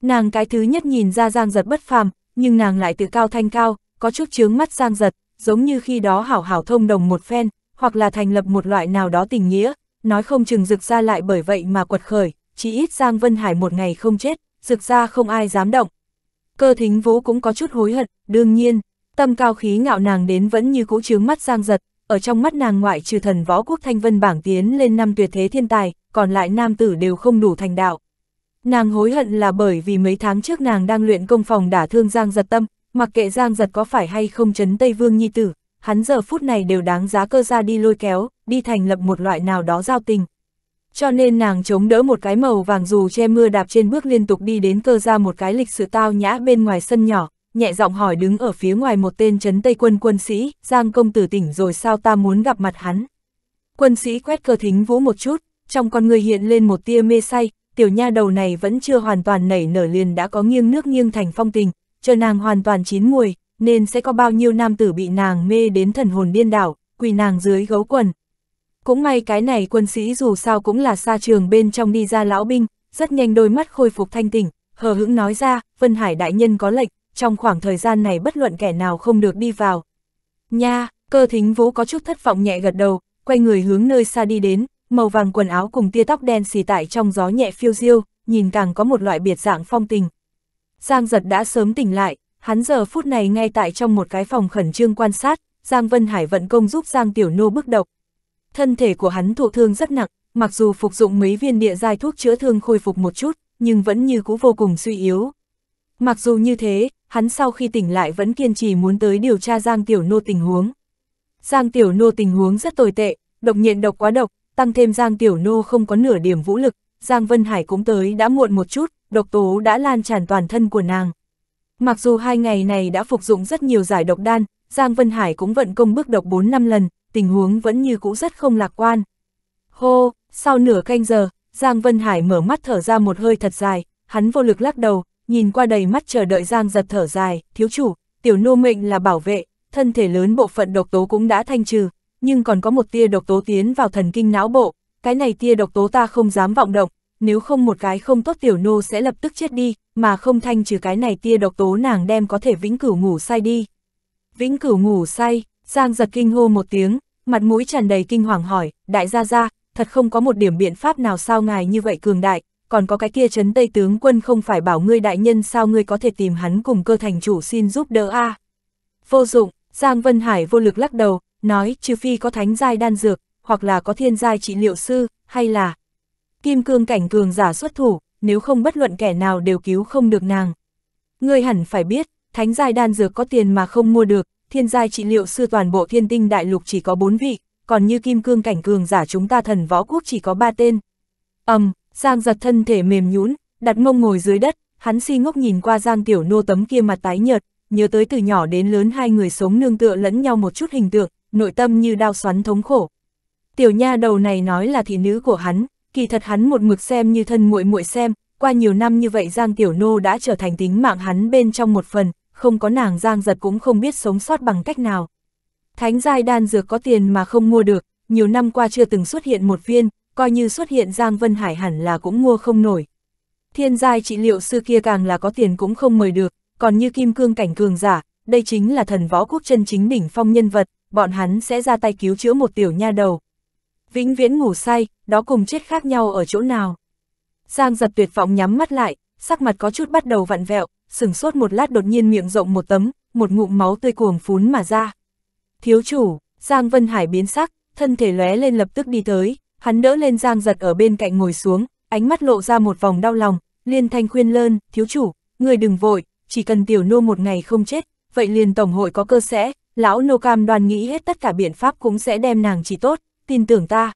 Speaker 1: Nàng cái thứ nhất nhìn ra Giang Giật bất phàm, nhưng nàng lại tự cao thanh cao, có chút chướng mắt Giang Giật, giống như khi đó hảo hảo thông đồng một phen, hoặc là thành lập một loại nào đó tình nghĩa, nói không chừng rực ra lại bởi vậy mà quật khởi, chỉ ít Giang Vân Hải một ngày không chết, rực ra không ai dám động. Cơ thính vũ cũng có chút hối hận, đương nhiên, tâm cao khí ngạo nàng đến vẫn như cũ chướng mắt Giang Giật, ở trong mắt nàng ngoại trừ thần võ quốc thanh vân bảng tiến lên năm tuyệt thế thiên tài, còn lại nam tử đều không đủ thành đạo. Nàng hối hận là bởi vì mấy tháng trước nàng đang luyện công phòng đả thương Giang Giật tâm, mặc kệ Giang Giật có phải hay không chấn Tây Vương Nhi Tử, hắn giờ phút này đều đáng giá cơ ra đi lôi kéo, đi thành lập một loại nào đó giao tình, cho nên nàng chống đỡ một cái màu vàng dù che mưa đạp trên bước liên tục đi đến cơ ra một cái lịch sự tao nhã bên ngoài sân nhỏ, nhẹ giọng hỏi đứng ở phía ngoài một tên chấn Tây quân quân sĩ, Giang công tử tỉnh rồi sao ta muốn gặp mặt hắn. Quân sĩ quét cơ thính vũ một chút, trong con người hiện lên một tia mê say, tiểu nha đầu này vẫn chưa hoàn toàn nảy nở liền đã có nghiêng nước nghiêng thành phong tình, chờ nàng hoàn toàn chín muồi, nên sẽ có bao nhiêu nam tử bị nàng mê đến thần hồn điên đảo, quỳ nàng dưới gấu quần, cũng may cái này quân sĩ dù sao cũng là xa trường bên trong đi ra lão binh, rất nhanh đôi mắt khôi phục thanh tỉnh, hờ hững nói ra, Vân Hải đại nhân có lệnh, trong khoảng thời gian này bất luận kẻ nào không được đi vào. Nha, cơ thính vũ có chút thất vọng nhẹ gật đầu, quay người hướng nơi xa đi đến, màu vàng quần áo cùng tia tóc đen xì tại trong gió nhẹ phiêu diêu, nhìn càng có một loại biệt dạng phong tình. Giang giật đã sớm tỉnh lại, hắn giờ phút này ngay tại trong một cái phòng khẩn trương quan sát, Giang Vân Hải vận công giúp Giang Tiểu Nô bước độc, Thân thể của hắn thụ thương rất nặng, mặc dù phục dụng mấy viên địa giai thuốc chữa thương khôi phục một chút, nhưng vẫn như cũ vô cùng suy yếu. Mặc dù như thế, hắn sau khi tỉnh lại vẫn kiên trì muốn tới điều tra Giang Tiểu Nô tình huống. Giang Tiểu Nô tình huống rất tồi tệ, độc nghiện độc quá độc, tăng thêm Giang Tiểu Nô không có nửa điểm vũ lực, Giang Vân Hải cũng tới đã muộn một chút, độc tố đã lan tràn toàn thân của nàng. Mặc dù hai ngày này đã phục dụng rất nhiều giải độc đan, Giang Vân Hải cũng vận công bước độc 4 năm lần, tình huống vẫn như cũ rất không lạc quan. Hô, sau nửa canh giờ, Giang Vân Hải mở mắt thở ra một hơi thật dài, hắn vô lực lắc đầu, nhìn qua đầy mắt chờ đợi Giang giật thở dài, thiếu chủ, tiểu nô mệnh là bảo vệ, thân thể lớn bộ phận độc tố cũng đã thanh trừ, nhưng còn có một tia độc tố tiến vào thần kinh não bộ, cái này tia độc tố ta không dám vọng động, nếu không một cái không tốt tiểu nô sẽ lập tức chết đi, mà không thanh trừ cái này tia độc tố nàng đem có thể vĩnh cửu ngủ say đi. Vĩnh cửu ngủ say, Giang giật kinh hô một tiếng, mặt mũi tràn đầy kinh hoàng hỏi, đại gia gia, thật không có một điểm biện pháp nào sao ngài như vậy cường đại, còn có cái kia chấn tây tướng quân không phải bảo ngươi đại nhân sao ngươi có thể tìm hắn cùng cơ thành chủ xin giúp đỡ a à? Vô dụng, Giang Vân Hải vô lực lắc đầu, nói trừ phi có thánh giai đan dược, hoặc là có thiên giai trị liệu sư, hay là kim cương cảnh cường giả xuất thủ, nếu không bất luận kẻ nào đều cứu không được nàng. Ngươi hẳn phải biết, thánh giai đan dược có tiền mà không mua được, thiên giai trị liệu sư toàn bộ thiên tinh đại lục chỉ có 4 vị, còn như kim cương cảnh cường giả chúng ta thần võ quốc chỉ có 3 tên. ầm, um, Giang giật thân thể mềm nhũn, đặt mông ngồi dưới đất, hắn si ngốc nhìn qua Giang tiểu nô tấm kia mặt tái nhợt, nhớ tới từ nhỏ đến lớn hai người sống nương tựa lẫn nhau một chút hình tượng, nội tâm như đau xoắn thống khổ. Tiểu nha đầu này nói là thị nữ của hắn, kỳ thật hắn một mực xem như thân muội muội xem, qua nhiều năm như vậy Giang Tiểu Nô đã trở thành tính mạng hắn bên trong một phần, không có nàng giang giật cũng không biết sống sót bằng cách nào. Thánh giai đan dược có tiền mà không mua được, nhiều năm qua chưa từng xuất hiện một viên, coi như xuất hiện Giang Vân Hải hẳn là cũng mua không nổi. Thiên giai trị liệu sư kia càng là có tiền cũng không mời được, còn như kim cương cảnh cường giả, đây chính là thần võ quốc chân chính đỉnh phong nhân vật, bọn hắn sẽ ra tay cứu chữa một tiểu nha đầu. Vĩnh viễn ngủ say, đó cùng chết khác nhau ở chỗ nào. Giang giật tuyệt vọng nhắm mắt lại, sắc mặt có chút bắt đầu vặn vẹo, sửng sốt một lát đột nhiên miệng rộng một tấm, một ngụm máu tươi cuồng phún mà ra. Thiếu chủ, Giang Vân Hải biến sắc, thân thể lóe lên lập tức đi tới, hắn đỡ lên Giang giật ở bên cạnh ngồi xuống, ánh mắt lộ ra một vòng đau lòng, liên thanh khuyên lơn, thiếu chủ, người đừng vội, chỉ cần tiểu nô một ngày không chết, vậy liền tổng hội có cơ sẽ, lão nô cam đoan nghĩ hết tất cả biện pháp cũng sẽ đem nàng chỉ tốt, tin tưởng ta.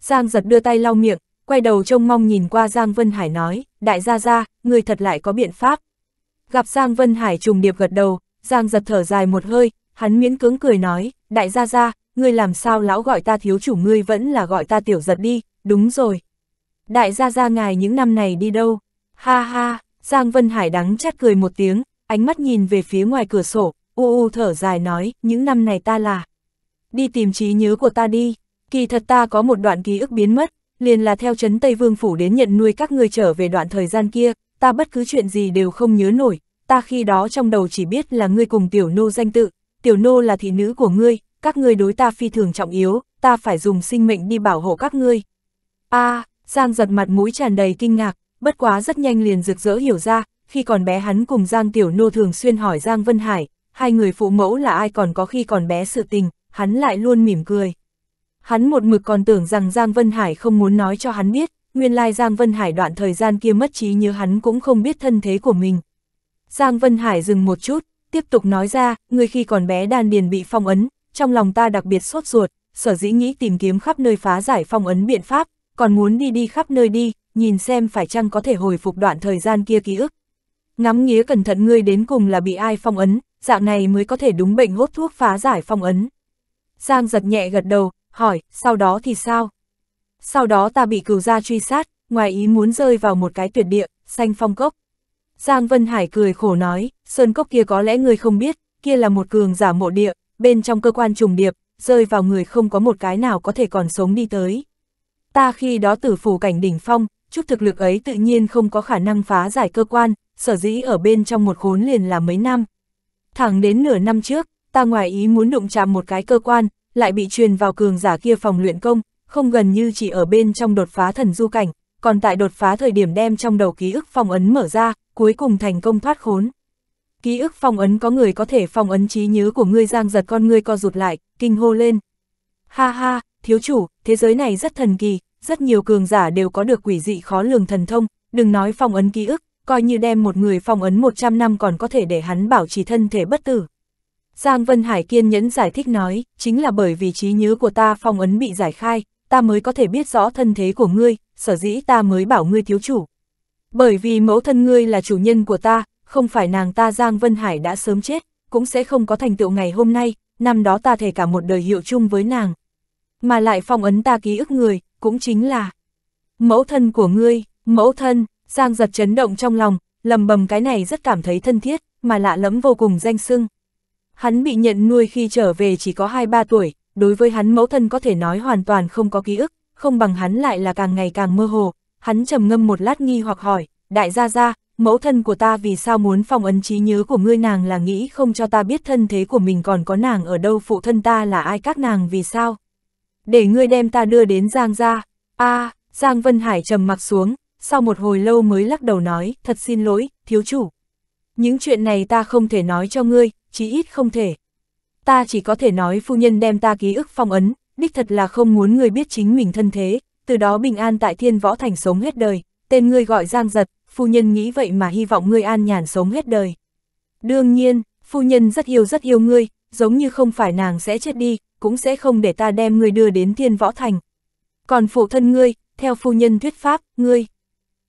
Speaker 1: Giang giật đưa tay lau miệng, quay đầu trông mong nhìn qua Giang Vân Hải nói, đại gia gia, người thật lại có biện pháp. Gặp Giang Vân Hải trùng điệp gật đầu, Giang giật thở dài một hơi, hắn miễn cưỡng cười nói, đại gia gia, ngươi làm sao lão gọi ta thiếu chủ ngươi vẫn là gọi ta tiểu giật đi, đúng rồi. Đại gia gia ngài những năm này đi đâu? Ha ha, Giang Vân Hải đắng chát cười một tiếng, ánh mắt nhìn về phía ngoài cửa sổ, u u thở dài nói, những năm này ta là. Đi tìm trí nhớ của ta đi, kỳ thật ta có một đoạn ký ức biến mất, liền là theo chấn Tây Vương Phủ đến nhận nuôi các ngươi trở về đoạn thời gian kia, ta bất cứ chuyện gì đều không nhớ nổi, ta khi đó trong đầu chỉ biết là ngươi cùng tiểu nô danh tự, tiểu nô là thị nữ của ngươi, các ngươi đối ta phi thường trọng yếu, ta phải dùng sinh mệnh đi bảo hộ các ngươi. A, Giang giật mặt mũi tràn đầy kinh ngạc, bất quá rất nhanh liền rực rỡ hiểu ra, khi còn bé hắn cùng Giang tiểu nô thường xuyên hỏi Giang Vân Hải, hai người phụ mẫu là ai còn có khi còn bé sự tình, hắn lại luôn mỉm cười. Hắn một mực còn tưởng rằng Giang Vân Hải không muốn nói cho hắn biết, nguyên lai Giang Vân Hải đoạn thời gian kia mất trí như hắn cũng không biết thân thế của mình. Giang Vân Hải dừng một chút, tiếp tục nói ra, người khi còn bé đan điền bị phong ấn, trong lòng ta đặc biệt sốt ruột, sở dĩ nghĩ tìm kiếm khắp nơi phá giải phong ấn biện pháp, còn muốn đi đi khắp nơi đi, nhìn xem phải chăng có thể hồi phục đoạn thời gian kia ký ức. Ngắm nghía cẩn thận ngươi đến cùng là bị ai phong ấn, dạng này mới có thể đúng bệnh hốt thuốc phá giải phong ấn. Giang giật nhẹ gật đầu, hỏi, sau đó thì sao? sau đó ta bị cửu gia truy sát, ngoài ý muốn rơi vào một cái tuyệt địa, xanh phong cốc. Giang Vân Hải cười khổ nói, sơn cốc kia có lẽ người không biết, kia là một cường giả mộ địa, bên trong cơ quan trùng điệp, rơi vào người không có một cái nào có thể còn sống đi tới. Ta khi đó tử phủ cảnh đỉnh phong, chút thực lực ấy tự nhiên không có khả năng phá giải cơ quan, sở dĩ ở bên trong một khốn liền là mấy năm. Thẳng đến nửa năm trước, ta ngoài ý muốn đụng chạm một cái cơ quan, lại bị truyền vào cường giả kia phòng luyện công, không gần như chỉ ở bên trong đột phá thần du cảnh, còn tại đột phá thời điểm đem trong đầu ký ức phong ấn mở ra, cuối cùng thành công thoát khốn. Ký ức phong ấn có người có thể phong ấn trí nhớ của ngươi giang giật con ngươi co rụt lại, kinh hô lên. Ha ha, thiếu chủ, thế giới này rất thần kỳ, rất nhiều cường giả đều có được quỷ dị khó lường thần thông, đừng nói phong ấn ký ức, coi như đem một người phong ấn 100 năm còn có thể để hắn bảo trì thân thể bất tử. Giang Vân Hải kiên nhẫn giải thích nói, chính là bởi vì trí nhớ của ta phong ấn bị giải khai, ta mới có thể biết rõ thân thế của ngươi, sở dĩ ta mới bảo ngươi thiếu chủ. Bởi vì mẫu thân ngươi là chủ nhân của ta, không phải nàng ta Giang Vân Hải đã sớm chết, cũng sẽ không có thành tựu ngày hôm nay, năm đó ta thể cả một đời hiệu chung với nàng. Mà lại phong ấn ta ký ức người, cũng chính là mẫu thân của ngươi, mẫu thân, Giang giật chấn động trong lòng, lầm bầm cái này rất cảm thấy thân thiết, mà lạ lẫm vô cùng danh sưng. Hắn bị nhận nuôi khi trở về chỉ có 2-3 tuổi, đối với hắn mẫu thân có thể nói hoàn toàn không có ký ức, không bằng hắn lại là càng ngày càng mơ hồ, hắn trầm ngâm một lát nghi hoặc hỏi, đại gia gia, mẫu thân của ta vì sao muốn phong ấn trí nhớ của ngươi nàng là nghĩ không cho ta biết thân thế của mình còn có nàng ở đâu phụ thân ta là ai các nàng vì sao? Để ngươi đem ta đưa đến Giang gia. a à, Giang Vân Hải trầm mặc xuống, sau một hồi lâu mới lắc đầu nói, thật xin lỗi, thiếu chủ. Những chuyện này ta không thể nói cho ngươi, chí ít không thể ta chỉ có thể nói phu nhân đem ta ký ức phong ấn, đích thật là không muốn người biết chính mình thân thế, từ đó bình an tại thiên võ thành sống hết đời, tên ngươi gọi giang giật, phu nhân nghĩ vậy mà hy vọng ngươi an nhàn sống hết đời. Đương nhiên, phu nhân rất yêu rất yêu ngươi, giống như không phải nàng sẽ chết đi, cũng sẽ không để ta đem ngươi đưa đến thiên võ thành. Còn phụ thân ngươi, theo phu nhân thuyết pháp, ngươi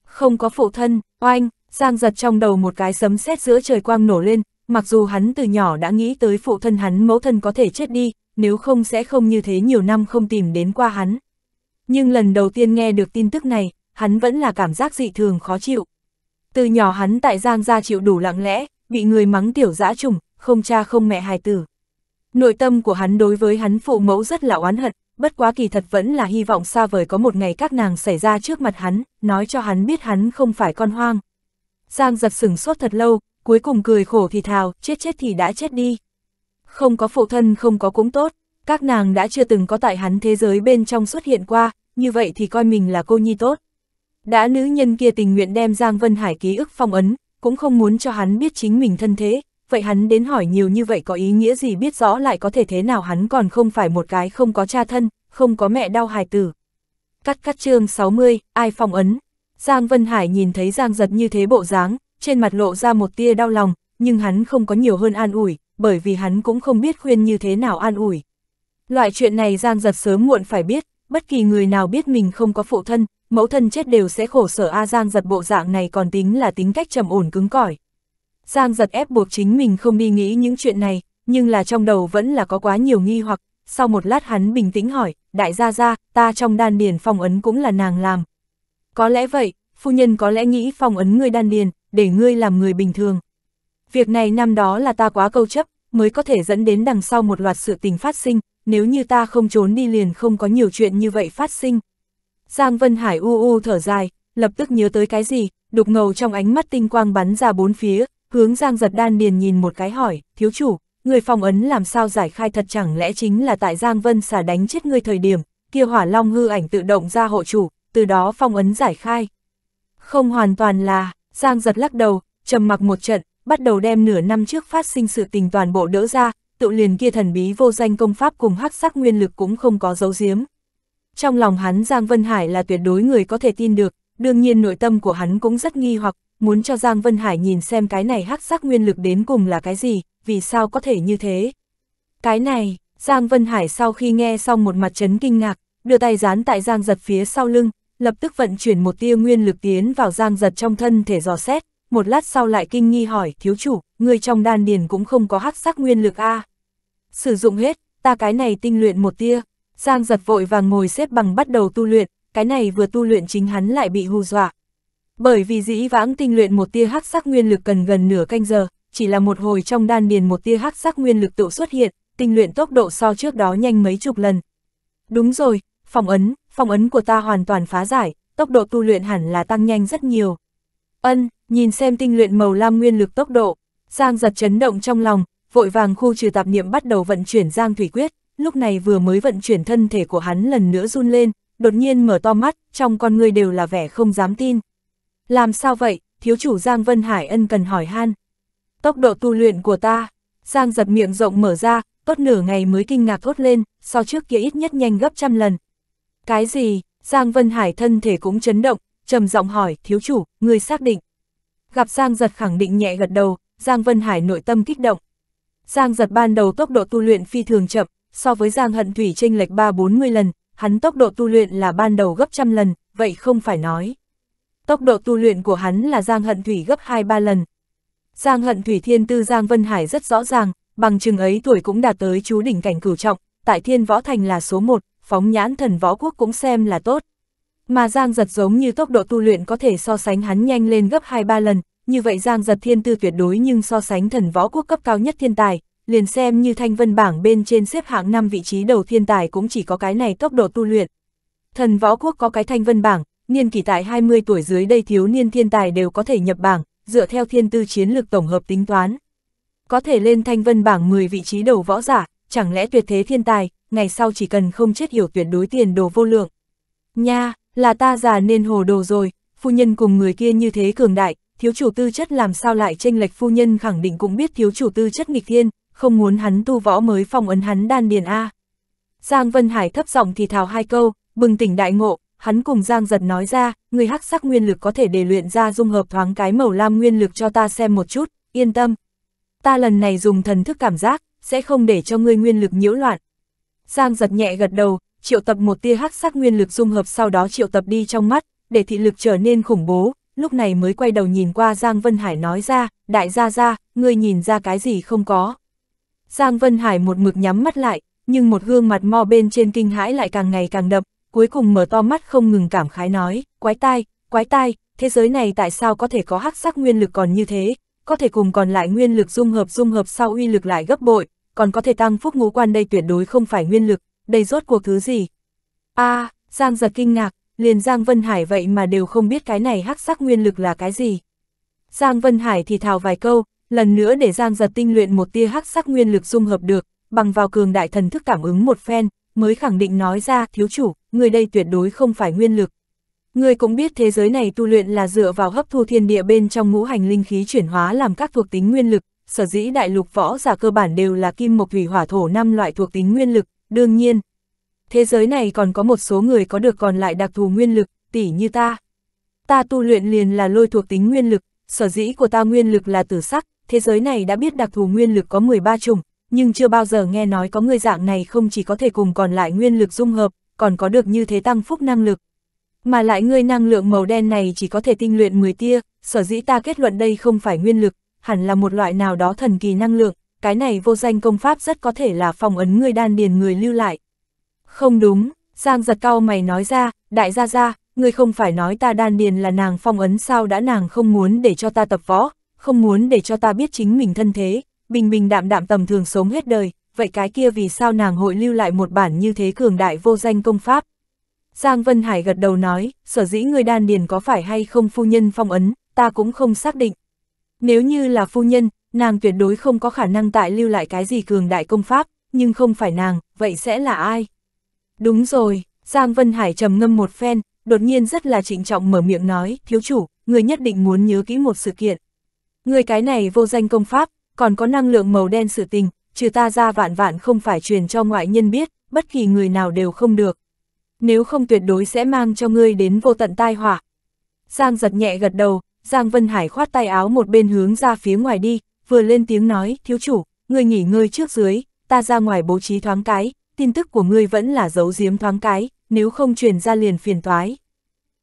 Speaker 1: không có phụ thân, oanh, giang giật trong đầu một cái sấm sét giữa trời quang nổ lên, mặc dù hắn từ nhỏ đã nghĩ tới phụ thân hắn mẫu thân có thể chết đi, nếu không sẽ không như thế nhiều năm không tìm đến qua hắn. Nhưng lần đầu tiên nghe được tin tức này, hắn vẫn là cảm giác dị thường khó chịu. Từ nhỏ hắn tại Giang gia chịu đủ lặng lẽ, bị người mắng tiểu dã trùng, không cha không mẹ hài tử. Nội tâm của hắn đối với hắn phụ mẫu rất là oán hận, bất quá kỳ thật vẫn là hy vọng xa vời có một ngày các nàng xảy ra trước mặt hắn, nói cho hắn biết hắn không phải con hoang. Giang giật sửng sốt thật lâu, cuối cùng cười khổ thì thào, chết chết thì đã chết đi. Không có phụ thân không có cũng tốt, các nàng đã chưa từng có tại hắn thế giới bên trong xuất hiện qua, như vậy thì coi mình là cô nhi tốt. Đã nữ nhân kia tình nguyện đem Giang Vân Hải ký ức phong ấn, cũng không muốn cho hắn biết chính mình thân thế, vậy hắn đến hỏi nhiều như vậy có ý nghĩa gì biết rõ lại có thể thế nào hắn còn không phải một cái không có cha thân, không có mẹ đau hài tử. Cắt cắt chương 60, ai phong ấn. Giang Vân Hải nhìn thấy Giang giật như thế bộ dáng, trên mặt lộ ra một tia đau lòng, nhưng hắn không có nhiều hơn an ủi, bởi vì hắn cũng không biết khuyên như thế nào an ủi. Loại chuyện này Giang Giật sớm muộn phải biết, bất kỳ người nào biết mình không có phụ thân, mẫu thân chết đều sẽ khổ sở A à Giang Giật bộ dạng này còn tính là tính cách trầm ổn cứng cỏi. Giang Giật ép buộc chính mình không đi nghĩ những chuyện này, nhưng là trong đầu vẫn là có quá nhiều nghi hoặc, sau một lát hắn bình tĩnh hỏi, đại gia gia, ta trong đan điền phong ấn cũng là nàng làm. Có lẽ vậy, phu nhân có lẽ nghĩ phong ấn ngươi đan điền, để ngươi làm người bình thường. Việc này năm đó là ta quá câu chấp, mới có thể dẫn đến đằng sau một loạt sự tình phát sinh, nếu như ta không trốn đi liền không có nhiều chuyện như vậy phát sinh. Giang Vân Hải u u thở dài, lập tức nhớ tới cái gì, đục ngầu trong ánh mắt tinh quang bắn ra bốn phía, hướng Giang giật đan điền nhìn một cái hỏi, thiếu chủ, người phong ấn làm sao giải khai thật chẳng lẽ chính là tại Giang Vân xả đánh chết ngươi thời điểm, kia hỏa long hư ảnh tự động ra hộ chủ, từ đó phong ấn giải khai. Không hoàn toàn là, Giang giật lắc đầu, trầm mặc một trận, bắt đầu đem nửa năm trước phát sinh sự tình toàn bộ đỡ ra, tự liền kia thần bí vô danh công pháp cùng hắc sắc nguyên lực cũng không có dấu giếm. Trong lòng hắn Giang Vân Hải là tuyệt đối người có thể tin được, đương nhiên nội tâm của hắn cũng rất nghi hoặc, muốn cho Giang Vân Hải nhìn xem cái này hắc sắc nguyên lực đến cùng là cái gì, vì sao có thể như thế. Cái này, Giang Vân Hải sau khi nghe xong một mặt chấn kinh ngạc, đưa tay dán tại Giang giật phía sau lưng, lập tức vận chuyển một tia nguyên lực tiến vào giang giật trong thân thể dò xét, một lát sau lại kinh nghi hỏi, thiếu chủ, người trong đan điền cũng không có hắc sắc nguyên lực a à? Sử dụng hết, ta cái này tinh luyện một tia, giang giật vội vàng ngồi xếp bằng bắt đầu tu luyện, cái này vừa tu luyện chính hắn lại bị hù dọa. Bởi vì dĩ vãng tinh luyện một tia hắc sắc nguyên lực cần gần nửa canh giờ, chỉ là một hồi trong đan điền một tia hắc sắc nguyên lực tự xuất hiện, tinh luyện tốc độ so trước đó nhanh mấy chục lần. Đúng rồi, phòng ấn, phong ấn của ta hoàn toàn phá giải, tốc độ tu luyện hẳn là tăng nhanh rất nhiều. Ân, nhìn xem tinh luyện màu lam nguyên lực tốc độ, Giang giật chấn động trong lòng, vội vàng khu trừ tạp niệm bắt đầu vận chuyển Giang Thủy Quyết, lúc này vừa mới vận chuyển thân thể của hắn lần nữa run lên, đột nhiên mở to mắt, trong con người đều là vẻ không dám tin. Làm sao vậy, thiếu chủ Giang Vân Hải ân cần hỏi han. Tốc độ tu luyện của ta, Giang giật miệng rộng mở ra, tốt nửa ngày mới kinh ngạc thốt lên, so trước kia ít nhất nhanh gấp trăm lần, cái gì? Giang Vân Hải thân thể cũng chấn động, trầm giọng hỏi, thiếu chủ, người xác định. Gặp Giang giật khẳng định nhẹ gật đầu, Giang Vân Hải nội tâm kích động. Giang giật ban đầu tốc độ tu luyện phi thường chậm, so với Giang hận thủy chênh lệch 3-40 lần, hắn tốc độ tu luyện là ban đầu gấp trăm lần, vậy không phải nói. Tốc độ tu luyện của hắn là Giang hận thủy gấp 2-3 lần. Giang hận thủy thiên tư Giang Vân Hải rất rõ ràng, bằng chừng ấy tuổi cũng đạt tới chú đỉnh cảnh cửu trọng, tại thiên võ thành là số 1, phóng nhãn thần võ quốc cũng xem là tốt. Mà Giang Giật giống như tốc độ tu luyện có thể so sánh hắn nhanh lên gấp 2-3 lần, như vậy Giang Giật thiên tư tuyệt đối nhưng so sánh thần võ quốc cấp cao nhất thiên tài, liền xem như thanh vân bảng bên trên xếp hạng 5 vị trí đầu thiên tài cũng chỉ có cái này tốc độ tu luyện. Thần võ quốc có cái thanh vân bảng, niên kỷ tại 20 tuổi dưới đây thiếu niên thiên tài đều có thể nhập bảng, dựa theo thiên tư chiến lược tổng hợp tính toán. Có thể lên thanh vân bảng 10 vị trí đầu võ giả, chẳng lẽ tuyệt thế thiên tài, ngày sau chỉ cần không chết hiểu tuyệt đối tiền đồ vô lượng. Nha, là ta già nên hồ đồ rồi, phu nhân cùng người kia như thế cường đại, thiếu chủ tư chất làm sao lại tranh lệch phu nhân khẳng định cũng biết thiếu chủ tư chất nghịch thiên, không muốn hắn tu võ mới phong ấn hắn đan điền A. Giang Vân Hải thấp giọng thì thào hai câu, bừng tỉnh đại ngộ, hắn cùng Giang Giật nói ra, người hắc sắc nguyên lực có thể để luyện ra dung hợp thoáng cái màu lam nguyên lực cho ta xem một chút, yên tâm. Ta lần này dùng thần thức cảm giác, sẽ không để cho ngươi nguyên lực nhiễu loạn, Giang giật nhẹ gật đầu, triệu tập một tia hắc sắc nguyên lực dung hợp sau đó triệu tập đi trong mắt, để thị lực trở nên khủng bố, lúc này mới quay đầu nhìn qua Giang Vân Hải nói ra, đại gia gia, ngươi nhìn ra cái gì không có. Giang Vân Hải một mực nhắm mắt lại, nhưng một gương mặt mo bên trên kinh hãi lại càng ngày càng đậm, cuối cùng mở to mắt không ngừng cảm khái nói, quái tai, quái tai, thế giới này tại sao có thể có hắc sắc nguyên lực còn như thế, có thể cùng còn lại nguyên lực dung hợp dung hợp sau uy lực lại gấp bội, còn có thể tăng phúc ngũ quan đây tuyệt đối không phải nguyên lực, đây rốt cuộc thứ gì. a à, Giang giật kinh ngạc, liền Giang Vân Hải vậy mà đều không biết cái này hắc sắc nguyên lực là cái gì. Giang Vân Hải thì thào vài câu, lần nữa để Giang giật tinh luyện một tia hắc sắc nguyên lực dung hợp được, bằng vào cường đại thần thức cảm ứng một phen, mới khẳng định nói ra, thiếu chủ, người đây tuyệt đối không phải nguyên lực. Người cũng biết thế giới này tu luyện là dựa vào hấp thu thiên địa bên trong ngũ hành linh khí chuyển hóa làm các thuộc tính nguyên lực, sở dĩ đại lục võ giả cơ bản đều là kim mộc thủy hỏa thổ năm loại thuộc tính nguyên lực, đương nhiên. Thế giới này còn có một số người có được còn lại đặc thù nguyên lực, tỉ như ta. Ta tu luyện liền là lôi thuộc tính nguyên lực, sở dĩ của ta nguyên lực là tử sắc, thế giới này đã biết đặc thù nguyên lực có 13 chủng, nhưng chưa bao giờ nghe nói có người dạng này không chỉ có thể cùng còn lại nguyên lực dung hợp, còn có được như thế tăng phúc năng lực. Mà lại ngươi năng lượng màu đen này chỉ có thể tinh luyện 10 tia, sở dĩ ta kết luận đây không phải nguyên lực, hẳn là một loại nào đó thần kỳ năng lượng, cái này vô danh công pháp rất có thể là phong ấn người đan điền người lưu lại. Không đúng, Giang giật cao mày nói ra, đại gia gia, người không phải nói ta đan điền là nàng phong ấn sao đã nàng không muốn để cho ta tập võ, không muốn để cho ta biết chính mình thân thế, bình bình đạm đạm tầm thường sống hết đời, vậy cái kia vì sao nàng hội lưu lại một bản như thế cường đại vô danh công pháp. Giang Vân Hải gật đầu nói, sở dĩ người đan điền có phải hay không phu nhân phong ấn, ta cũng không xác định, nếu như là phu nhân, nàng tuyệt đối không có khả năng tại lưu lại cái gì cường đại công pháp, nhưng không phải nàng, vậy sẽ là ai? Đúng rồi, Giang Vân Hải trầm ngâm một phen, đột nhiên rất là trịnh trọng mở miệng nói, thiếu chủ, người nhất định muốn nhớ kỹ một sự kiện. Người cái này vô danh công pháp, còn có năng lượng màu đen sự tình, trừ ta ra vạn vạn không phải truyền cho ngoại nhân biết, bất kỳ người nào đều không được. Nếu không tuyệt đối sẽ mang cho ngươi đến vô tận tai họa. Giang giật nhẹ gật đầu, Giang Vân Hải khoát tay áo một bên hướng ra phía ngoài đi, vừa lên tiếng nói, thiếu chủ, người nghỉ ngơi trước dưới, ta ra ngoài bố trí thoáng cái, tin tức của ngươi vẫn là giấu giếm thoáng cái, nếu không truyền ra liền phiền toái.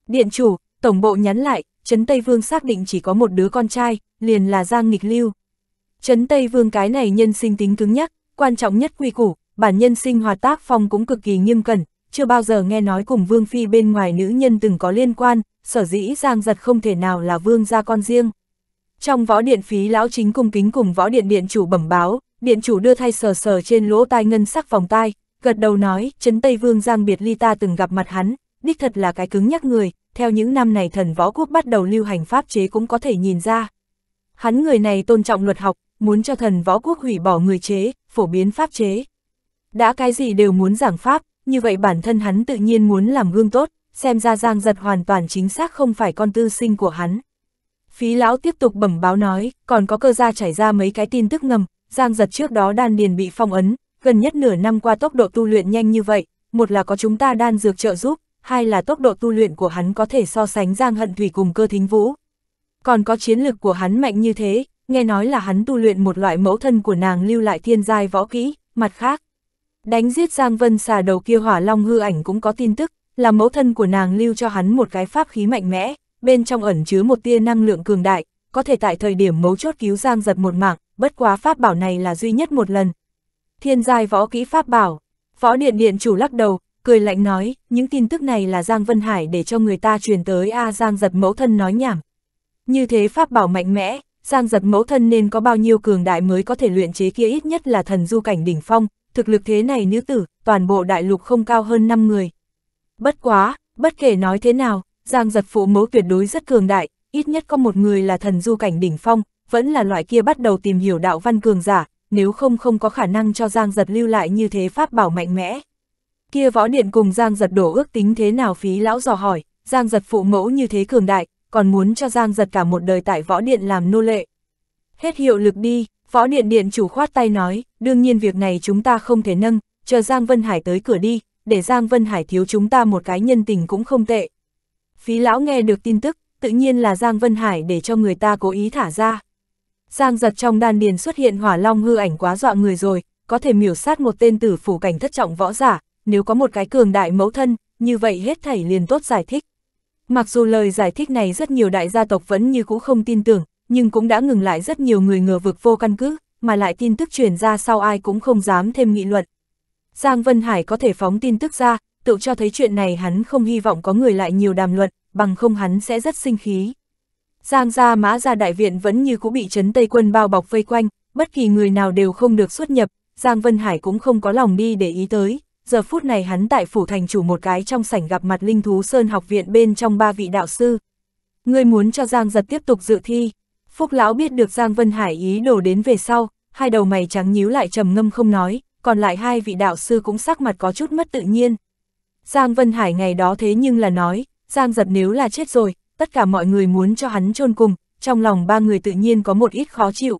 Speaker 1: Điện chủ, tổng bộ nhắn lại, Trấn Tây Vương xác định chỉ có một đứa con trai, liền là Giang Nghịch Lưu. Trấn Tây Vương cái này nhân sinh tính cứng nhắc, quan trọng nhất quy củ, bản nhân sinh hòa tác phong cũng cực kỳ nghiêm cẩn, chưa bao giờ nghe nói cùng Vương Phi bên ngoài nữ nhân từng có liên quan, sở dĩ Giang Giật không thể nào là vương gia con riêng. Trong võ điện phí lão chính cung kính cùng võ điện điện chủ bẩm báo, điện chủ đưa thay sờ sờ trên lỗ tai ngân sắc vòng tai, gật đầu nói, chấn Tây Vương Giang Biệt Ly ta từng gặp mặt hắn, đích thật là cái cứng nhắc người, theo những năm này thần võ quốc bắt đầu lưu hành pháp chế cũng có thể nhìn ra. Hắn người này tôn trọng luật học, muốn cho thần võ quốc hủy bỏ người chế, phổ biến pháp chế. Đã cái gì đều muốn giảng pháp, như vậy bản thân hắn tự nhiên muốn làm gương tốt, xem ra Giang Giật hoàn toàn chính xác không phải con tư sinh của hắn. Phí lão tiếp tục bẩm báo nói, còn có cơ gia chảy ra mấy cái tin tức ngầm, Giang Giật trước đó đan điền bị phong ấn, gần nhất nửa năm qua tốc độ tu luyện nhanh như vậy, một là có chúng ta đan dược trợ giúp, hai là tốc độ tu luyện của hắn có thể so sánh Giang Hận Thủy cùng cơ thính vũ. Còn có chiến lực của hắn mạnh như thế, nghe nói là hắn tu luyện một loại mẫu thân của nàng lưu lại thiên giai võ kỹ, mặt khác. Đánh giết Giang Vân xà đầu kia hỏa long hư ảnh cũng có tin tức, là mẫu thân của nàng lưu cho hắn một cái pháp khí mạnh mẽ, bên trong ẩn chứa một tia năng lượng cường đại, có thể tại thời điểm mấu chốt cứu Giang giật một mạng, bất quá pháp bảo này là duy nhất một lần. Thiên giai võ kỹ pháp bảo, võ điện điện chủ lắc đầu, cười lạnh nói, những tin tức này là Giang Vân Hải để cho người ta truyền tới A Giang giật mẫu thân nói nhảm. Như thế pháp bảo mạnh mẽ, Giang giật mẫu thân nên có bao nhiêu cường đại mới có thể luyện chế kia ít nhất là thần du cảnh đỉnh phong, thực lực thế này nữ tử, toàn bộ đại lục không cao hơn 5 người. Bất quá, bất kể nói thế nào, Giang giật phụ mẫu tuyệt đối rất cường đại, ít nhất có một người là thần du cảnh đỉnh phong, vẫn là loại kia bắt đầu tìm hiểu đạo văn cường giả, nếu không không có khả năng cho Giang giật lưu lại như thế pháp bảo mạnh mẽ. Kia võ điện cùng Giang giật đổ ước tính thế nào phí lão dò hỏi, Giang giật phụ mẫu như thế cường đại, còn muốn cho Giang giật cả một đời tại võ điện làm nô lệ. Hết hiệu lực đi, võ điện điện chủ khoát tay nói, đương nhiên việc này chúng ta không thể nâng, chờ Giang Vân Hải tới cửa đi, để Giang Vân Hải thiếu chúng ta một cái nhân tình cũng không tệ. Phí lão nghe được tin tức, tự nhiên là Giang Vân Hải để cho người ta cố ý thả ra. Giang giật trong đan điền xuất hiện hỏa long hư ảnh quá dọa người rồi, có thể miểu sát một tên tử phủ cảnh thất trọng võ giả, nếu có một cái cường đại mẫu thân, như vậy hết thảy liền tốt giải thích. Mặc dù lời giải thích này rất nhiều đại gia tộc vẫn như cũ không tin tưởng, nhưng cũng đã ngừng lại rất nhiều người ngờ vực vô căn cứ, mà lại tin tức truyền ra sau ai cũng không dám thêm nghị luận. Giang Vân Hải có thể phóng tin tức ra, tự cho thấy chuyện này hắn không hy vọng có người lại nhiều đàm luận, bằng không hắn sẽ rất sinh khí. Giang gia mã gia đại viện vẫn như cũ bị trấn Tây quân bao bọc vây quanh, bất kỳ người nào đều không được xuất nhập, Giang Vân Hải cũng không có lòng đi để ý tới. Giờ phút này hắn tại phủ thành chủ một cái trong sảnh gặp mặt linh thú sơn học viện bên trong ba vị đạo sư. Người muốn cho Giang giật tiếp tục dự thi. Phúc lão biết được Giang Vân Hải ý đồ đến về sau, hai đầu mày trắng nhíu lại trầm ngâm không nói, còn lại hai vị đạo sư cũng sắc mặt có chút mất tự nhiên. Giang Vân Hải ngày đó thế nhưng là nói, Giang giật nếu là chết rồi, tất cả mọi người muốn cho hắn chôn cùng, trong lòng ba người tự nhiên có một ít khó chịu.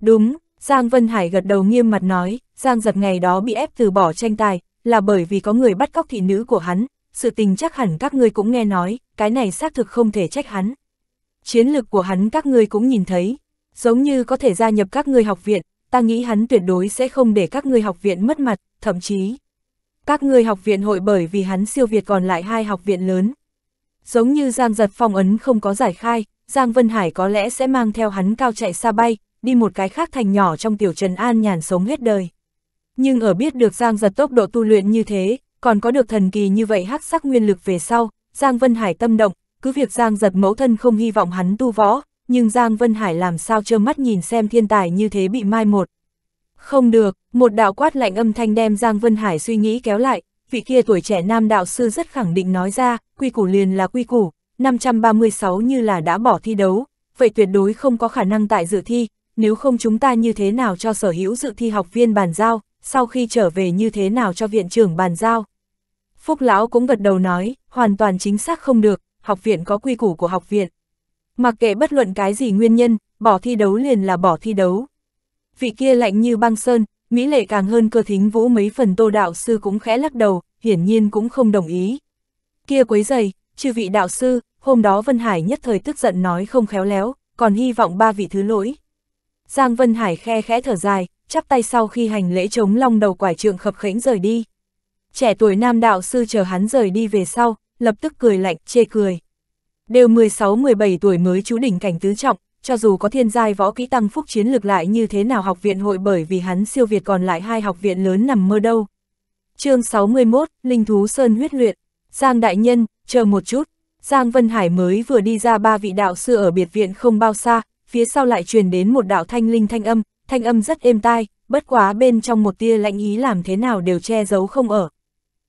Speaker 1: Đúng, Giang Vân Hải gật đầu nghiêm mặt nói, Giang giật ngày đó bị ép từ bỏ tranh tài, là bởi vì có người bắt cóc thị nữ của hắn, sự tình chắc hẳn các ngươi cũng nghe nói, cái này xác thực không thể trách hắn. Chiến lược của hắn các ngươi cũng nhìn thấy, giống như có thể gia nhập các ngươi học viện, ta nghĩ hắn tuyệt đối sẽ không để các ngươi học viện mất mặt, thậm chí. Các ngươi học viện hội bởi vì hắn siêu việt còn lại hai học viện lớn. Giống như Giang Giật phong ấn không có giải khai, Giang Vân Hải có lẽ sẽ mang theo hắn cao chạy xa bay, đi một cái khác thành nhỏ trong tiểu trần an nhàn sống hết đời. Nhưng ở biết được Giang Giật tốc độ tu luyện như thế, còn có được thần kỳ như vậy hắc sắc nguyên lực về sau, Giang Vân Hải tâm động, cứ việc Giang Giật mẫu thân không hy vọng hắn tu võ, nhưng Giang Vân Hải làm sao trơ mắt nhìn xem thiên tài như thế bị mai một. Không được, một đạo quát lạnh âm thanh đem Giang Vân Hải suy nghĩ kéo lại, vị kia tuổi trẻ nam đạo sư rất khẳng định nói ra, quy củ liền là quy củ, 536 như là đã bỏ thi đấu, vậy tuyệt đối không có khả năng tại dự thi, nếu không chúng ta như thế nào cho sở hữu dự thi học viên bàn giao, sau khi trở về như thế nào cho viện trưởng bàn giao. Phúc Lão cũng gật đầu nói, hoàn toàn chính xác không được, học viện có quy củ của học viện, Mặc kệ bất luận cái gì nguyên nhân, bỏ thi đấu liền là bỏ thi đấu. Vị kia lạnh như băng sơn, Mỹ lệ càng hơn cơ thính vũ mấy phần tô đạo sư cũng khẽ lắc đầu, hiển nhiên cũng không đồng ý. Kia quấy giày, trừ vị đạo sư, hôm đó Vân Hải nhất thời tức giận nói không khéo léo, còn hy vọng ba vị thứ lỗi. Giang Vân Hải khe khẽ thở dài, chắp tay sau khi hành lễ chống long đầu quải trượng khập khẽnh rời đi. Trẻ tuổi nam đạo sư chờ hắn rời đi về sau, lập tức cười lạnh, chê cười đều 16-17 tuổi mới chú đỉnh cảnh tứ trọng, cho dù có thiên giai võ kỹ tăng phúc chiến lược lại như thế nào học viện hội bởi vì hắn siêu việt còn lại hai học viện lớn nằm mơ đâu. chương 61, Linh Thú Sơn huyết luyện, Giang Đại Nhân, chờ một chút, Giang Vân Hải mới vừa đi ra ba vị đạo sư ở biệt viện không bao xa, phía sau lại truyền đến một đạo thanh linh thanh âm, thanh âm rất êm tai, bất quá bên trong một tia lạnh ý làm thế nào đều che giấu không ở.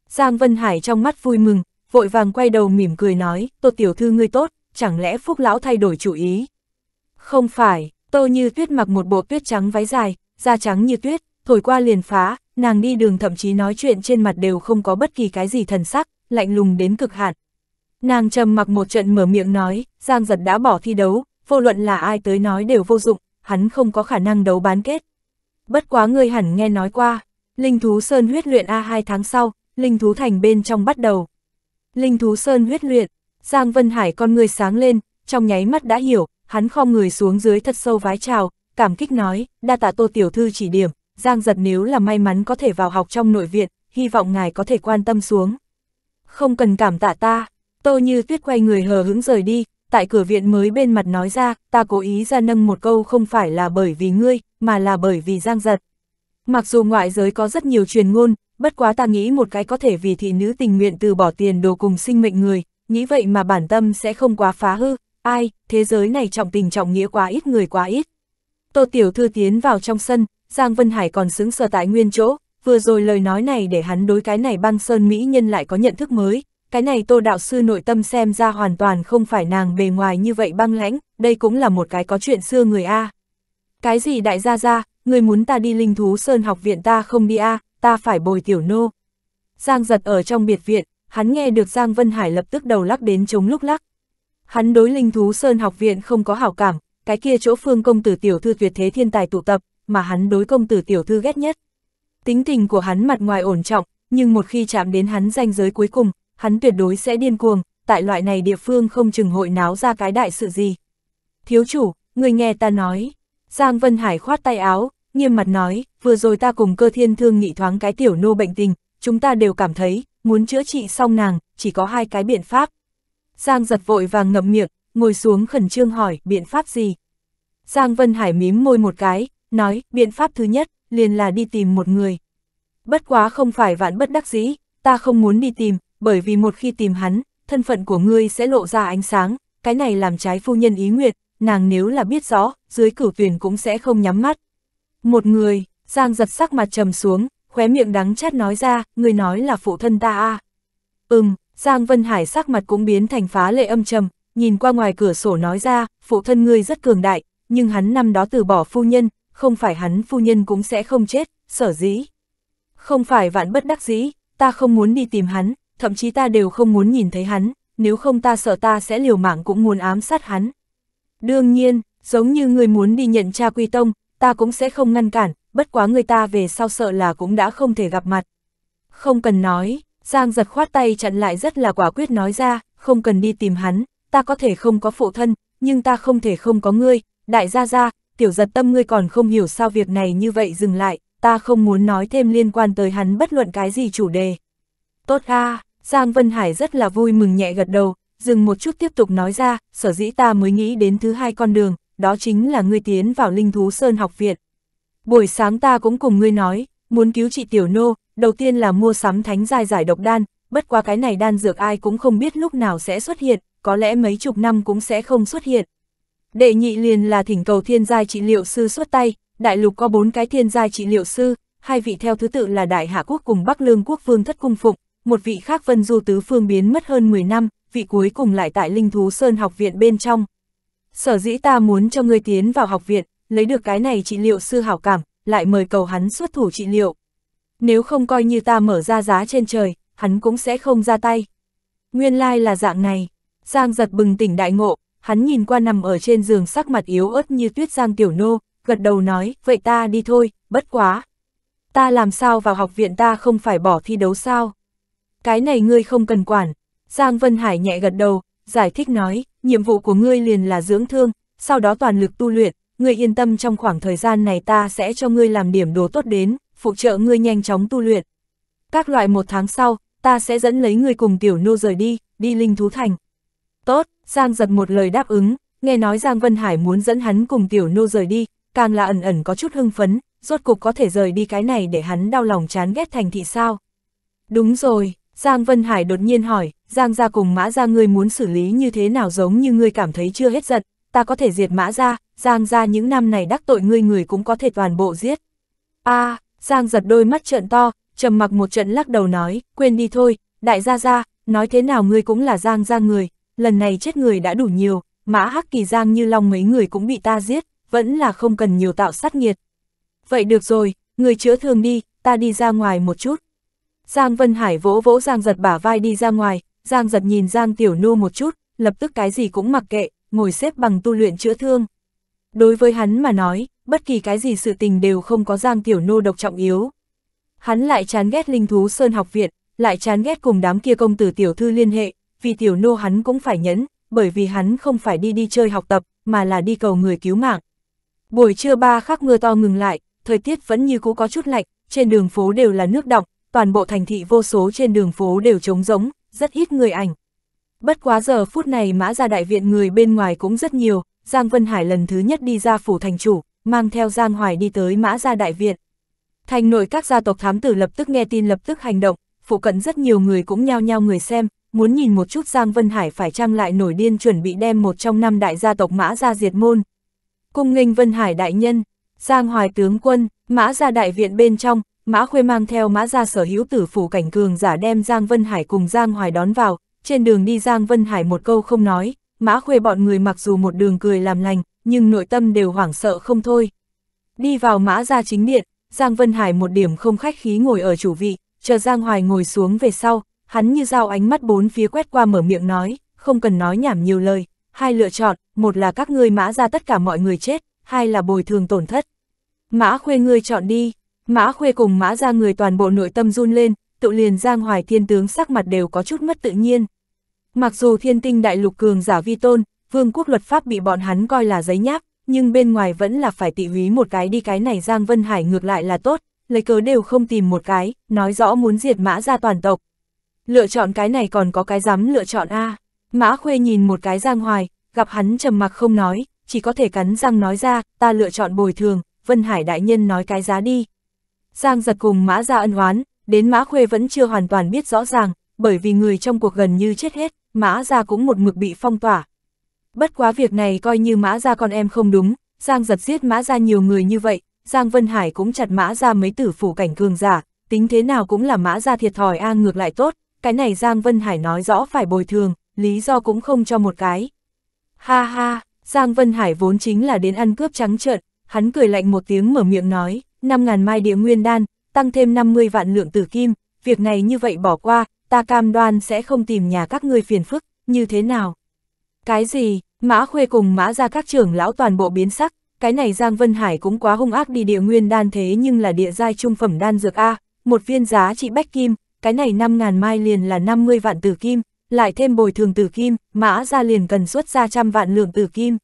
Speaker 1: Giang Vân Hải trong mắt vui mừng, vội vàng quay đầu mỉm cười nói, tô tiểu thư ngươi tốt, chẳng lẽ phúc lão thay đổi chủ ý. Không phải, tô như tuyết mặc một bộ tuyết trắng váy dài, da trắng như tuyết, thổi qua liền phá, nàng đi đường thậm chí nói chuyện trên mặt đều không có bất kỳ cái gì thần sắc, lạnh lùng đến cực hạn. Nàng trầm mặc một trận mở miệng nói, Giang giật đã bỏ thi đấu, vô luận là ai tới nói đều vô dụng, hắn không có khả năng đấu bán kết. Bất quá ngươi hẳn nghe nói qua, linh thú sơn huyết luyện A2 tháng sau, linh thú thành bên trong bắt đầu. Linh thú sơn huyết luyện, Giang Vân Hải con người sáng lên, trong nháy mắt đã hiểu, hắn khom người xuống dưới thật sâu vái chào, cảm kích nói, đa tạ tô tiểu thư chỉ điểm, Giang giật nếu là may mắn có thể vào học trong nội viện, hy vọng ngài có thể quan tâm xuống. Không cần cảm tạ ta, tô như tuyết quay người hờ hững rời đi, tại cửa viện mới bên mặt nói ra, ta cố ý ra nâng một câu không phải là bởi vì ngươi, mà là bởi vì Giang giật. Mặc dù ngoại giới có rất nhiều truyền ngôn, bất quá ta nghĩ một cái có thể vì thị nữ tình nguyện từ bỏ tiền đồ cùng sinh mệnh người, nghĩ vậy mà bản tâm sẽ không quá phá hư, ai, thế giới này trọng tình trọng nghĩa quá ít người quá ít. Tô Tiểu Thư tiến vào trong sân, Giang Vân Hải còn xứng sở tại nguyên chỗ, vừa rồi lời nói này để hắn đối cái này băng sơn mỹ nhân lại có nhận thức mới, cái này Tô Đạo Sư nội tâm xem ra hoàn toàn không phải nàng bề ngoài như vậy băng lãnh, đây cũng là một cái có chuyện xưa người A. Cái gì đại gia gia, người muốn ta đi linh thú sơn học viện ta không đi A, ta phải bồi tiểu nô. Giang giật ở trong biệt viện, hắn nghe được Giang Vân Hải lập tức đầu lắc đến chống lúc lắc. Hắn đối linh thú Sơn học viện không có hảo cảm, cái kia chỗ phương công tử tiểu thư tuyệt thế thiên tài tụ tập, mà hắn đối công tử tiểu thư ghét nhất. Tính tình của hắn mặt ngoài ổn trọng, nhưng một khi chạm đến hắn danh giới cuối cùng, hắn tuyệt đối sẽ điên cuồng, tại loại này địa phương không chừng hội náo ra cái đại sự gì. Thiếu chủ, người nghe ta nói. Giang Vân Hải khoát tay áo, nghiêm mặt nói, vừa rồi ta cùng cơ thiên thương nghị thoáng cái tiểu nô bệnh tình, chúng ta đều cảm thấy, muốn chữa trị xong nàng, chỉ có hai cái biện pháp. Giang giật vội vàng ngậm miệng, ngồi xuống khẩn trương hỏi, biện pháp gì? Giang Vân Hải mím môi một cái, nói, biện pháp thứ nhất, liền là đi tìm một người. Bất quá không phải vạn bất đắc dĩ, ta không muốn đi tìm, bởi vì một khi tìm hắn, thân phận của ngươi sẽ lộ ra ánh sáng, cái này làm trái phu nhân ý nguyện, nàng nếu là biết rõ, dưới cửu tuyển cũng sẽ không nhắm mắt, một người, Giang giật sắc mặt trầm xuống, khóe miệng đắng chát nói ra, người nói là phụ thân ta à. Ừm, Giang Vân Hải sắc mặt cũng biến thành phá lệ âm trầm, nhìn qua ngoài cửa sổ nói ra, phụ thân ngươi rất cường đại, nhưng hắn năm đó từ bỏ phu nhân, không phải hắn phu nhân cũng sẽ không chết, sở dĩ. Không phải vạn bất đắc dĩ, ta không muốn đi tìm hắn, thậm chí ta đều không muốn nhìn thấy hắn, nếu không ta sợ ta sẽ liều mạng cũng muốn ám sát hắn. Đương nhiên, giống như người muốn đi nhận cha quy tông, ta cũng sẽ không ngăn cản, bất quá người ta về sau sợ là cũng đã không thể gặp mặt. Không cần nói, Giang giật khoát tay chặn lại rất là quả quyết nói ra, không cần đi tìm hắn, ta có thể không có phụ thân, nhưng ta không thể không có ngươi, đại gia gia, tiểu giật tâm ngươi còn không hiểu sao việc này như vậy dừng lại, ta không muốn nói thêm liên quan tới hắn bất luận cái gì chủ đề. Tốt a Giang Vân Hải rất là vui mừng nhẹ gật đầu, dừng một chút tiếp tục nói ra, sở dĩ ta mới nghĩ đến thứ hai con đường, đó chính là ngươi tiến vào Linh Thú Sơn học viện. Buổi sáng ta cũng cùng ngươi nói, muốn cứu chị Tiểu Nô, đầu tiên là mua sắm thánh giai giải độc đan, bất qua cái này đan dược ai cũng không biết lúc nào sẽ xuất hiện, có lẽ mấy chục năm cũng sẽ không xuất hiện. Đệ nhị liền là thỉnh cầu thiên giai trị liệu sư xuất tay, đại lục có bốn cái thiên giai trị liệu sư, hai vị theo thứ tự là Đại Hạ Quốc cùng Bắc Lương Quốc Vương Thất Cung phụng một vị khác Vân Du Tứ Phương biến mất hơn 10 năm, vị cuối cùng lại tại Linh Thú Sơn học viện bên trong, Sở dĩ ta muốn cho ngươi tiến vào học viện, lấy được cái này trị liệu sư hảo cảm, lại mời cầu hắn xuất thủ trị liệu. Nếu không coi như ta mở ra giá trên trời, hắn cũng sẽ không ra tay. Nguyên lai là dạng này. Giang giật bừng tỉnh đại ngộ, hắn nhìn qua nằm ở trên giường sắc mặt yếu ớt như tuyết giang tiểu nô, gật đầu nói, vậy ta đi thôi, bất quá. Ta làm sao vào học viện ta không phải bỏ thi đấu sao? Cái này ngươi không cần quản. Giang Vân Hải nhẹ gật đầu, giải thích nói, nhiệm vụ của ngươi liền là dưỡng thương, sau đó toàn lực tu luyện, ngươi yên tâm trong khoảng thời gian này ta sẽ cho ngươi làm điểm đồ tốt đến, phụ trợ ngươi nhanh chóng tu luyện. Các loại một tháng sau, ta sẽ dẫn lấy ngươi cùng tiểu nô rời đi, đi linh thú thành. Tốt, Giang giật một lời đáp ứng, nghe nói Giang Vân Hải muốn dẫn hắn cùng tiểu nô rời đi, càng là ẩn ẩn có chút hưng phấn, rốt cục có thể rời đi cái này để hắn đau lòng chán ghét thành thị sao. Đúng rồi, Giang Vân Hải đột nhiên hỏi, Giang Gia cùng mã Gia ngươi muốn xử lý như thế nào giống như ngươi cảm thấy chưa hết giận, ta có thể diệt mã Gia. Giang Gia những năm này đắc tội ngươi người cũng có thể toàn bộ giết. a à, Giang giật đôi mắt trợn to, trầm mặc một trận lắc đầu nói, quên đi thôi, đại gia gia, nói thế nào ngươi cũng là Giang Gia người, lần này chết người đã đủ nhiều, mã hắc kỳ Giang như long mấy người cũng bị ta giết, vẫn là không cần nhiều tạo sát nghiệt. Vậy được rồi, người chữa thương đi, ta đi ra ngoài một chút, Giang Vân Hải vỗ vỗ Giang giật bả vai đi ra ngoài, Giang giật nhìn Giang Tiểu Nô một chút, lập tức cái gì cũng mặc kệ, ngồi xếp bằng tu luyện chữa thương. Đối với hắn mà nói, bất kỳ cái gì sự tình đều không có Giang Tiểu Nô độc trọng yếu. Hắn lại chán ghét linh thú Sơn học viện, lại chán ghét cùng đám kia công tử tiểu thư liên hệ, vì Tiểu Nô hắn cũng phải nhẫn, bởi vì hắn không phải đi đi chơi học tập, mà là đi cầu người cứu mạng. Buổi trưa ba khắc mưa to ngừng lại, thời tiết vẫn như cũ có chút lạnh, trên đường phố đều là nước đọng, toàn bộ thành thị vô số trên đường phố đều trống rỗng, rất ít người ảnh. Bất quá giờ phút này mã ra đại viện người bên ngoài cũng rất nhiều, Giang Vân Hải lần thứ nhất đi ra phủ thành chủ, mang theo Giang Hoài đi tới mã ra đại viện. Thành nội các gia tộc thám tử lập tức nghe tin lập tức hành động, phụ cận rất nhiều người cũng nhao nhao người xem, muốn nhìn một chút Giang Vân Hải phải trang lại nổi điên chuẩn bị đem một trong năm đại gia tộc mã ra diệt môn. Cung nghênh Vân Hải đại nhân, Giang Hoài tướng quân, mã ra đại viện bên trong, Mã Khuê mang theo mã Gia sở hữu tử phủ cảnh cường giả đem Giang Vân Hải cùng Giang Hoài đón vào, trên đường đi Giang Vân Hải một câu không nói, mã Khuê bọn người mặc dù một đường cười làm lành, nhưng nội tâm đều hoảng sợ không thôi. Đi vào mã Gia chính điện, Giang Vân Hải một điểm không khách khí ngồi ở chủ vị, chờ Giang Hoài ngồi xuống về sau, hắn như dao ánh mắt bốn phía quét qua mở miệng nói, không cần nói nhảm nhiều lời, hai lựa chọn, một là các ngươi mã Gia tất cả mọi người chết, hai là bồi thường tổn thất. Mã Khuê ngươi chọn đi. Mã Khuê cùng Mã ra người toàn bộ nội tâm run lên, tự liền Giang Hoài Thiên tướng sắc mặt đều có chút mất tự nhiên. Mặc dù thiên tinh đại lục cường giả vi tôn, vương quốc luật pháp bị bọn hắn coi là giấy nháp, nhưng bên ngoài vẫn là phải tị húy một cái đi cái này Giang Vân Hải ngược lại là tốt, lấy cớ đều không tìm một cái, nói rõ muốn diệt mã ra toàn tộc. Lựa chọn cái này còn có cái dám lựa chọn A. Mã Khuê nhìn một cái Giang Hoài, gặp hắn trầm mặc không nói, chỉ có thể cắn răng nói ra, ta lựa chọn bồi thường, Vân Hải đại nhân nói cái giá đi. Giang giật cùng mã ra ân oán, đến mã khuê vẫn chưa hoàn toàn biết rõ ràng, bởi vì người trong cuộc gần như chết hết, mã ra cũng một mực bị phong tỏa. Bất quá việc này coi như mã ra con em không đúng, Giang giật giết mã ra nhiều người như vậy, Giang Vân Hải cũng chặt mã ra mấy tử phủ cảnh cường giả, tính thế nào cũng là mã ra thiệt thòi a ngược lại tốt, cái này Giang Vân Hải nói rõ phải bồi thường, lý do cũng không cho một cái. Ha ha, Giang Vân Hải vốn chính là đến ăn cướp trắng trợn, hắn cười lạnh một tiếng mở miệng nói, 5.000 mai địa nguyên đan, tăng thêm 50 vạn lượng tử kim, việc này như vậy bỏ qua, ta cam đoan sẽ không tìm nhà các ngươi phiền phức, như thế nào? Cái gì, mã khuê cùng mã ra các trưởng lão toàn bộ biến sắc, cái này Giang Vân Hải cũng quá hung ác đi địa nguyên đan thế nhưng là địa giai trung phẩm đan dược A, một viên giá trị bách kim, cái này 5.000 mai liền là 50 vạn tử kim, lại thêm bồi thường tử kim, mã ra liền cần xuất ra trăm vạn lượng tử kim.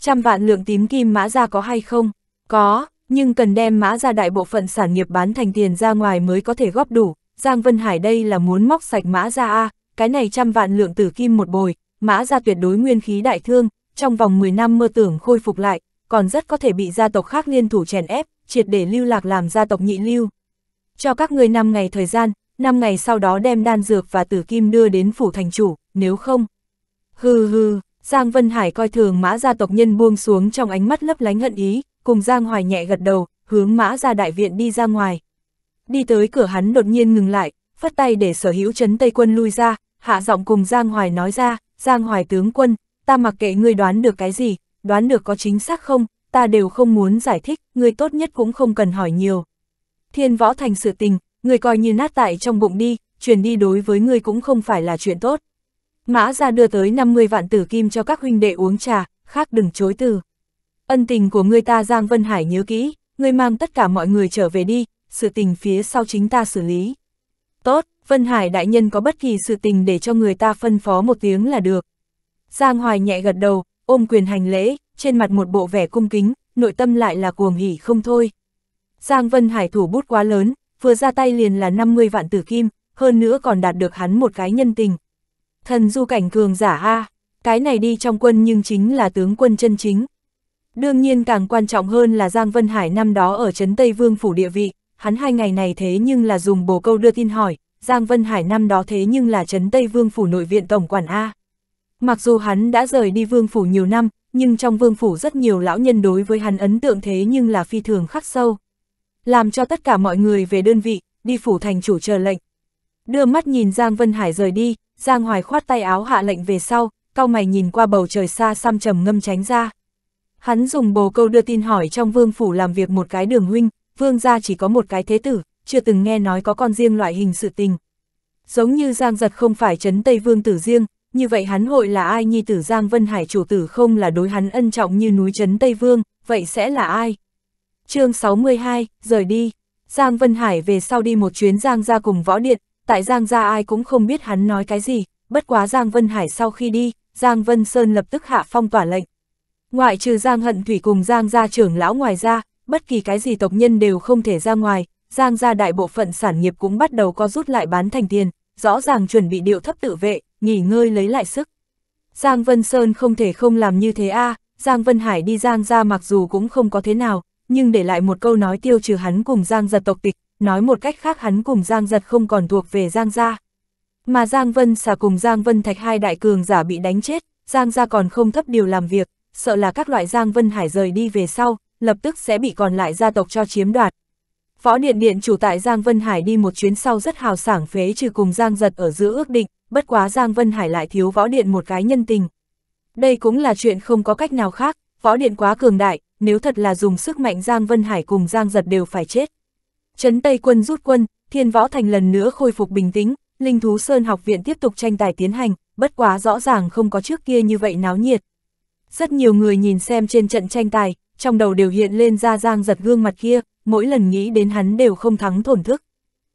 Speaker 1: Trăm vạn lượng tím kim mã ra có hay không? Có, nhưng cần đem mã ra đại bộ phận sản nghiệp bán thành tiền ra ngoài mới có thể góp đủ, Giang Vân Hải đây là muốn móc sạch mã ra A, cái này trăm vạn lượng tử kim một bồi, mã ra tuyệt đối nguyên khí đại thương, trong vòng 10 năm mơ tưởng khôi phục lại, còn rất có thể bị gia tộc khác liên thủ chèn ép, triệt để lưu lạc làm gia tộc nhị lưu. Cho các người 5 ngày thời gian, 5 ngày sau đó đem đan dược và tử kim đưa đến phủ thành chủ, nếu không. Hừ hừ, Giang Vân Hải coi thường mã gia tộc nhân buông xuống trong ánh mắt lấp lánh hận ý, cùng Giang Hoài nhẹ gật đầu, hướng mã ra đại viện đi ra ngoài. Đi tới cửa hắn đột nhiên ngừng lại, phất tay để sở hữu chấn Tây quân lui ra, hạ giọng cùng Giang Hoài nói ra, Giang Hoài tướng quân, ta mặc kệ ngươi đoán được cái gì, đoán được có chính xác không, ta đều không muốn giải thích, ngươi tốt nhất cũng không cần hỏi nhiều. Thiên võ thành sự tình, ngươi coi như nát tại trong bụng đi, truyền đi đối với ngươi cũng không phải là chuyện tốt. Mã ra đưa tới 50 vạn tử kim cho các huynh đệ uống trà, khác đừng chối từ. Ân tình của người ta Giang Vân Hải nhớ kỹ, người mang tất cả mọi người trở về đi, sự tình phía sau chính ta xử lý. Tốt, Vân Hải đại nhân có bất kỳ sự tình để cho người ta phân phó một tiếng là được. Giang Hoài nhẹ gật đầu, ôm quyền hành lễ, trên mặt một bộ vẻ cung kính, nội tâm lại là cuồng hỉ không thôi. Giang Vân Hải thủ bút quá lớn, vừa ra tay liền là 50 vạn tử kim, hơn nữa còn đạt được hắn một cái nhân tình. Thần du cảnh cường giả a, cái này đi trong quân nhưng chính là tướng quân chân chính. Đương nhiên càng quan trọng hơn là Giang Vân Hải năm đó ở Trấn Tây Vương Phủ địa vị, hắn hai ngày này thế nhưng là dùng bồ câu đưa tin hỏi, Giang Vân Hải năm đó thế nhưng là Trấn Tây Vương Phủ nội viện Tổng Quản A. Mặc dù hắn đã rời đi Vương Phủ nhiều năm, nhưng trong Vương Phủ rất nhiều lão nhân đối với hắn ấn tượng thế nhưng là phi thường khắc sâu. Làm cho tất cả mọi người về đơn vị, đi Phủ Thành chủ chờ lệnh. Đưa mắt nhìn Giang Vân Hải rời đi, Giang Hoài khoát tay áo hạ lệnh về sau, cao mày nhìn qua bầu trời xa xăm trầm ngâm tránh ra. Hắn dùng bồ câu đưa tin hỏi trong vương phủ làm việc một cái đường huynh, vương gia chỉ có một cái thế tử, chưa từng nghe nói có con riêng loại hình sự tình. Giống như Giang Giật không phải chấn Tây Vương tử riêng, như vậy hắn hội là ai nhi tử Giang Vân Hải chủ tử không là đối hắn ân trọng như núi chấn Tây Vương, vậy sẽ là ai? chương 62, rời đi. Giang Vân Hải về sau đi một chuyến Giang ra cùng võ điện, tại Giang ra ai cũng không biết hắn nói cái gì, bất quá Giang Vân Hải sau khi đi, Giang Vân Sơn lập tức hạ phong tỏa lệnh, Ngoại trừ Giang Hận Thủy cùng Giang gia trưởng lão ngoài ra, bất kỳ cái gì tộc nhân đều không thể ra ngoài, Giang gia đại bộ phận sản nghiệp cũng bắt đầu co rút lại bán thành tiền, rõ ràng chuẩn bị điệu thấp tự vệ, nghỉ ngơi lấy lại sức. Giang Vân Sơn không thể không làm như thế a à, Giang Vân Hải đi Giang gia mặc dù cũng không có thế nào, nhưng để lại một câu nói tiêu trừ hắn cùng Giang giật tộc tịch, nói một cách khác hắn cùng Giang giật không còn thuộc về Giang gia. Mà Giang Vân xà cùng Giang Vân Thạch hai đại cường giả bị đánh chết, Giang gia còn không thấp điều làm việc, sợ là các loại Giang Vân Hải rời đi về sau, lập tức sẽ bị còn lại gia tộc cho chiếm đoạt. Phó Điện Điện chủ tại Giang Vân Hải đi một chuyến sau rất hào sảng phế trừ cùng Giang Giật ở giữa ước định, bất quá Giang Vân Hải lại thiếu Võ Điện một cái nhân tình. Đây cũng là chuyện không có cách nào khác, Võ Điện quá cường đại, nếu thật là dùng sức mạnh Giang Vân Hải cùng Giang Giật đều phải chết. Trấn Tây quân rút quân, Thiên Võ Thành lần nữa khôi phục bình tĩnh, Linh Thú Sơn học viện tiếp tục tranh tài tiến hành, bất quá rõ ràng không có trước kia như vậy náo nhiệt, rất nhiều người nhìn xem trên trận tranh tài, trong đầu đều hiện lên ra Giang giật gương mặt kia, mỗi lần nghĩ đến hắn đều không thắng thổn thức.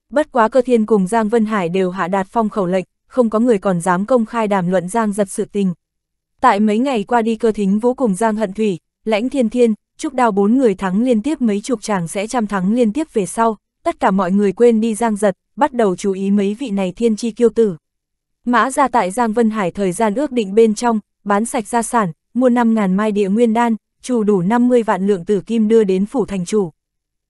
Speaker 1: Bất quá cơ thiên cùng Giang Vân Hải đều hạ đạt phong khẩu lệnh, không có người còn dám công khai đàm luận Giang giật sự tình. Tại mấy ngày qua đi cơ thính vũ cùng Giang Hận Thủy, Lãnh Thiên Thiên, Trúc đào bốn người thắng liên tiếp mấy chục chàng sẽ trăm thắng liên tiếp về sau, tất cả mọi người quên đi Giang giật, bắt đầu chú ý mấy vị này thiên chi kiêu tử. Mã ra tại Giang Vân Hải thời gian ước định bên trong, bán sạch gia sản, mua 5.000 mai địa nguyên đan, chủ đủ 50 vạn lượng tử kim đưa đến phủ thành chủ.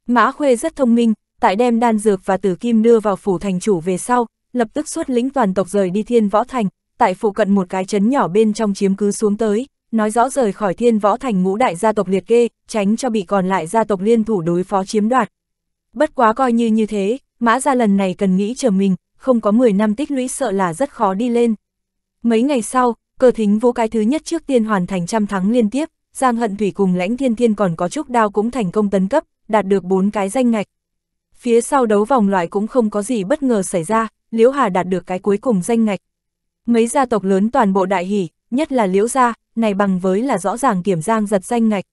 Speaker 1: Mã Khuê rất thông minh, tại đem đan dược và tử kim đưa vào phủ thành chủ về sau, lập tức xuất lĩnh toàn tộc rời đi thiên võ thành, tại phụ cận một cái trấn nhỏ bên trong chiếm cứ xuống tới, nói rõ rời khỏi thiên võ thành ngũ đại gia tộc liệt kê, tránh cho bị còn lại gia tộc liên thủ đối phó chiếm đoạt. Bất quá coi như như thế, mã gia lần này cần nghĩ chờ mình, không có 10 năm tích lũy sợ là rất khó đi lên. Mấy ngày sau, Cơ thính vũ cái thứ nhất trước tiên hoàn thành trăm thắng liên tiếp, Giang Hận Thủy cùng lãnh thiên thiên còn có trúc đao cũng thành công tấn cấp, đạt được 4 cái danh ngạch. Phía sau đấu vòng loại cũng không có gì bất ngờ xảy ra, Liễu Hà đạt được cái cuối cùng danh ngạch. Mấy gia tộc lớn toàn bộ đại hỉ nhất là Liễu Gia, này bằng với là rõ ràng kiểm Giang giật danh ngạch.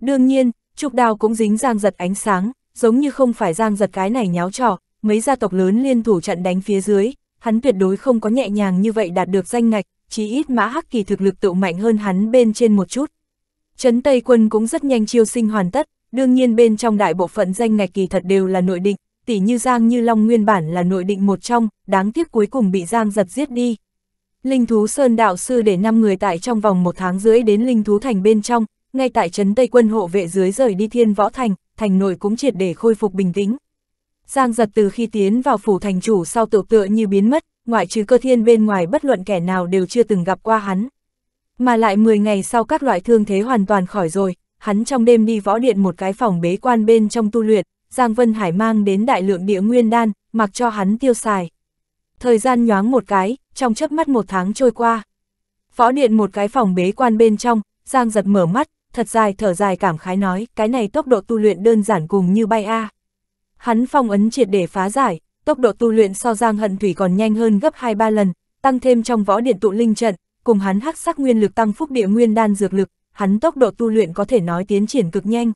Speaker 1: Đương nhiên, trục đao cũng dính Giang giật ánh sáng, giống như không phải Giang giật cái này nháo trò, mấy gia tộc lớn liên thủ trận đánh phía dưới, hắn tuyệt đối không có nhẹ nhàng như vậy đạt được danh ngạch, chí ít mã hắc kỳ thực lực tự mạnh hơn hắn bên trên một chút. Trấn Tây quân cũng rất nhanh chiêu sinh hoàn tất, đương nhiên bên trong đại bộ phận danh ngạch kỳ thật đều là nội định, tỷ như Giang Như Long nguyên bản là nội định một trong, đáng tiếc cuối cùng bị Giang giật giết đi. Linh thú Sơn đạo sư để 5 người tại trong vòng một tháng rưỡi đến Linh thú thành bên trong, ngay tại trấn Tây quân hộ vệ dưới rời đi Thiên Võ thành, thành nội cũng triệt để khôi phục bình tĩnh. Giang giật từ khi tiến vào phủ thành chủ sau tự tựa như biến mất, ngoại trừ cơ thiên bên ngoài bất luận kẻ nào đều chưa từng gặp qua hắn. Mà lại 10 ngày sau các loại thương thế hoàn toàn khỏi rồi, hắn trong đêm đi võ điện một cái phòng bế quan bên trong tu luyện, Giang Vân Hải mang đến đại lượng địa nguyên đan, mặc cho hắn tiêu xài. Thời gian nhoáng một cái, trong chớp mắt một tháng trôi qua. Võ điện một cái phòng bế quan bên trong, Giang giật mở mắt, thật dài thở dài cảm khái nói, cái này tốc độ tu luyện đơn giản cùng như bay a. À. Hắn phong ấn triệt để phá giải, tốc độ tu luyện so Giang Hận Thủy còn nhanh hơn gấp 2-3 lần, tăng thêm trong võ điện tụ linh trận, cùng hắn hắc sắc nguyên lực tăng phúc địa nguyên đan dược lực, hắn tốc độ tu luyện có thể nói tiến triển cực nhanh.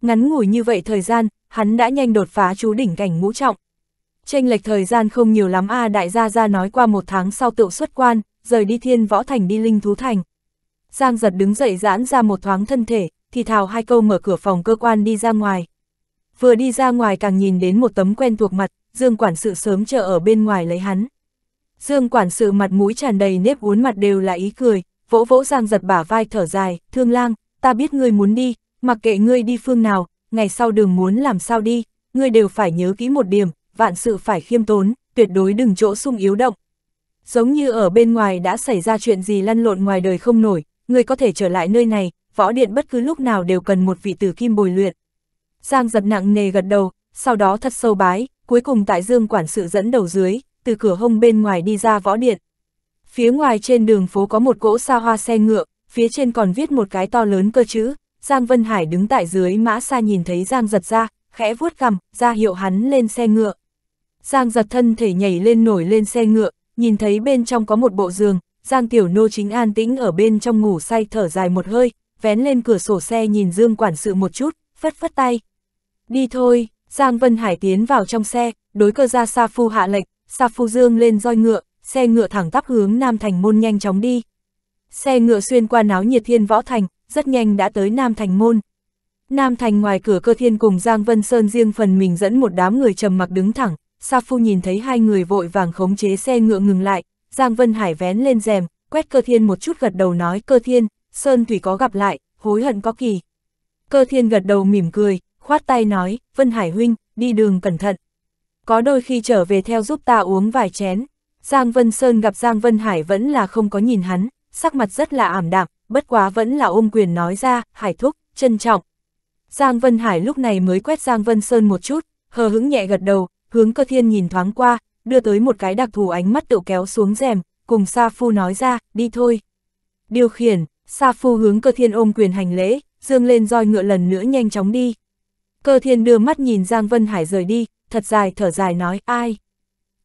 Speaker 1: Ngắn ngủi như vậy thời gian, hắn đã nhanh đột phá chú đỉnh cảnh ngũ trọng. tranh lệch thời gian không nhiều lắm a đại gia gia nói qua một tháng sau tựu xuất quan, rời đi thiên võ thành đi linh thú thành. Giang giật đứng dậy giãn ra một thoáng thân thể, thì thào hai câu mở cửa phòng cơ quan đi ra ngoài. Vừa đi ra ngoài càng nhìn đến một tấm quen thuộc mặt, Dương Quản sự sớm chờ ở bên ngoài lấy hắn. Dương Quản sự mặt mũi tràn đầy nếp uốn mặt đều là ý cười, vỗ vỗ Giang giật bả vai thở dài, thương lang, ta biết ngươi muốn đi, mặc kệ ngươi đi phương nào, ngày sau đường muốn làm sao đi, ngươi đều phải nhớ kỹ một điểm, vạn sự phải khiêm tốn, tuyệt đối đừng chỗ sung yếu động. Giống như ở bên ngoài đã xảy ra chuyện gì lăn lộn ngoài đời không nổi, ngươi có thể trở lại nơi này, võ điện bất cứ lúc nào đều cần một vị tử kim bồi luyện. Giang giật nặng nề gật đầu, sau đó thật sâu bái, cuối cùng tại Dương quản sự dẫn đầu dưới, từ cửa hông bên ngoài đi ra võ điện. Phía ngoài trên đường phố có một cỗ xa hoa xe ngựa, phía trên còn viết một cái to lớn cơ chữ, Giang Vân Hải đứng tại dưới mã xa nhìn thấy Giang giật ra, khẽ vuốt cằm, ra hiệu hắn lên xe ngựa. Giang giật thân thể nhảy lên nổi lên xe ngựa, nhìn thấy bên trong có một bộ giường, Giang Tiểu Nô chính an tĩnh ở bên trong ngủ say thở dài một hơi, vén lên cửa sổ xe nhìn Dương quản sự một chút, phất phất tay. Đi thôi, Giang Vân Hải tiến vào trong xe, đối cơ ra Sa Phu hạ lệch, Sa Phu dương lên roi ngựa, xe ngựa thẳng tắp hướng Nam Thành Môn nhanh chóng đi. Xe ngựa xuyên qua náo nhiệt thiên võ thành, rất nhanh đã tới Nam Thành Môn. Nam Thành ngoài cửa cơ thiên cùng Giang Vân Sơn riêng phần mình dẫn một đám người trầm mặc đứng thẳng, Sa Phu nhìn thấy hai người vội vàng khống chế xe ngựa ngừng lại, Giang Vân Hải vén lên rèm, quét cơ thiên một chút gật đầu nói cơ thiên, Sơn Thủy có gặp lại, hối hận có kỳ. Cơ thiên gật đầu mỉm cười, khoát tay nói, Vân Hải Huynh, đi đường cẩn thận. Có đôi khi trở về theo giúp ta uống vài chén. Giang Vân Sơn gặp Giang Vân Hải vẫn là không có nhìn hắn, sắc mặt rất là ảm đạm, bất quá vẫn là ôm quyền nói ra, Hải Thúc, trân trọng. Giang Vân Hải lúc này mới quét Giang Vân Sơn một chút, hờ hững nhẹ gật đầu, hướng cơ thiên nhìn thoáng qua, đưa tới một cái đặc thù ánh mắt tự kéo xuống rèm, cùng Sa Phu nói ra, đi thôi. Điều khiển, Sa Phu hướng cơ thiên ôm quyền hành lễ, dương lên roi ngựa lần nữa nhanh chóng đi. Cơ thiên đưa mắt nhìn Giang Vân Hải rời đi, thật dài thở dài nói ai.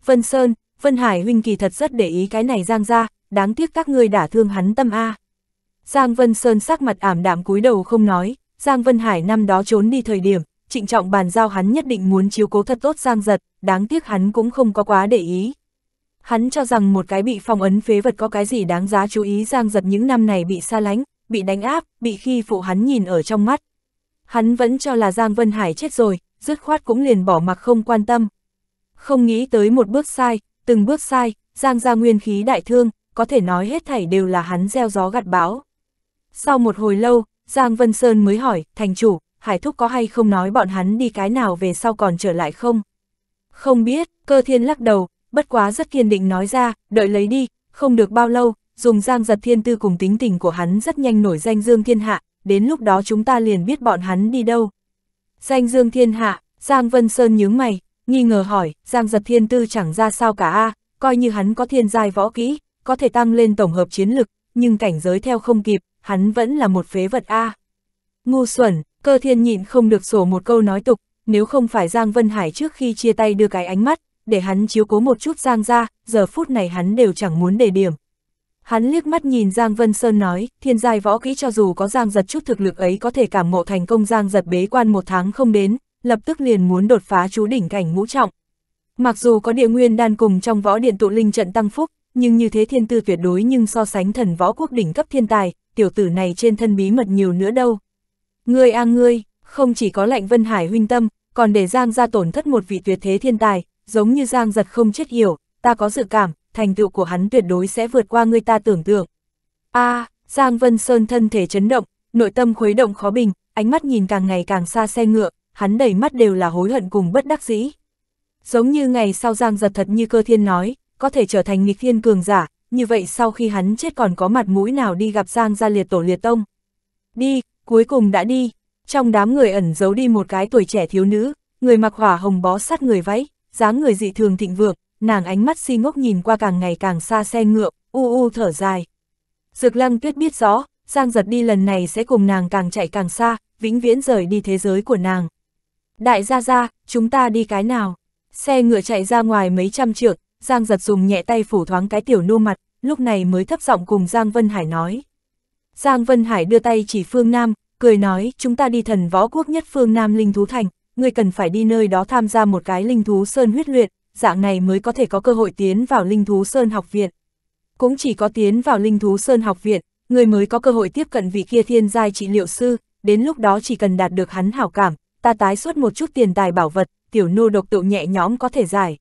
Speaker 1: Vân Sơn, Vân Hải huynh kỳ thật rất để ý cái này Giang ra, đáng tiếc các ngươi đã thương hắn tâm A. Giang Vân Sơn sắc mặt ảm đạm cúi đầu không nói, Giang Vân Hải năm đó trốn đi thời điểm, trịnh trọng bàn giao hắn nhất định muốn chiếu cố thật tốt Giang giật, đáng tiếc hắn cũng không có quá để ý. Hắn cho rằng một cái bị phong ấn phế vật có cái gì đáng giá chú ý Giang giật những năm này bị xa lánh, bị đánh áp, bị khi phụ hắn nhìn ở trong mắt, hắn vẫn cho là Giang Vân Hải chết rồi, dứt khoát cũng liền bỏ mặc không quan tâm. Không nghĩ tới một bước sai, từng bước sai, Giang ra nguyên khí đại thương, có thể nói hết thảy đều là hắn gieo gió gặt bão. Sau một hồi lâu, Giang Vân Sơn mới hỏi, thành chủ, Hải Thúc có hay không nói bọn hắn đi cái nào về sau còn trở lại không? Không biết, cơ thiên lắc đầu, bất quá rất kiên định nói ra, đợi lấy đi, không được bao lâu, dùng Giang giật thiên tư cùng tính tình của hắn rất nhanh nổi danh Dương Thiên Hạ, đến lúc đó chúng ta liền biết bọn hắn đi đâu. Danh Dương Thiên Hạ, Giang Vân Sơn nhướng mày, nghi ngờ hỏi, Giang Giật Thiên Tư chẳng ra sao cả a coi như hắn có thiên giai võ kỹ, có thể tăng lên tổng hợp chiến lực, nhưng cảnh giới theo không kịp, hắn vẫn là một phế vật a à. Ngu xuẩn, cơ thiên nhịn không được sổ một câu nói tục, nếu không phải Giang Vân Hải trước khi chia tay đưa cái ánh mắt, để hắn chiếu cố một chút Giang ra, giờ phút này hắn đều chẳng muốn đề điểm. Hắn liếc mắt nhìn Giang Vân Sơn nói, thiên giai võ kỹ cho dù có Giang giật chút thực lực ấy có thể cảm ngộ thành công Giang giật bế quan một tháng không đến, lập tức liền muốn đột phá chú đỉnh cảnh ngũ trọng. Mặc dù có địa nguyên đan cùng trong võ điện tụ linh trận tăng phúc, nhưng như thế thiên tư tuyệt đối nhưng so sánh thần võ quốc đỉnh cấp thiên tài, tiểu tử này trên thân bí mật nhiều nữa đâu. Ngươi a ngươi, không chỉ có lạnh Vân Hải huynh tâm, còn để Giang ra tổn thất một vị tuyệt thế thiên tài, giống như Giang giật không chết hiểu, ta có dự cảm, thành tựu của hắn tuyệt đối sẽ vượt qua người ta tưởng tượng. a à, Giang Vân Sơn thân thể chấn động, nội tâm khuấy động khó bình, ánh mắt nhìn càng ngày càng xa xe ngựa, hắn đầy mắt đều là hối hận cùng bất đắc dĩ. Giống như ngày sau Giang giật thật như cơ thiên nói, có thể trở thành nghịch thiên cường giả, như vậy sau khi hắn chết còn có mặt mũi nào đi gặp Giang gia liệt tổ liệt tông. Đi, cuối cùng đã đi, trong đám người ẩn giấu đi một cái tuổi trẻ thiếu nữ, người mặc hỏa hồng bó sát người váy, dáng người dị thường thịnh vượng, nàng ánh mắt si ngốc nhìn qua càng ngày càng xa xe ngựa, u u thở dài. Dược lăng tuyết biết rõ, Giang giật đi lần này sẽ cùng nàng càng chạy càng xa, vĩnh viễn rời đi thế giới của nàng. Đại gia gia, chúng ta đi cái nào? Xe ngựa chạy ra ngoài mấy trăm trượng, Giang giật dùng nhẹ tay phủ thoáng cái tiểu nô mặt, lúc này mới thấp giọng cùng Giang Vân Hải nói. Giang Vân Hải đưa tay chỉ phương Nam, cười nói chúng ta đi thần võ quốc nhất phương Nam Linh Thú Thành, người cần phải đi nơi đó tham gia một cái linh thú sơn huyết luyện, dạng này mới có thể có cơ hội tiến vào Linh Thú Sơn học viện. Cũng chỉ có tiến vào Linh Thú Sơn học viện, người mới có cơ hội tiếp cận vị kia thiên giai trị liệu sư, đến lúc đó chỉ cần đạt được hắn hảo cảm, ta tái suốt một chút tiền tài bảo vật, tiểu nô độc tự nhẹ nhõm có thể giải.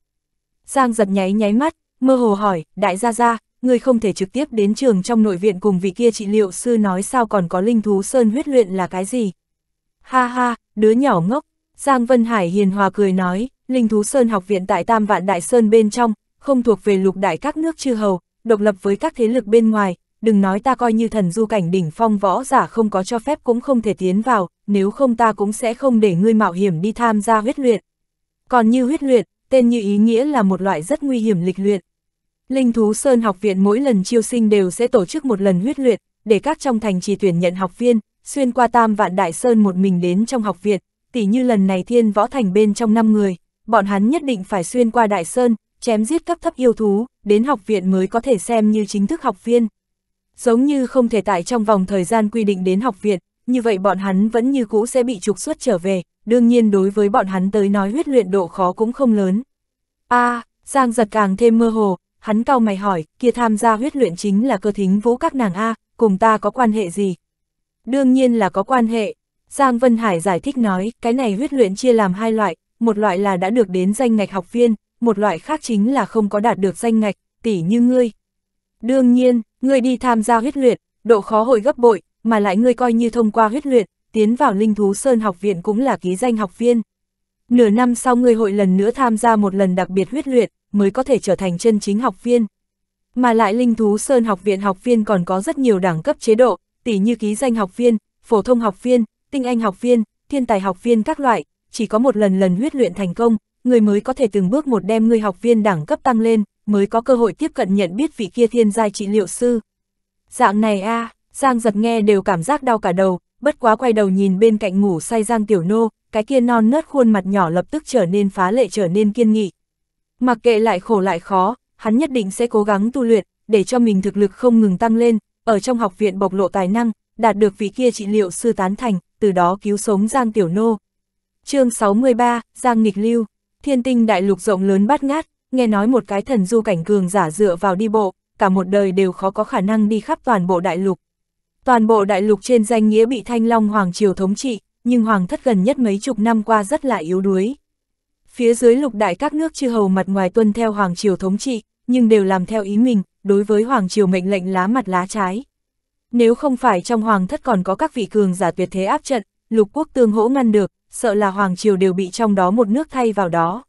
Speaker 1: Giang giật nháy nháy mắt, mơ hồ hỏi, đại gia gia, người không thể trực tiếp đến trường trong nội viện cùng vị kia trị liệu sư nói sao còn có linh thú sơn huyết luyện là cái gì. Ha ha, đứa nhỏ ngốc, Giang Vân Hải hiền hòa cười nói, Linh Thú Sơn học viện tại Tam Vạn Đại Sơn bên trong, không thuộc về lục đại các nước chư hầu, độc lập với các thế lực bên ngoài, đừng nói ta coi như thần du cảnh đỉnh phong võ giả không có cho phép cũng không thể tiến vào, nếu không ta cũng sẽ không để ngươi mạo hiểm đi tham gia huyết luyện. Còn như huyết luyện, tên như ý nghĩa là một loại rất nguy hiểm lịch luyện. Linh Thú Sơn học viện mỗi lần chiêu sinh đều sẽ tổ chức một lần huyết luyện, để các trong thành trì tuyển nhận học viên, xuyên qua tam vạn đại sơn một mình đến trong học viện, tỉ như lần này thiên võ thành bên trong 5 người, bọn hắn nhất định phải xuyên qua đại sơn, chém giết cấp thấp yêu thú, đến học viện mới có thể xem như chính thức học viên. Giống như không thể tại trong vòng thời gian quy định đến học viện, như vậy bọn hắn vẫn như cũ sẽ bị trục xuất trở về, đương nhiên đối với bọn hắn tới nói huyết luyện độ khó cũng không lớn. a à, Giang giật càng thêm mơ hồ, hắn cao mày hỏi, kia tham gia huyết luyện chính là cơ thính vũ các nàng A, cùng ta có quan hệ gì? Đương nhiên là có quan hệ, Giang Vân Hải giải thích nói, cái này huyết luyện chia làm hai loại, một loại là đã được đến danh ngạch học viên, một loại khác chính là không có đạt được danh ngạch, tỷ như ngươi. Đương nhiên, ngươi đi tham gia huyết luyện, độ khó hội gấp bội, mà lại ngươi coi như thông qua huyết luyện, tiến vào Linh Thú Sơn học viện cũng là ký danh học viên. Nửa năm sau ngươi hội lần nữa tham gia một lần đặc biệt huyết luyện, mới có thể trở thành chân chính học viên. Mà lại Linh Thú Sơn học viện học viên còn có rất nhiều đẳng cấp chế độ, tỷ như ký danh học viên, phổ thông học viên, tinh anh học viên, thiên tài học viên các loại, chỉ có một lần lần huyết luyện thành công, người mới có thể từng bước một đem người học viên đẳng cấp tăng lên, mới có cơ hội tiếp cận nhận biết vị kia thiên giai trị liệu sư. Dạng này a à, Giang giật nghe đều cảm giác đau cả đầu, bất quá quay đầu nhìn bên cạnh ngủ say Giang Tiểu Nô, cái kia non nớt khuôn mặt nhỏ lập tức trở nên phá lệ trở nên kiên nghị. Mặc kệ lại khổ lại khó, hắn nhất định sẽ cố gắng tu luyện, để cho mình thực lực không ngừng tăng lên, ở trong học viện bộc lộ tài năng, đạt được vị kia trị liệu sư tán thành, từ đó cứu sống Giang Tiểu Nô. chương 63, Giang Nghịch Lưu, thiên tinh đại lục rộng lớn bát ngát, nghe nói một cái thần du cảnh cường giả dựa vào đi bộ, cả một đời đều khó có khả năng đi khắp toàn bộ đại lục. Toàn bộ đại lục trên danh nghĩa bị Thanh Long Hoàng Triều thống trị, nhưng Hoàng thất gần nhất mấy chục năm qua rất là yếu đuối. Phía dưới lục đại các nước chư hầu mặt ngoài tuân theo Hoàng Triều thống trị, nhưng đều làm theo ý mình, đối với Hoàng Triều mệnh lệnh lá mặt lá trái. Nếu không phải trong hoàng thất còn có các vị cường giả tuyệt thế áp trận, lục quốc tương hỗ ngăn được, sợ là hoàng triều đều bị trong đó một nước thay vào đó.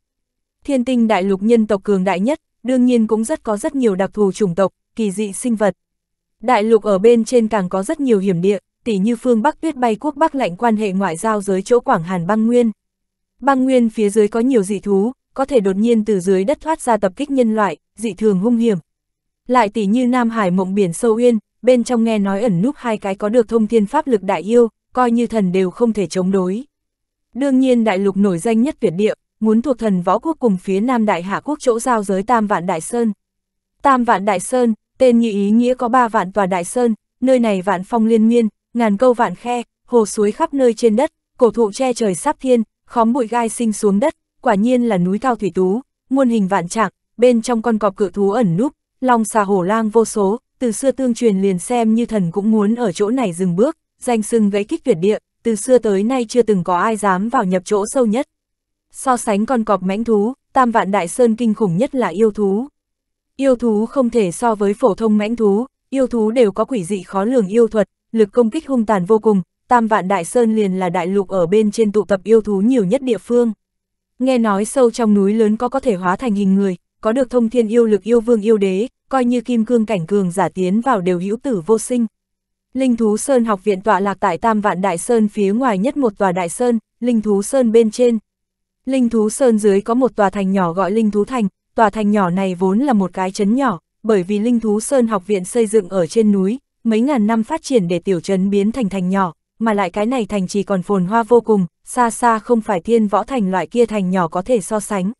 Speaker 1: Thiên tinh đại lục nhân tộc cường đại nhất, đương nhiên cũng rất có rất nhiều đặc thù chủng tộc, kỳ dị sinh vật. Đại lục ở bên trên càng có rất nhiều hiểm địa, tỉ như phương Bắc tuyết bay quốc Bắc lạnh quan hệ ngoại giao dưới chỗ Quảng Hàn băng nguyên. Băng nguyên phía dưới có nhiều dị thú, có thể đột nhiên từ dưới đất thoát ra tập kích nhân loại, dị thường hung hiểm. Lại tỉ như Nam Hải mộng biển sâu uyên, bên trong nghe nói ẩn núp hai cái có được thông thiên pháp lực đại yêu, coi như thần đều không thể chống đối. Đương nhiên đại lục nổi danh nhất tuyệt địa, muốn thuộc thần võ quốc cùng phía nam đại hạ quốc chỗ giao giới Tam Vạn Đại Sơn. Tam Vạn Đại Sơn, tên như ý nghĩa có ba vạn tòa đại sơn, nơi này vạn phong liên miên, ngàn câu vạn khe, hồ suối khắp nơi trên đất, cổ thụ che trời sắp thiên, khóm bụi gai sinh xuống đất, quả nhiên là núi cao thủy tú, muôn hình vạn trạng, bên trong con cọp cự thú ẩn núp, long xà hổ lang vô số, từ xưa tương truyền liền xem như thần cũng muốn ở chỗ này dừng bước, danh sưng gãy kích tuyệt địa, từ xưa tới nay chưa từng có ai dám vào nhập chỗ sâu nhất. So sánh con cọp mãnh thú, tam vạn đại sơn kinh khủng nhất là yêu thú. Yêu thú không thể so với phổ thông mãnh thú, yêu thú đều có quỷ dị khó lường yêu thuật, lực công kích hung tàn vô cùng, tam vạn đại sơn liền là đại lục ở bên trên tụ tập yêu thú nhiều nhất địa phương. Nghe nói sâu trong núi lớn có có thể hóa thành hình người, có được thông thiên yêu lực yêu vương yêu đế, coi như kim cương cảnh cường giả tiến vào đều hữu tử vô sinh. Linh Thú Sơn học viện tọa lạc tại Tam Vạn Đại Sơn phía ngoài nhất một tòa Đại Sơn, Linh Thú Sơn bên trên. Linh Thú Sơn dưới có một tòa thành nhỏ gọi Linh Thú Thành, tòa thành nhỏ này vốn là một cái trấn nhỏ, bởi vì Linh Thú Sơn học viện xây dựng ở trên núi, mấy ngàn năm phát triển để tiểu trấn biến thành thành nhỏ, mà lại cái này thành chỉ còn phồn hoa vô cùng, xa xa không phải thiên võ thành loại kia thành nhỏ có thể so sánh.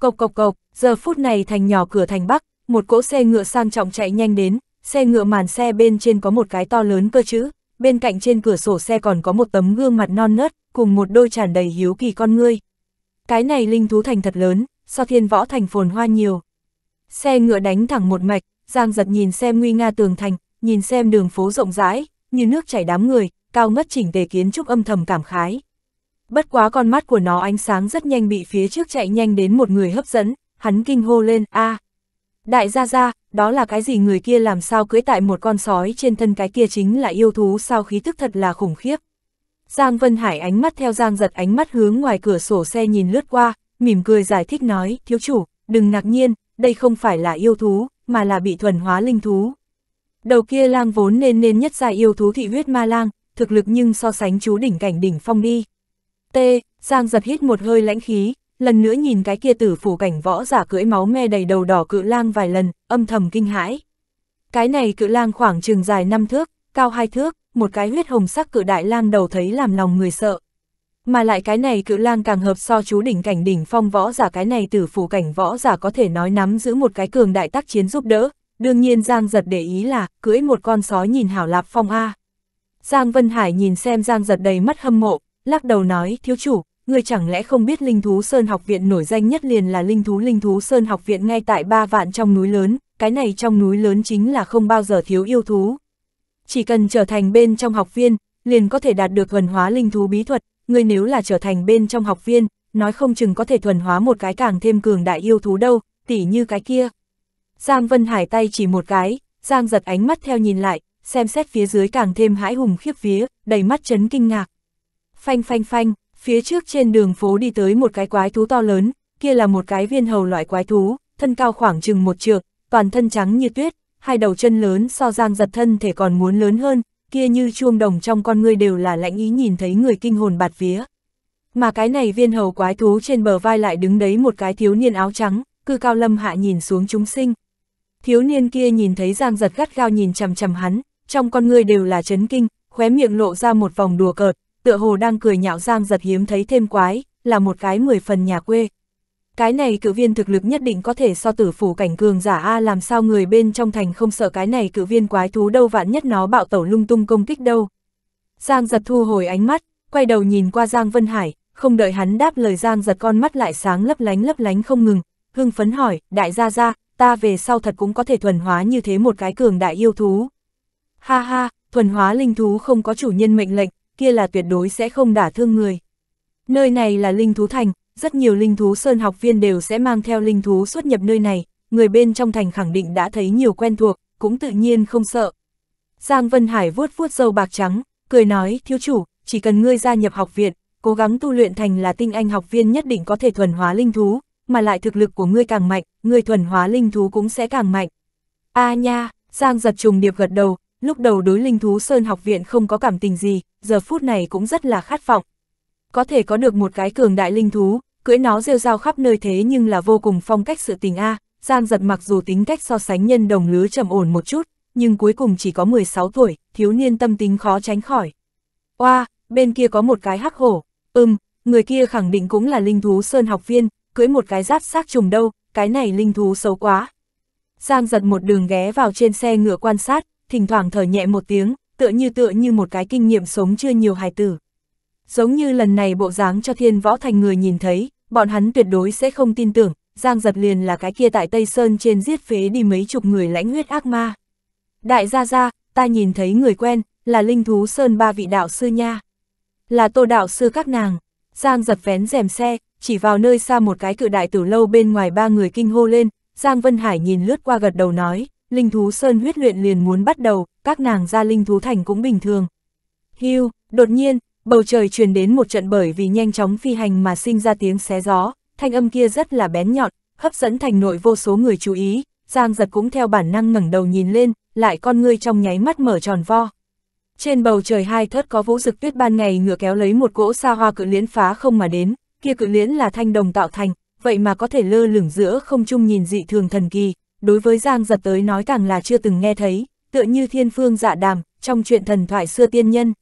Speaker 1: Cộc cộc cộc, giờ phút này thành nhỏ cửa thành Bắc, một cỗ xe ngựa sang trọng chạy nhanh đến, xe ngựa màn xe bên trên có một cái to lớn cơ chữ, bên cạnh trên cửa sổ xe còn có một tấm gương mặt non nớt, cùng một đôi tràn đầy hiếu kỳ con ngươi. Cái này linh thú thành thật lớn, so thiên võ thành phồn hoa nhiều. Xe ngựa đánh thẳng một mạch, Giang giật nhìn xem nguy nga tường thành, nhìn xem đường phố rộng rãi, như nước chảy đám người, cao ngất chỉnh tề kiến trúc âm thầm cảm khái. Bất quá con mắt của nó ánh sáng rất nhanh bị phía trước chạy nhanh đến một người hấp dẫn, hắn kinh hô lên, a à, Đại gia gia, đó là cái gì người kia làm sao cưới tại một con sói trên thân cái kia chính là yêu thú sao khí thức thật là khủng khiếp. Giang Vân Hải ánh mắt theo Giang giật ánh mắt hướng ngoài cửa sổ xe nhìn lướt qua, mỉm cười giải thích nói, thiếu chủ, đừng ngạc nhiên, đây không phải là yêu thú, mà là bị thuần hóa linh thú. Đầu kia lang vốn nên nên nhất ra yêu thú thị huyết ma lang, thực lực nhưng so sánh chú đỉnh cảnh đỉnh phong đi. T, Giang giật hít một hơi lãnh khí, lần nữa nhìn cái kia tử phủ cảnh võ giả cưỡi máu me đầy đầu đỏ cự lang vài lần, âm thầm kinh hãi. Cái này cự lang khoảng trường dài 5 thước, cao 2 thước, một cái huyết hồng sắc cự đại lang đầu thấy làm lòng người sợ. Mà lại cái này cự lang càng hợp so chú đỉnh cảnh đỉnh phong võ giả cái này tử phủ cảnh võ giả có thể nói nắm giữ một cái cường đại tác chiến giúp đỡ. Đương nhiên Giang giật để ý là, cưỡi một con sói nhìn hảo lạp phong A. Giang Vân Hải nhìn xem Giang giật đầy mắt hâm mộ, lắc đầu nói, thiếu chủ, người chẳng lẽ không biết Linh Thú Sơn học viện nổi danh nhất liền là Linh Thú Linh Thú Sơn học viện ngay tại ba vạn trong núi lớn, cái này trong núi lớn chính là không bao giờ thiếu yêu thú. Chỉ cần trở thành bên trong học viên, liền có thể đạt được thuần hóa linh thú bí thuật, người nếu là trở thành bên trong học viên, nói không chừng có thể thuần hóa một cái càng thêm cường đại yêu thú đâu, tỉ như cái kia. Giang Vân Hải tay chỉ một cái, Giang giật ánh mắt theo nhìn lại, xem xét phía dưới càng thêm hãi hùng khiếp vía, đầy mắt chấn kinh ngạc. Phanh phanh phanh, Phía trước trên đường phố đi tới một cái quái thú to lớn, kia là một cái viên hầu loại quái thú, thân cao khoảng chừng một trượng, toàn thân trắng như tuyết, hai đầu chân lớn so giang giật thân thể còn muốn lớn hơn, kia như chuông đồng trong con người đều là lãnh ý nhìn thấy người kinh hồn bạt vía. Mà cái này viên hầu quái thú trên bờ vai lại đứng đấy một cái thiếu niên áo trắng, cư cao lâm hạ nhìn xuống chúng sinh. Thiếu niên kia nhìn thấy giang giật gắt gao nhìn chằm chằm hắn, trong con người đều là chấn kinh, khóe miệng lộ ra một vòng đùa cợt, tựa hồ đang cười nhạo Giang giật hiếm thấy thêm quái, là một cái mười phần nhà quê. Cái này cự viên thực lực nhất định có thể so tử phủ cảnh cường giả A làm sao người bên trong thành không sợ cái này cự viên quái thú đâu vạn nhất nó bạo tẩu lung tung công kích đâu. Giang giật thu hồi ánh mắt, quay đầu nhìn qua Giang Vân Hải, không đợi hắn đáp lời Giang giật con mắt lại sáng lấp lánh lấp lánh không ngừng, hưng phấn hỏi, đại gia gia, ta về sau thật cũng có thể thuần hóa như thế một cái cường đại yêu thú. Ha ha, thuần hóa linh thú không có chủ nhân mệnh lệnh, kia là tuyệt đối sẽ không đả thương người. Nơi này là linh thú thành, rất nhiều linh thú sơn học viên đều sẽ mang theo linh thú xuất nhập nơi này, người bên trong thành khẳng định đã thấy nhiều quen thuộc, cũng tự nhiên không sợ. Giang Vân Hải vuốt vuốt dâu bạc trắng, cười nói, thiếu chủ, chỉ cần ngươi gia nhập học viện, cố gắng tu luyện thành là tinh anh học viên nhất định có thể thuần hóa linh thú, mà lại thực lực của ngươi càng mạnh, ngươi thuần hóa linh thú cũng sẽ càng mạnh. A à nha, Giang giật trùng điệp gật đầu, lúc đầu đối linh thú Sơn học viện không có cảm tình gì, giờ phút này cũng rất là khát vọng. Có thể có được một cái cường đại linh thú, cưỡi nó rêu rao khắp nơi thế nhưng là vô cùng phong cách sự tình A, Giang giật mặc dù tính cách so sánh nhân đồng lứa trầm ổn một chút, nhưng cuối cùng chỉ có 16 tuổi, thiếu niên tâm tính khó tránh khỏi. Oa, bên kia có một cái hắc hổ, ừm, người kia khẳng định cũng là linh thú Sơn học viên, cưỡi một cái giáp xác trùng đâu, cái này linh thú xấu quá. Giang giật một đường ghé vào trên xe ngựa quan sát, thỉnh thoảng thở nhẹ một tiếng, tựa như tựa như một cái kinh nghiệm sống chưa nhiều hài tử. Giống như lần này bộ dáng cho thiên võ thành người nhìn thấy, bọn hắn tuyệt đối sẽ không tin tưởng, Giang Giật liền là cái kia tại Tây Sơn trên giết phế đi mấy chục người lãnh huyết ác ma. Đại gia gia, ta nhìn thấy người quen, là linh thú Sơn ba vị đạo sư nha. Là tô đạo sư các nàng, Giang Giật vén rèm xe, chỉ vào nơi xa một cái cự đại tử lâu bên ngoài ba người kinh hô lên, Giang Vân Hải nhìn lướt qua gật đầu nói, linh thú sơn huyết luyện liền muốn bắt đầu, các nàng ra linh thú thành cũng bình thường. Hưu, đột nhiên, bầu trời truyền đến một trận bởi vì nhanh chóng phi hành mà sinh ra tiếng xé gió, thanh âm kia rất là bén nhọn, hấp dẫn thành nội vô số người chú ý, Giang giật cũng theo bản năng ngẩng đầu nhìn lên, lại con ngươi trong nháy mắt mở tròn vo. Trên bầu trời hai thớt có vũ dực tuyết ban ngày ngựa kéo lấy một cỗ xa hoa cự liễn phá không mà đến, kia cự liễn là thanh đồng tạo thành, vậy mà có thể lơ lửng giữa không trung nhìn dị thường thần kỳ, đối với Giang giật tới nói càng là chưa từng nghe thấy, tựa như thiên phương dạ đàm, trong chuyện thần thoại xưa tiên nhân.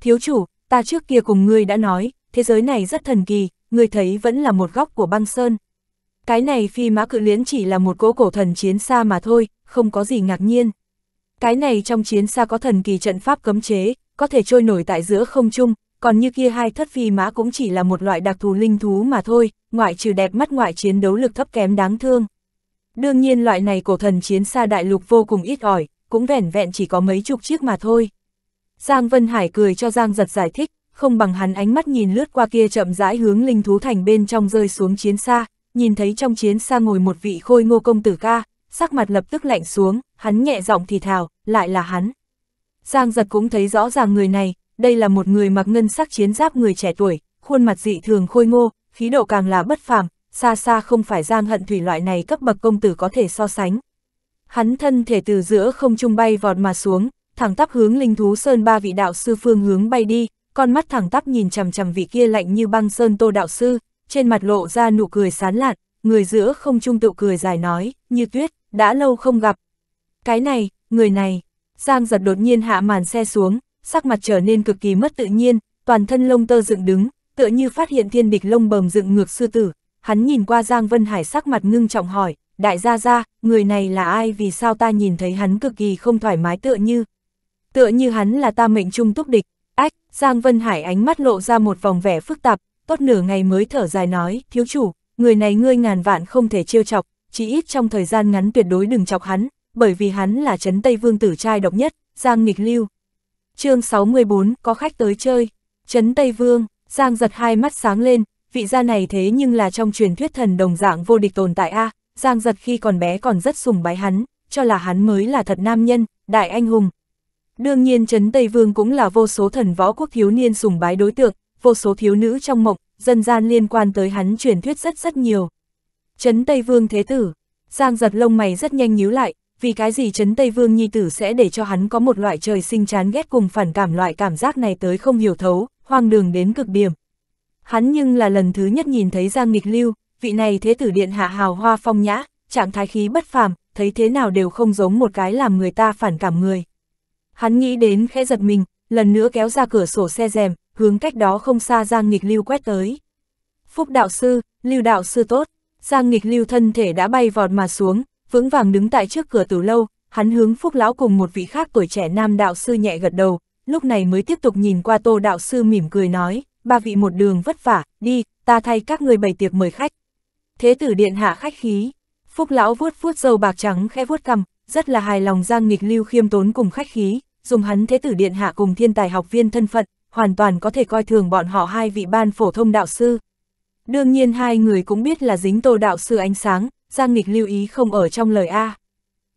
Speaker 1: Thiếu chủ, ta trước kia cùng ngươi đã nói, thế giới này rất thần kỳ, ngươi thấy vẫn là một góc của băng sơn. Cái này phi mã cự liễn chỉ là một cỗ cổ thần chiến xa mà thôi, không có gì ngạc nhiên. Cái này trong chiến xa có thần kỳ trận pháp cấm chế, có thể trôi nổi tại giữa không trung, còn như kia hai thất phi mã cũng chỉ là một loại đặc thù linh thú mà thôi, ngoại trừ đẹp mắt ngoại chiến đấu lực thấp kém đáng thương. Đương nhiên loại này cổ thần chiến xa đại lục vô cùng ít ỏi, cũng vẻn vẹn chỉ có mấy chục chiếc mà thôi. Giang Vân Hải cười cho Giang giật giải thích, không bằng hắn ánh mắt nhìn lướt qua kia chậm rãi hướng linh thú thành bên trong rơi xuống chiến xa, nhìn thấy trong chiến xa ngồi một vị khôi ngô công tử ca, sắc mặt lập tức lạnh xuống, hắn nhẹ giọng thì thào, lại là hắn. Giang giật cũng thấy rõ ràng người này, đây là một người mặc ngân sắc chiến giáp người trẻ tuổi, khuôn mặt dị thường khôi ngô, khí độ càng là bất phàm, xa xa không phải giang hận thủy loại này cấp bậc công tử có thể so sánh. Hắn thân thể từ giữa không trung bay vọt mà xuống, thẳng tắp hướng linh thú sơn ba vị đạo sư phương hướng bay đi, con mắt thẳng tắp nhìn chằm chằm vị kia lạnh như băng sơn tô đạo sư, trên mặt lộ ra nụ cười sán lạn, người giữa không trung tự cười dài nói, như tuyết, đã lâu không gặp. Cái này, người này, Giang giật đột nhiên hạ màn xe xuống, sắc mặt trở nên cực kỳ mất tự nhiên, toàn thân lông tơ dựng đứng, tựa như phát hiện thiên địch lông bầm dựng ngược sư tử, hắn nhìn qua Giang Vân Hải sắc mặt ngưng trọng hỏi, đại gia gia, người này là ai vì sao ta nhìn thấy hắn cực kỳ không thoải mái tựa như. Tựa như hắn là ta mệnh trung túc địch, ách, Giang Vân Hải ánh mắt lộ ra một vòng vẻ phức tạp, tốt nửa ngày mới thở dài nói, thiếu chủ, người này ngươi ngàn vạn không thể trêu chọc, chỉ ít trong thời gian ngắn tuyệt đối đừng chọc hắn, bởi vì hắn là chấn Tây Vương tử trai độc nhất, Giang Nghịch Lưu. chương 64, có khách tới chơi, chấn Tây Vương, Giang giật hai mắt sáng lên, vị gia này thế nhưng là trong truyền thuyết thần đồng dạng vô địch tồn tại A, Giang giật khi còn bé còn rất sùng bái hắn, cho là hắn mới là thật nam nhân, đại anh hùng. Đương nhiên Trấn Tây Vương cũng là vô số thần võ quốc thiếu niên sùng bái đối tượng, vô số thiếu nữ trong mộng, dân gian liên quan tới hắn truyền thuyết rất rất nhiều. Trấn Tây Vương Thế Tử, Giang giật lông mày rất nhanh nhíu lại, vì cái gì Trấn Tây Vương Nhi Tử sẽ để cho hắn có một loại trời sinh chán ghét cùng phản cảm loại cảm giác này tới không hiểu thấu, hoang đường đến cực điểm, hắn nhưng là lần thứ nhất nhìn thấy Giang Nghịch Lưu, vị này thế tử điện hạ hào hoa phong nhã, trạng thái khí bất phàm, thấy thế nào đều không giống một cái làm người ta phản cảm người. Hắn nghĩ đến khẽ giật mình, lần nữa kéo ra cửa sổ xe rèm, hướng cách đó không xa Giang Nghịch Lưu quét tới. Phúc đạo sư, Lưu đạo sư tốt, Giang Nghịch Lưu thân thể đã bay vọt mà xuống, vững vàng đứng tại trước cửa tử lâu, hắn hướng Phúc lão cùng một vị khác tuổi trẻ nam đạo sư nhẹ gật đầu, lúc này mới tiếp tục nhìn qua Tô đạo sư mỉm cười nói ba vị một đường vất vả, đi, ta thay các người bày tiệc mời khách. Thế tử điện hạ khách khí, phúc lão vuốt vuốt dầu bạc trắng khẽ vuốt cầm, rất là hài lòng giang nghịch lưu khiêm tốn cùng khách khí, dùng hắn thế tử điện hạ cùng thiên tài học viên thân phận, hoàn toàn có thể coi thường bọn họ hai vị ban phổ thông đạo sư. Đương nhiên hai người cũng biết là dính tô đạo sư ánh sáng, Giang Nghịch lưu ý không ở trong lời A.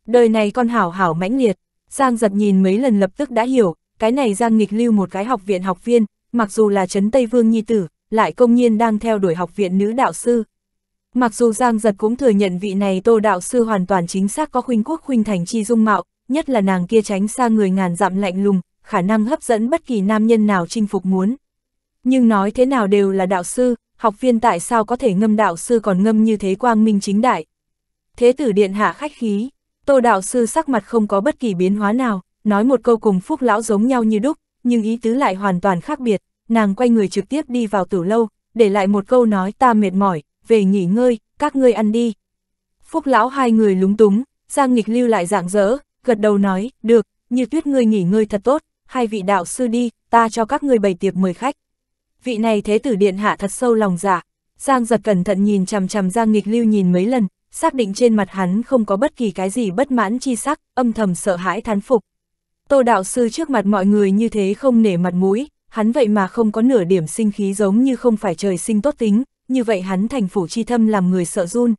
Speaker 1: Đời này con hảo hảo mãnh liệt, Giang giật nhìn mấy lần lập tức đã hiểu, cái này Giang Nghịch lưu một cái học viện học viên, mặc dù là Trấn Tây Vương Nhi Tử, lại công nhiên đang theo đuổi học viện nữ đạo sư. Mặc dù Giang Giật cũng thừa nhận vị này tô đạo sư hoàn toàn chính xác có khuynh quốc khuynh thành chi dung mạo, nhất là nàng kia tránh xa người ngàn dặm lạnh lùng, khả năng hấp dẫn bất kỳ nam nhân nào chinh phục muốn. Nhưng nói thế nào đều là đạo sư, học viên tại sao có thể ngâm đạo sư còn ngâm như thế quang minh chính đại. Thế tử điện hạ khách khí, tô đạo sư sắc mặt không có bất kỳ biến hóa nào, nói một câu cùng phúc lão giống nhau như đúc, nhưng ý tứ lại hoàn toàn khác biệt, nàng quay người trực tiếp đi vào tử lâu, để lại một câu nói ta mệt mỏi, về nghỉ ngơi, các ngươi ăn đi. Phúc lão hai người lúng túng, Giang nghịch lưu lại dạng dỡ, gật đầu nói, được, như tuyết ngươi nghỉ ngơi thật tốt, hai vị đạo sư đi, ta cho các ngươi bày tiệc mời khách. Vị này thế tử điện hạ thật sâu lòng dạ, Giang giật cẩn thận nhìn chằm chằm Giang nghịch lưu nhìn mấy lần, xác định trên mặt hắn không có bất kỳ cái gì bất mãn chi sắc, âm thầm sợ hãi thán phục. Tô đạo sư trước mặt mọi người như thế không nể mặt mũi, hắn vậy mà không có nửa điểm sinh khí giống như không phải trời sinh tốt tính, như vậy hắn thành phủ chi thâm làm người sợ run.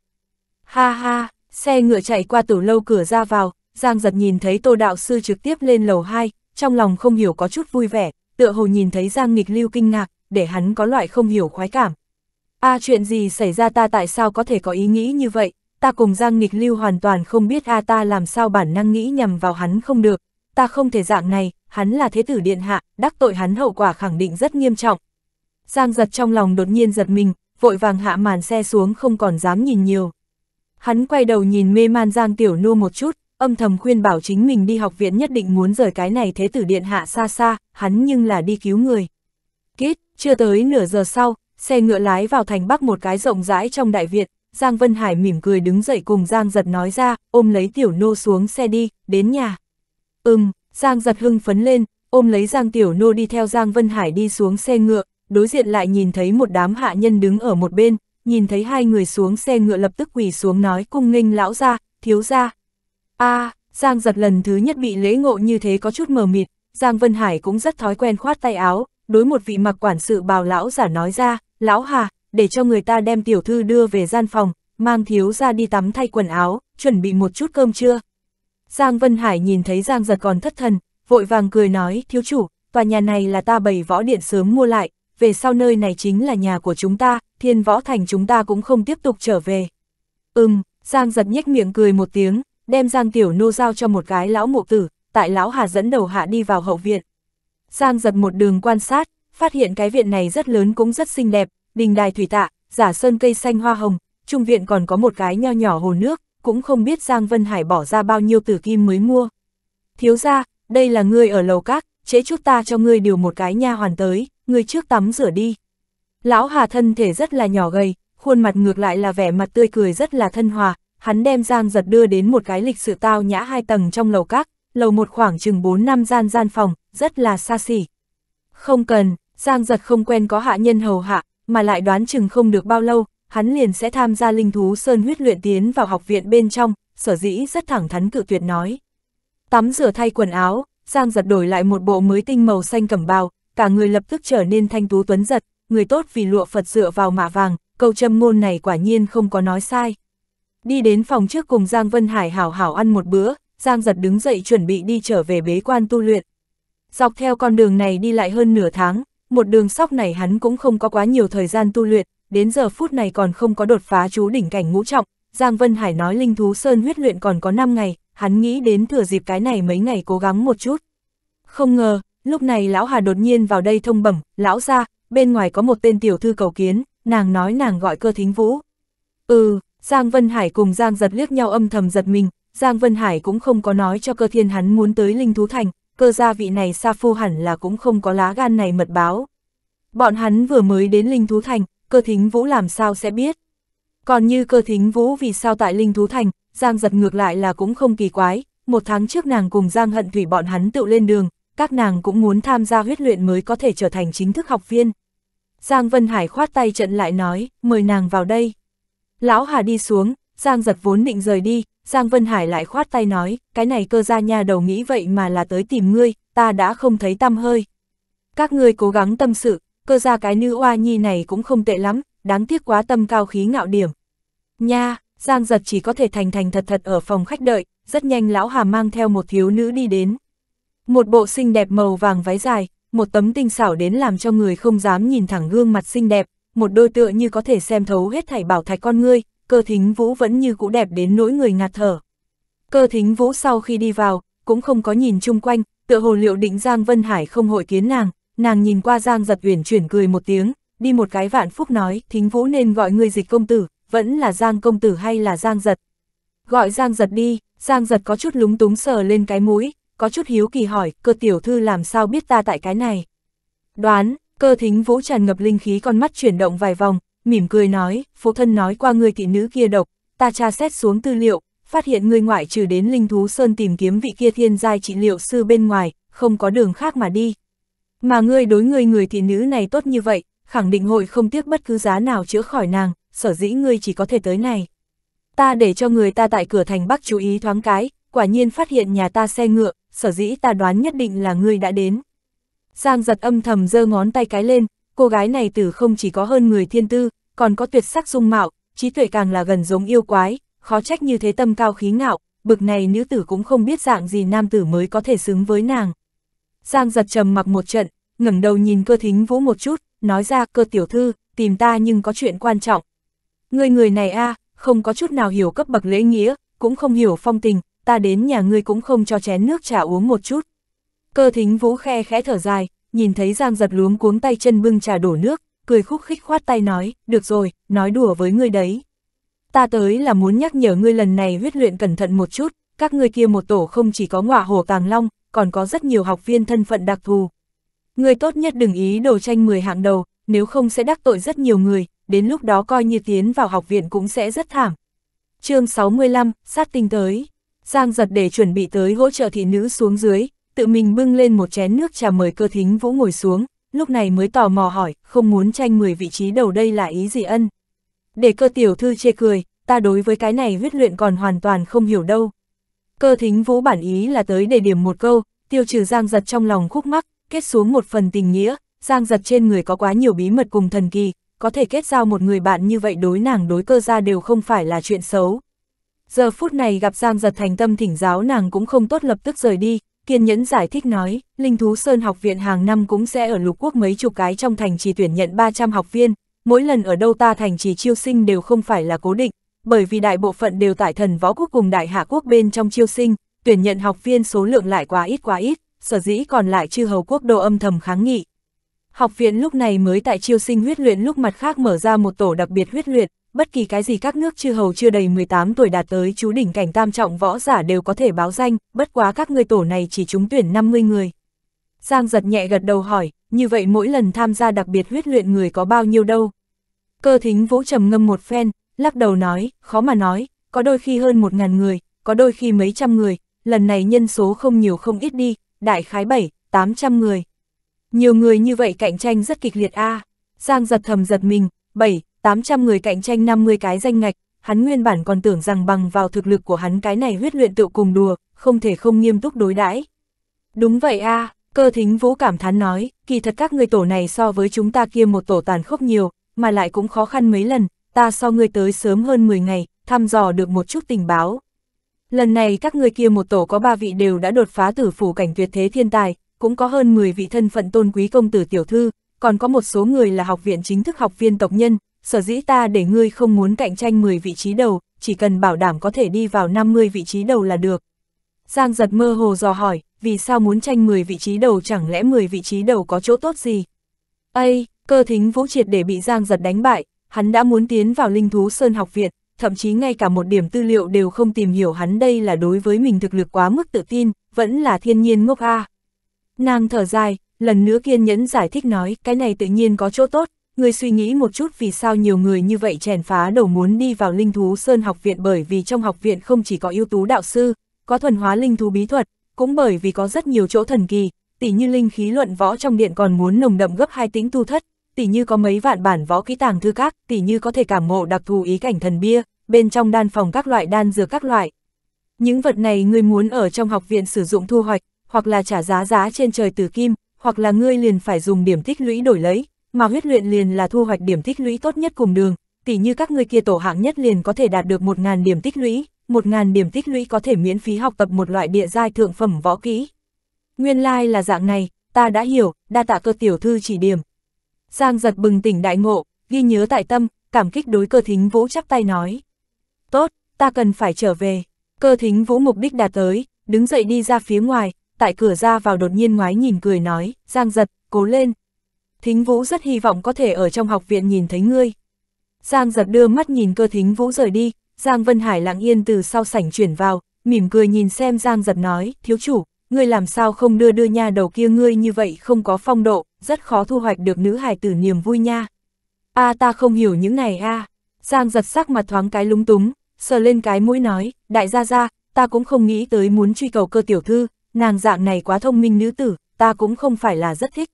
Speaker 1: Ha ha, xe ngựa chạy qua tủ lâu cửa ra vào, Giang giật nhìn thấy tô đạo sư trực tiếp lên lầu 2, trong lòng không hiểu có chút vui vẻ, tựa hồ nhìn thấy Giang nghịch lưu kinh ngạc, để hắn có loại không hiểu khoái cảm. a chuyện gì xảy ra ta tại sao có thể có ý nghĩ như vậy, ta cùng Giang nghịch lưu hoàn toàn không biết a ta làm sao bản năng nghĩ nhằm vào hắn không được, ta không thể dạng này, hắn là thế tử điện hạ, đắc tội hắn hậu quả khẳng định rất nghiêm trọng. Giang giật trong lòng đột nhiên giật mình, vội vàng hạ màn xe xuống không còn dám nhìn nhiều. Hắn quay đầu nhìn mê man Giang Tiểu Nô một chút, âm thầm khuyên bảo chính mình đi học viện nhất định muốn rời cái này thế tử điện hạ xa xa, hắn nhưng là đi cứu người. Kết, chưa tới nửa giờ sau, xe ngựa lái vào thành bắc một cái rộng rãi trong đại viện, Giang Vân Hải mỉm cười đứng dậy cùng Giang giật nói ra, ôm lấy Tiểu Nô xuống xe đi, đến nhà. Ừm, Giang giật hưng phấn lên, ôm lấy Giang Tiểu Nô đi theo Giang Vân Hải đi xuống xe ngựa, đối diện lại nhìn thấy một đám hạ nhân đứng ở một bên, nhìn thấy hai người xuống xe ngựa lập tức quỳ xuống nói cung nghênh lão ra, thiếu ra. a à, Giang giật lần thứ nhất bị lễ ngộ như thế có chút mờ mịt, Giang Vân Hải cũng rất thói quen khoát tay áo, đối một vị mặc quản sự bào lão giả nói ra, lão hà, để cho người ta đem tiểu thư đưa về gian phòng, mang thiếu ra đi tắm thay quần áo, chuẩn bị một chút cơm trưa. Giang Vân Hải nhìn thấy Giang giật còn thất thần, vội vàng cười nói, thiếu chủ, tòa nhà này là ta bày võ điện sớm mua lại, về sau nơi này chính là nhà của chúng ta, thiên võ thành chúng ta cũng không tiếp tục trở về. Ừm, Giang giật nhếch miệng cười một tiếng, đem Giang Tiểu Nô giao cho một cái lão mộ tử, tại lão Hà dẫn đầu hạ đi vào hậu viện. Giang giật một đường quan sát, phát hiện cái viện này rất lớn cũng rất xinh đẹp, đình đài thủy tạ, giả sơn cây xanh hoa hồng, trung viện còn có một cái nho nhỏ hồ nước, cũng không biết Giang Vân Hải bỏ ra bao nhiêu tử kim mới mua. Thiếu ra, đây là ngươi ở lầu các, chế chút ta cho ngươi điều một cái nha hoàn tới, ngươi trước tắm rửa đi. Lão Hà thân thể rất là nhỏ gầy, khuôn mặt ngược lại là vẻ mặt tươi cười rất là thân hòa, hắn đem Giang giật đưa đến một cái lịch sự tao nhã hai tầng trong lầu các, lầu một khoảng chừng 4 năm gian gian phòng, rất là xa xỉ. Không cần, Giang giật không quen có hạ nhân hầu hạ, mà lại đoán chừng không được bao lâu, hắn liền sẽ tham gia linh thú sơn huyết luyện tiến vào học viện bên trong, sở dĩ rất thẳng thắn cự tuyệt nói. Tắm rửa thay quần áo, Giang giật đổi lại một bộ mới tinh màu xanh cẩm bào, cả người lập tức trở nên thanh tú tuấn giật, người tốt vì lụa Phật dựa vào mạ vàng, câu châm ngôn này quả nhiên không có nói sai. Đi đến phòng trước cùng Giang Vân Hải hảo hảo ăn một bữa, Giang giật đứng dậy chuẩn bị đi trở về bế quan tu luyện. Dọc theo con đường này đi lại hơn nửa tháng, một đường sóc này hắn cũng không có quá nhiều thời gian tu luyện, đến giờ phút này còn không có đột phá chú đỉnh cảnh ngũ trọng, Giang Vân Hải nói linh thú sơn huyết luyện còn có 5 ngày, hắn nghĩ đến thừa dịp cái này mấy ngày cố gắng một chút. Không ngờ, lúc này Lão Hà đột nhiên vào đây thông bẩm, Lão ra, bên ngoài có một tên tiểu thư cầu kiến, nàng nói nàng gọi cơ thính vũ. Ừ, Giang Vân Hải cùng Giang giật liếc nhau âm thầm giật mình, Giang Vân Hải cũng không có nói cho cơ thiên hắn muốn tới linh thú thành, cơ gia vị này xa phu hẳn là cũng không có lá gan này mật báo. Bọn hắn vừa mới đến linh thú thành, cơ thính vũ làm sao sẽ biết. Còn như cơ thính vũ vì sao tại Linh Thú Thành, Giang giật ngược lại là cũng không kỳ quái, một tháng trước nàng cùng Giang hận thủy bọn hắn tự lên đường, các nàng cũng muốn tham gia huyết luyện mới có thể trở thành chính thức học viên. Giang Vân Hải khoát tay trận lại nói, mời nàng vào đây. Lão Hà đi xuống, Giang giật vốn định rời đi, Giang Vân Hải lại khoát tay nói, cái này cơ gia nhà đầu nghĩ vậy mà là tới tìm ngươi, ta đã không thấy tâm hơi. Các ngươi cố gắng tâm sự, cơ ra cái nữ oa nhi này cũng không tệ lắm, đáng tiếc quá tâm cao khí ngạo điểm. Nha, Giang giật chỉ có thể thành thành thật thật ở phòng khách đợi, rất nhanh lão hà mang theo một thiếu nữ đi đến. Một bộ xinh đẹp màu vàng váy dài, một tấm tinh xảo đến làm cho người không dám nhìn thẳng gương mặt xinh đẹp, một đôi tựa như có thể xem thấu hết thảy bảo thạch con ngươi, cơ thính vũ vẫn như cũ đẹp đến nỗi người ngạt thở. Cơ thính vũ sau khi đi vào, cũng không có nhìn chung quanh, tựa hồ liệu định Giang Vân Hải không hội kiến nàng, nàng nhìn qua Giang giật uyển chuyển cười một tiếng, đi một cái vạn phúc nói, thính vũ nên gọi người dịch công tử, vẫn là Giang công tử hay là Giang giật. Gọi Giang giật đi, Giang giật có chút lúng túng sờ lên cái mũi, có chút hiếu kỳ hỏi, cơ tiểu thư làm sao biết ta tại cái này. Đoán, cơ thính vũ tràn ngập linh khí con mắt chuyển động vài vòng, mỉm cười nói, phụ thân nói qua người thị nữ kia độc, ta tra xét xuống tư liệu, phát hiện người ngoại trừ đến linh thú sơn tìm kiếm vị kia thiên giai trị liệu sư bên ngoài, không có đường khác mà đi, mà ngươi đối ngươi người thị nữ này tốt như vậy, khẳng định hội không tiếc bất cứ giá nào chữa khỏi nàng, sở dĩ ngươi chỉ có thể tới này. Ta để cho người ta tại cửa thành Bắc chú ý thoáng cái, quả nhiên phát hiện nhà ta xe ngựa, sở dĩ ta đoán nhất định là ngươi đã đến. Giang giật âm thầm giơ ngón tay cái lên, cô gái này tử không chỉ có hơn người thiên tư, còn có tuyệt sắc dung mạo, trí tuệ càng là gần giống yêu quái, khó trách như thế tâm cao khí ngạo, bực này nữ tử cũng không biết dạng gì nam tử mới có thể xứng với nàng. Giang giật trầm mặc một trận, ngẩng đầu nhìn cơ thính vũ một chút, nói ra cơ tiểu thư, tìm ta nhưng có chuyện quan trọng. Người người này a không có chút nào hiểu cấp bậc lễ nghĩa, cũng không hiểu phong tình, ta đến nhà ngươi cũng không cho chén nước trà uống một chút. Cơ thính vũ khe khẽ thở dài, nhìn thấy Giang giật luống cuống tay chân bưng trà đổ nước, cười khúc khích khoát tay nói, được rồi, nói đùa với ngươi đấy. Ta tới là muốn nhắc nhở ngươi lần này huyết luyện cẩn thận một chút, các ngươi kia một tổ không chỉ có ngọa hồ tàng long, còn có rất nhiều học viên thân phận đặc thù. Người tốt nhất đừng ý đồ tranh 10 hạng đầu, nếu không sẽ đắc tội rất nhiều người, đến lúc đó coi như tiến vào học viện cũng sẽ rất thảm. chương 65, sát tinh tới. Giang giật để chuẩn bị tới hỗ trợ thị nữ xuống dưới, tự mình bưng lên một chén nước trà mời cơ thính vũ ngồi xuống, lúc này mới tò mò hỏi, không muốn tranh 10 vị trí đầu đây là ý gì ân. Để cơ tiểu thư chê cười, ta đối với cái này huyết luyện còn hoàn toàn không hiểu đâu. Cơ thính vũ bản ý là tới để điểm một câu, tiêu trừ giang giật trong lòng khúc mắc, kết xuống một phần tình nghĩa, giang giật trên người có quá nhiều bí mật cùng thần kỳ, có thể kết giao một người bạn như vậy đối nàng đối cơ ra đều không phải là chuyện xấu. Giờ phút này gặp giang giật thành tâm thỉnh giáo nàng cũng không tốt lập tức rời đi, kiên nhẫn giải thích nói, Linh Thú Sơn học viện hàng năm cũng sẽ ở lục quốc mấy chục cái trong thành trì tuyển nhận 300 học viên, mỗi lần ở đâu ta thành trì chiêu sinh đều không phải là cố định, bởi vì đại bộ phận đều tại thần võ quốc cùng đại hạ quốc bên trong chiêu sinh, tuyển nhận học viên số lượng lại quá ít quá ít, sở dĩ còn lại chư hầu quốc đô âm thầm kháng nghị. Học viện lúc này mới tại chiêu sinh huyết luyện lúc mặt khác mở ra một tổ đặc biệt huyết luyện, bất kỳ cái gì các nước chư hầu chưa đầy 18 tuổi đạt tới chú đỉnh cảnh tam trọng võ giả đều có thể báo danh, bất quá các người tổ này chỉ trúng tuyển 50 người. Giang giật nhẹ gật đầu hỏi, như vậy mỗi lần tham gia đặc biệt huyết luyện người có bao nhiêu đâu? Cơ thính vũ trầm ngâm một phen, lắc đầu nói, khó mà nói, có đôi khi hơn một ngàn người, có đôi khi mấy trăm người, lần này nhân số không nhiều không ít đi, đại khái bảy tám trăm người. Nhiều người như vậy cạnh tranh rất kịch liệt a à. Giang giật thầm giật mình, bảy tám trăm người cạnh tranh năm mươi cái danh ngạch, hắn nguyên bản còn tưởng rằng bằng vào thực lực của hắn cái này huyết luyện tự cùng đùa, không thể không nghiêm túc đối đãi. Đúng vậy a à, cơ thính vũ cảm thán nói, kỳ thật các người tổ này so với chúng ta kia một tổ tàn khốc nhiều, mà lại cũng khó khăn mấy lần, ta so ngươi tới sớm hơn 10 ngày, thăm dò được một chút tình báo. Lần này các ngươi kia một tổ có ba vị đều đã đột phá tử phủ cảnh tuyệt thế thiên tài, cũng có hơn 10 vị thân phận tôn quý công tử tiểu thư, còn có một số người là học viện chính thức học viên tộc nhân, sở dĩ ta để ngươi không muốn cạnh tranh 10 vị trí đầu, chỉ cần bảo đảm có thể đi vào 50 vị trí đầu là được. Giang giật mơ hồ dò hỏi, vì sao muốn tranh 10 vị trí đầu chẳng lẽ 10 vị trí đầu có chỗ tốt gì? Ây, cơ thính vũ triệt để bị Giang giật đánh bại, hắn đã muốn tiến vào linh thú sơn học viện, thậm chí ngay cả một điểm tư liệu đều không tìm hiểu hắn đây là đối với mình thực lực quá mức tự tin, vẫn là thiên nhiên ngốc a. Nàng thở dài, lần nữa kiên nhẫn giải thích nói, cái này tự nhiên có chỗ tốt, người suy nghĩ một chút vì sao nhiều người như vậy chèn phá đầu muốn đi vào linh thú sơn học viện bởi vì trong học viện không chỉ có ưu tú đạo sư, có thuần hóa linh thú bí thuật, cũng bởi vì có rất nhiều chỗ thần kỳ, tỉ như linh khí luận võ trong điện còn muốn nồng đậm gấp hai tính tu thất, tỉ như có mấy vạn bản võ kỹ tàng thư các, tỉ như có thể cảm ngộ đặc thù ý cảnh thần bia, bên trong đan phòng các loại đan dược các loại. Những vật này ngươi muốn ở trong học viện sử dụng thu hoạch, hoặc là trả giá giá trên trời từ kim, hoặc là ngươi liền phải dùng điểm tích lũy đổi lấy, mà huyết luyện liền là thu hoạch điểm tích lũy tốt nhất cùng đường, tỉ như các ngươi kia tổ hạng nhất liền có thể đạt được 1000 điểm tích lũy, 1000 điểm tích lũy có thể miễn phí học tập một loại địa giai thượng phẩm võ kỹ. Nguyên lai like là dạng này, ta đã hiểu, đa tạ cơ tiểu thư chỉ điểm. Giang giật bừng tỉnh đại ngộ, ghi nhớ tại tâm, cảm kích đối cơ thính vũ chắp tay nói. Tốt, ta cần phải trở về. Cơ thính vũ mục đích đạt tới, đứng dậy đi ra phía ngoài, tại cửa ra vào đột nhiên ngoái nhìn cười nói, Giang giật, cố lên. Thính vũ rất hy vọng có thể ở trong học viện nhìn thấy ngươi. Giang giật đưa mắt nhìn cơ thính vũ rời đi, Giang Vân Hải lặng yên từ sau sảnh chuyển vào, mỉm cười nhìn xem Giang giật nói, thiếu chủ, ngươi làm sao không đưa đưa nha đầu kia ngươi như vậy không có phong độ, rất khó thu hoạch được nữ hài tử niềm vui nha. A ta không hiểu những này a. Giang giật sắc mặt thoáng cái lúng túng, sờ lên cái mũi nói, đại gia gia, ta cũng không nghĩ tới muốn truy cầu cơ tiểu thư, nàng dạng này quá thông minh nữ tử, ta cũng không phải là rất thích.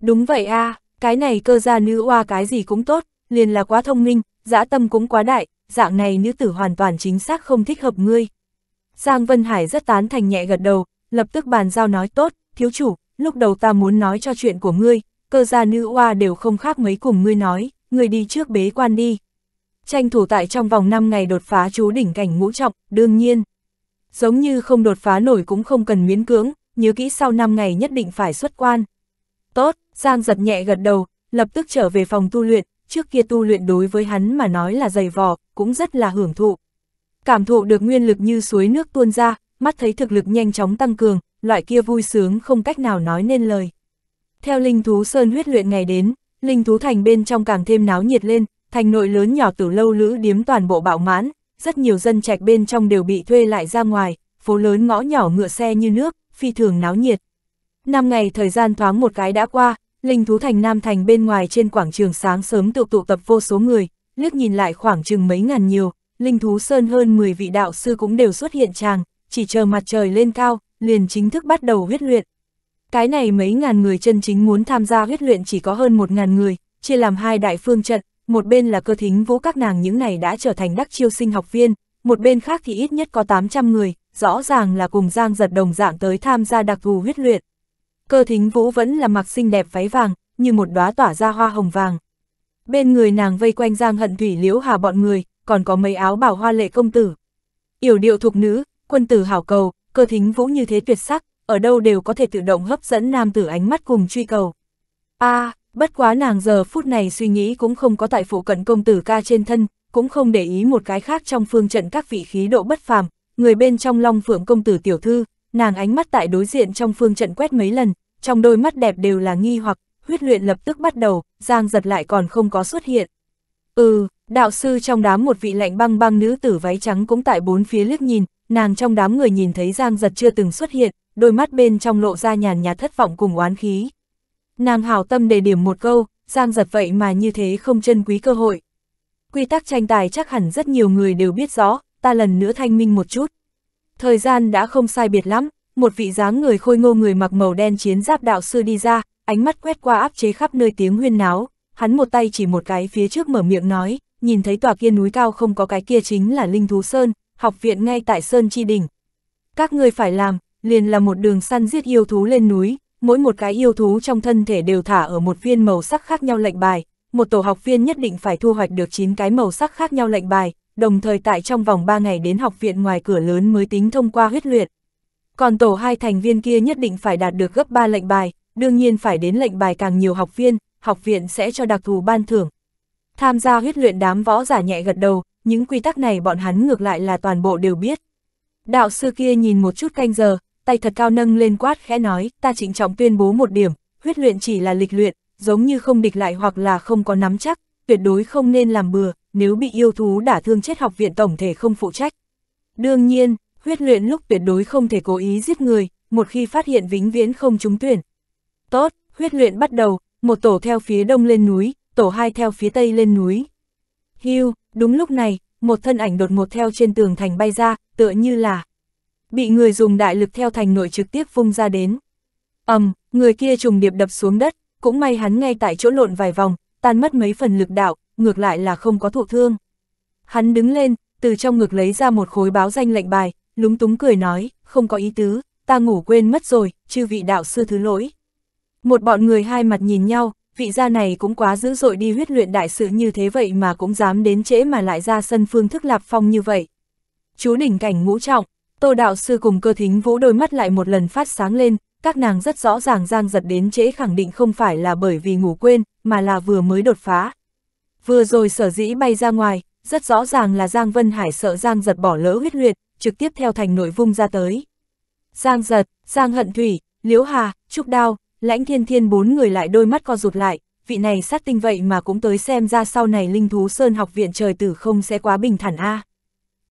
Speaker 1: Đúng vậy a, cái này cơ gia nữ oa cái gì cũng tốt, liền là quá thông minh, dã tâm cũng quá đại, dạng này nữ tử hoàn toàn chính xác không thích hợp ngươi. Giang Vân Hải rất tán thành nhẹ gật đầu, lập tức bàn giao nói tốt, thiếu chủ, lúc đầu ta muốn nói cho chuyện của ngươi, cơ gia nữ oa đều không khác mấy cùng ngươi nói, ngươi đi trước bế quan đi. Tranh thủ tại trong vòng 5 ngày đột phá chú đỉnh cảnh ngũ trọng, đương nhiên. Giống như không đột phá nổi cũng không cần miễn cưỡng, nhớ kỹ sau 5 ngày nhất định phải xuất quan. Tốt, Giang giật nhẹ gật đầu, lập tức trở về phòng tu luyện, trước kia tu luyện đối với hắn mà nói là dày vò, cũng rất là hưởng thụ. Cảm thụ được nguyên lực như suối nước tuôn ra, mắt thấy thực lực nhanh chóng tăng cường, loại kia vui sướng không cách nào nói nên lời. Theo linh thú sơn huyết luyện ngày đến, linh thú thành bên trong càng thêm náo nhiệt lên, thành nội lớn nhỏ từ lâu lữ điếm toàn bộ bạo mãn, rất nhiều dân trạch bên trong đều bị thuê lại ra ngoài, phố lớn ngõ nhỏ ngựa xe như nước, phi thường náo nhiệt. Năm ngày thời gian thoáng một cái đã qua, linh thú thành Nam Thành bên ngoài trên quảng trường sáng sớm tụ tụ tập vô số người, liếc nhìn lại khoảng chừng mấy ngàn nhiều, linh thú sơn hơn 10 vị đạo sư cũng đều xuất hiện tràng, chỉ chờ mặt trời lên cao, liền chính thức bắt đầu huyết luyện. Cái này mấy ngàn người chân chính muốn tham gia huyết luyện chỉ có hơn một ngàn người, chia làm hai đại phương trận, một bên là cơ thính vũ các nàng những này đã trở thành đắc chiêu sinh học viên, một bên khác thì ít nhất có 800 người, rõ ràng là cùng Giang giật đồng dạng tới tham gia đặc thù huyết luyện. Cơ thính vũ vẫn là mặc xinh đẹp váy vàng, như một đóa tỏa ra hoa hồng vàng. Bên người nàng vây quanh Giang hận thủy liễu hà bọn người, còn có mấy áo bảo hoa lệ công tử. Yểu điệu thuộc nữ, quân tử hảo cầu, cơ thính vũ như thế tuyệt sắc, ở đâu đều có thể tự động hấp dẫn nam tử ánh mắt cùng truy cầu. a à, bất quá nàng giờ phút này suy nghĩ cũng không có tại phụ cận công tử ca trên thân, cũng không để ý một cái khác trong phương trận các vị khí độ bất phàm, người bên trong long phượng công tử tiểu thư, nàng ánh mắt tại đối diện trong phương trận quét mấy lần, trong đôi mắt đẹp đều là nghi hoặc, huyết luyện lập tức bắt đầu, giang giật lại còn không có xuất hiện. Ừ, đạo sư trong đám một vị lạnh băng băng nữ tử váy trắng cũng tại bốn phía liếc nhìn, nàng trong đám người nhìn thấy Giang Giật chưa từng xuất hiện, đôi mắt bên trong lộ ra nhàn nhạt thất vọng cùng oán khí. Nàng hảo tâm đề điểm một câu, Giang Giật vậy mà như thế không trân quý cơ hội. Quy tắc tranh tài chắc hẳn rất nhiều người đều biết rõ, ta lần nữa thanh minh một chút. Thời gian đã không sai biệt lắm, một vị dáng người khôi ngô người mặc màu đen chiến giáp đạo sư đi ra, ánh mắt quét qua áp chế khắp nơi tiếng huyên náo, hắn một tay chỉ một cái phía trước mở miệng nói, nhìn thấy tòa kia núi cao không có cái kia chính là Linh Thú Sơn, học viện ngay tại Sơn Chi Đỉnh. Các ngươi phải làm, liền là một đường săn giết yêu thú lên núi, mỗi một cái yêu thú trong thân thể đều thả ở một viên màu sắc khác nhau lệnh bài, một tổ học viên nhất định phải thu hoạch được 9 cái màu sắc khác nhau lệnh bài, đồng thời tại trong vòng 3 ngày đến học viện ngoài cửa lớn mới tính thông qua huyết luyện. Còn tổ hai thành viên kia nhất định phải đạt được gấp 3 lệnh bài, đương nhiên phải đến lệnh bài càng nhiều học viên, học viện sẽ cho đặc thù ban thưởng. Tham gia huyết luyện đám võ giả nhẹ gật đầu, những quy tắc này bọn hắn ngược lại là toàn bộ đều biết. Đạo sư kia nhìn một chút canh giờ, tay thật cao nâng lên quát khẽ nói, ta trịnh trọng tuyên bố một điểm, huyết luyện chỉ là lịch luyện, giống như không địch lại hoặc là không có nắm chắc, tuyệt đối không nên làm bừa, nếu bị yêu thú đả thương chết học viện tổng thể không phụ trách. Đương nhiên, huyết luyện lúc tuyệt đối không thể cố ý giết người, một khi phát hiện vĩnh viễn không trúng tuyển. Tốt, huyết luyện bắt đầu, một tổ theo phía đông lên núi, tổ hai theo phía tây lên núi. Hưu, Đúng lúc này, một thân ảnh đột ngột theo trên tường thành bay ra, tựa như là bị người dùng đại lực theo thành nội trực tiếp vung ra đến. ầm, um, người kia trùng điệp đập xuống đất, cũng may hắn ngay tại chỗ lộn vài vòng, tan mất mấy phần lực đạo, ngược lại là không có thụ thương. Hắn đứng lên, từ trong ngực lấy ra một khối báo danh lệnh bài, lúng túng cười nói, không có ý tứ, ta ngủ quên mất rồi, chư vị đạo sư thứ lỗi. Một bọn người hai mặt nhìn nhau, vị gia này cũng quá dữ dội đi huyết luyện đại sự như thế vậy mà cũng dám đến trễ mà lại ra sân phương thức lạp phong như vậy. Chú đỉnh cảnh ngũ trọng, tô đạo sư cùng cơ thính vũ đôi mắt lại một lần phát sáng lên, các nàng rất rõ ràng giang giật đến trễ khẳng định không phải là bởi vì ngủ quên, mà là vừa mới đột phá. Vừa rồi sở dĩ bay ra ngoài, rất rõ ràng là Giang Vân Hải sợ Giang giật bỏ lỡ huyết luyện, trực tiếp theo thành nội vung ra tới. Giang giật, Giang hận thủy, Liễu Hà, Trúc Đao, Lãnh thiên thiên bốn người lại đôi mắt co rụt lại, vị này sát tinh vậy mà cũng tới xem ra sau này linh thú sơn học viện trời tử không sẽ quá bình thản a à.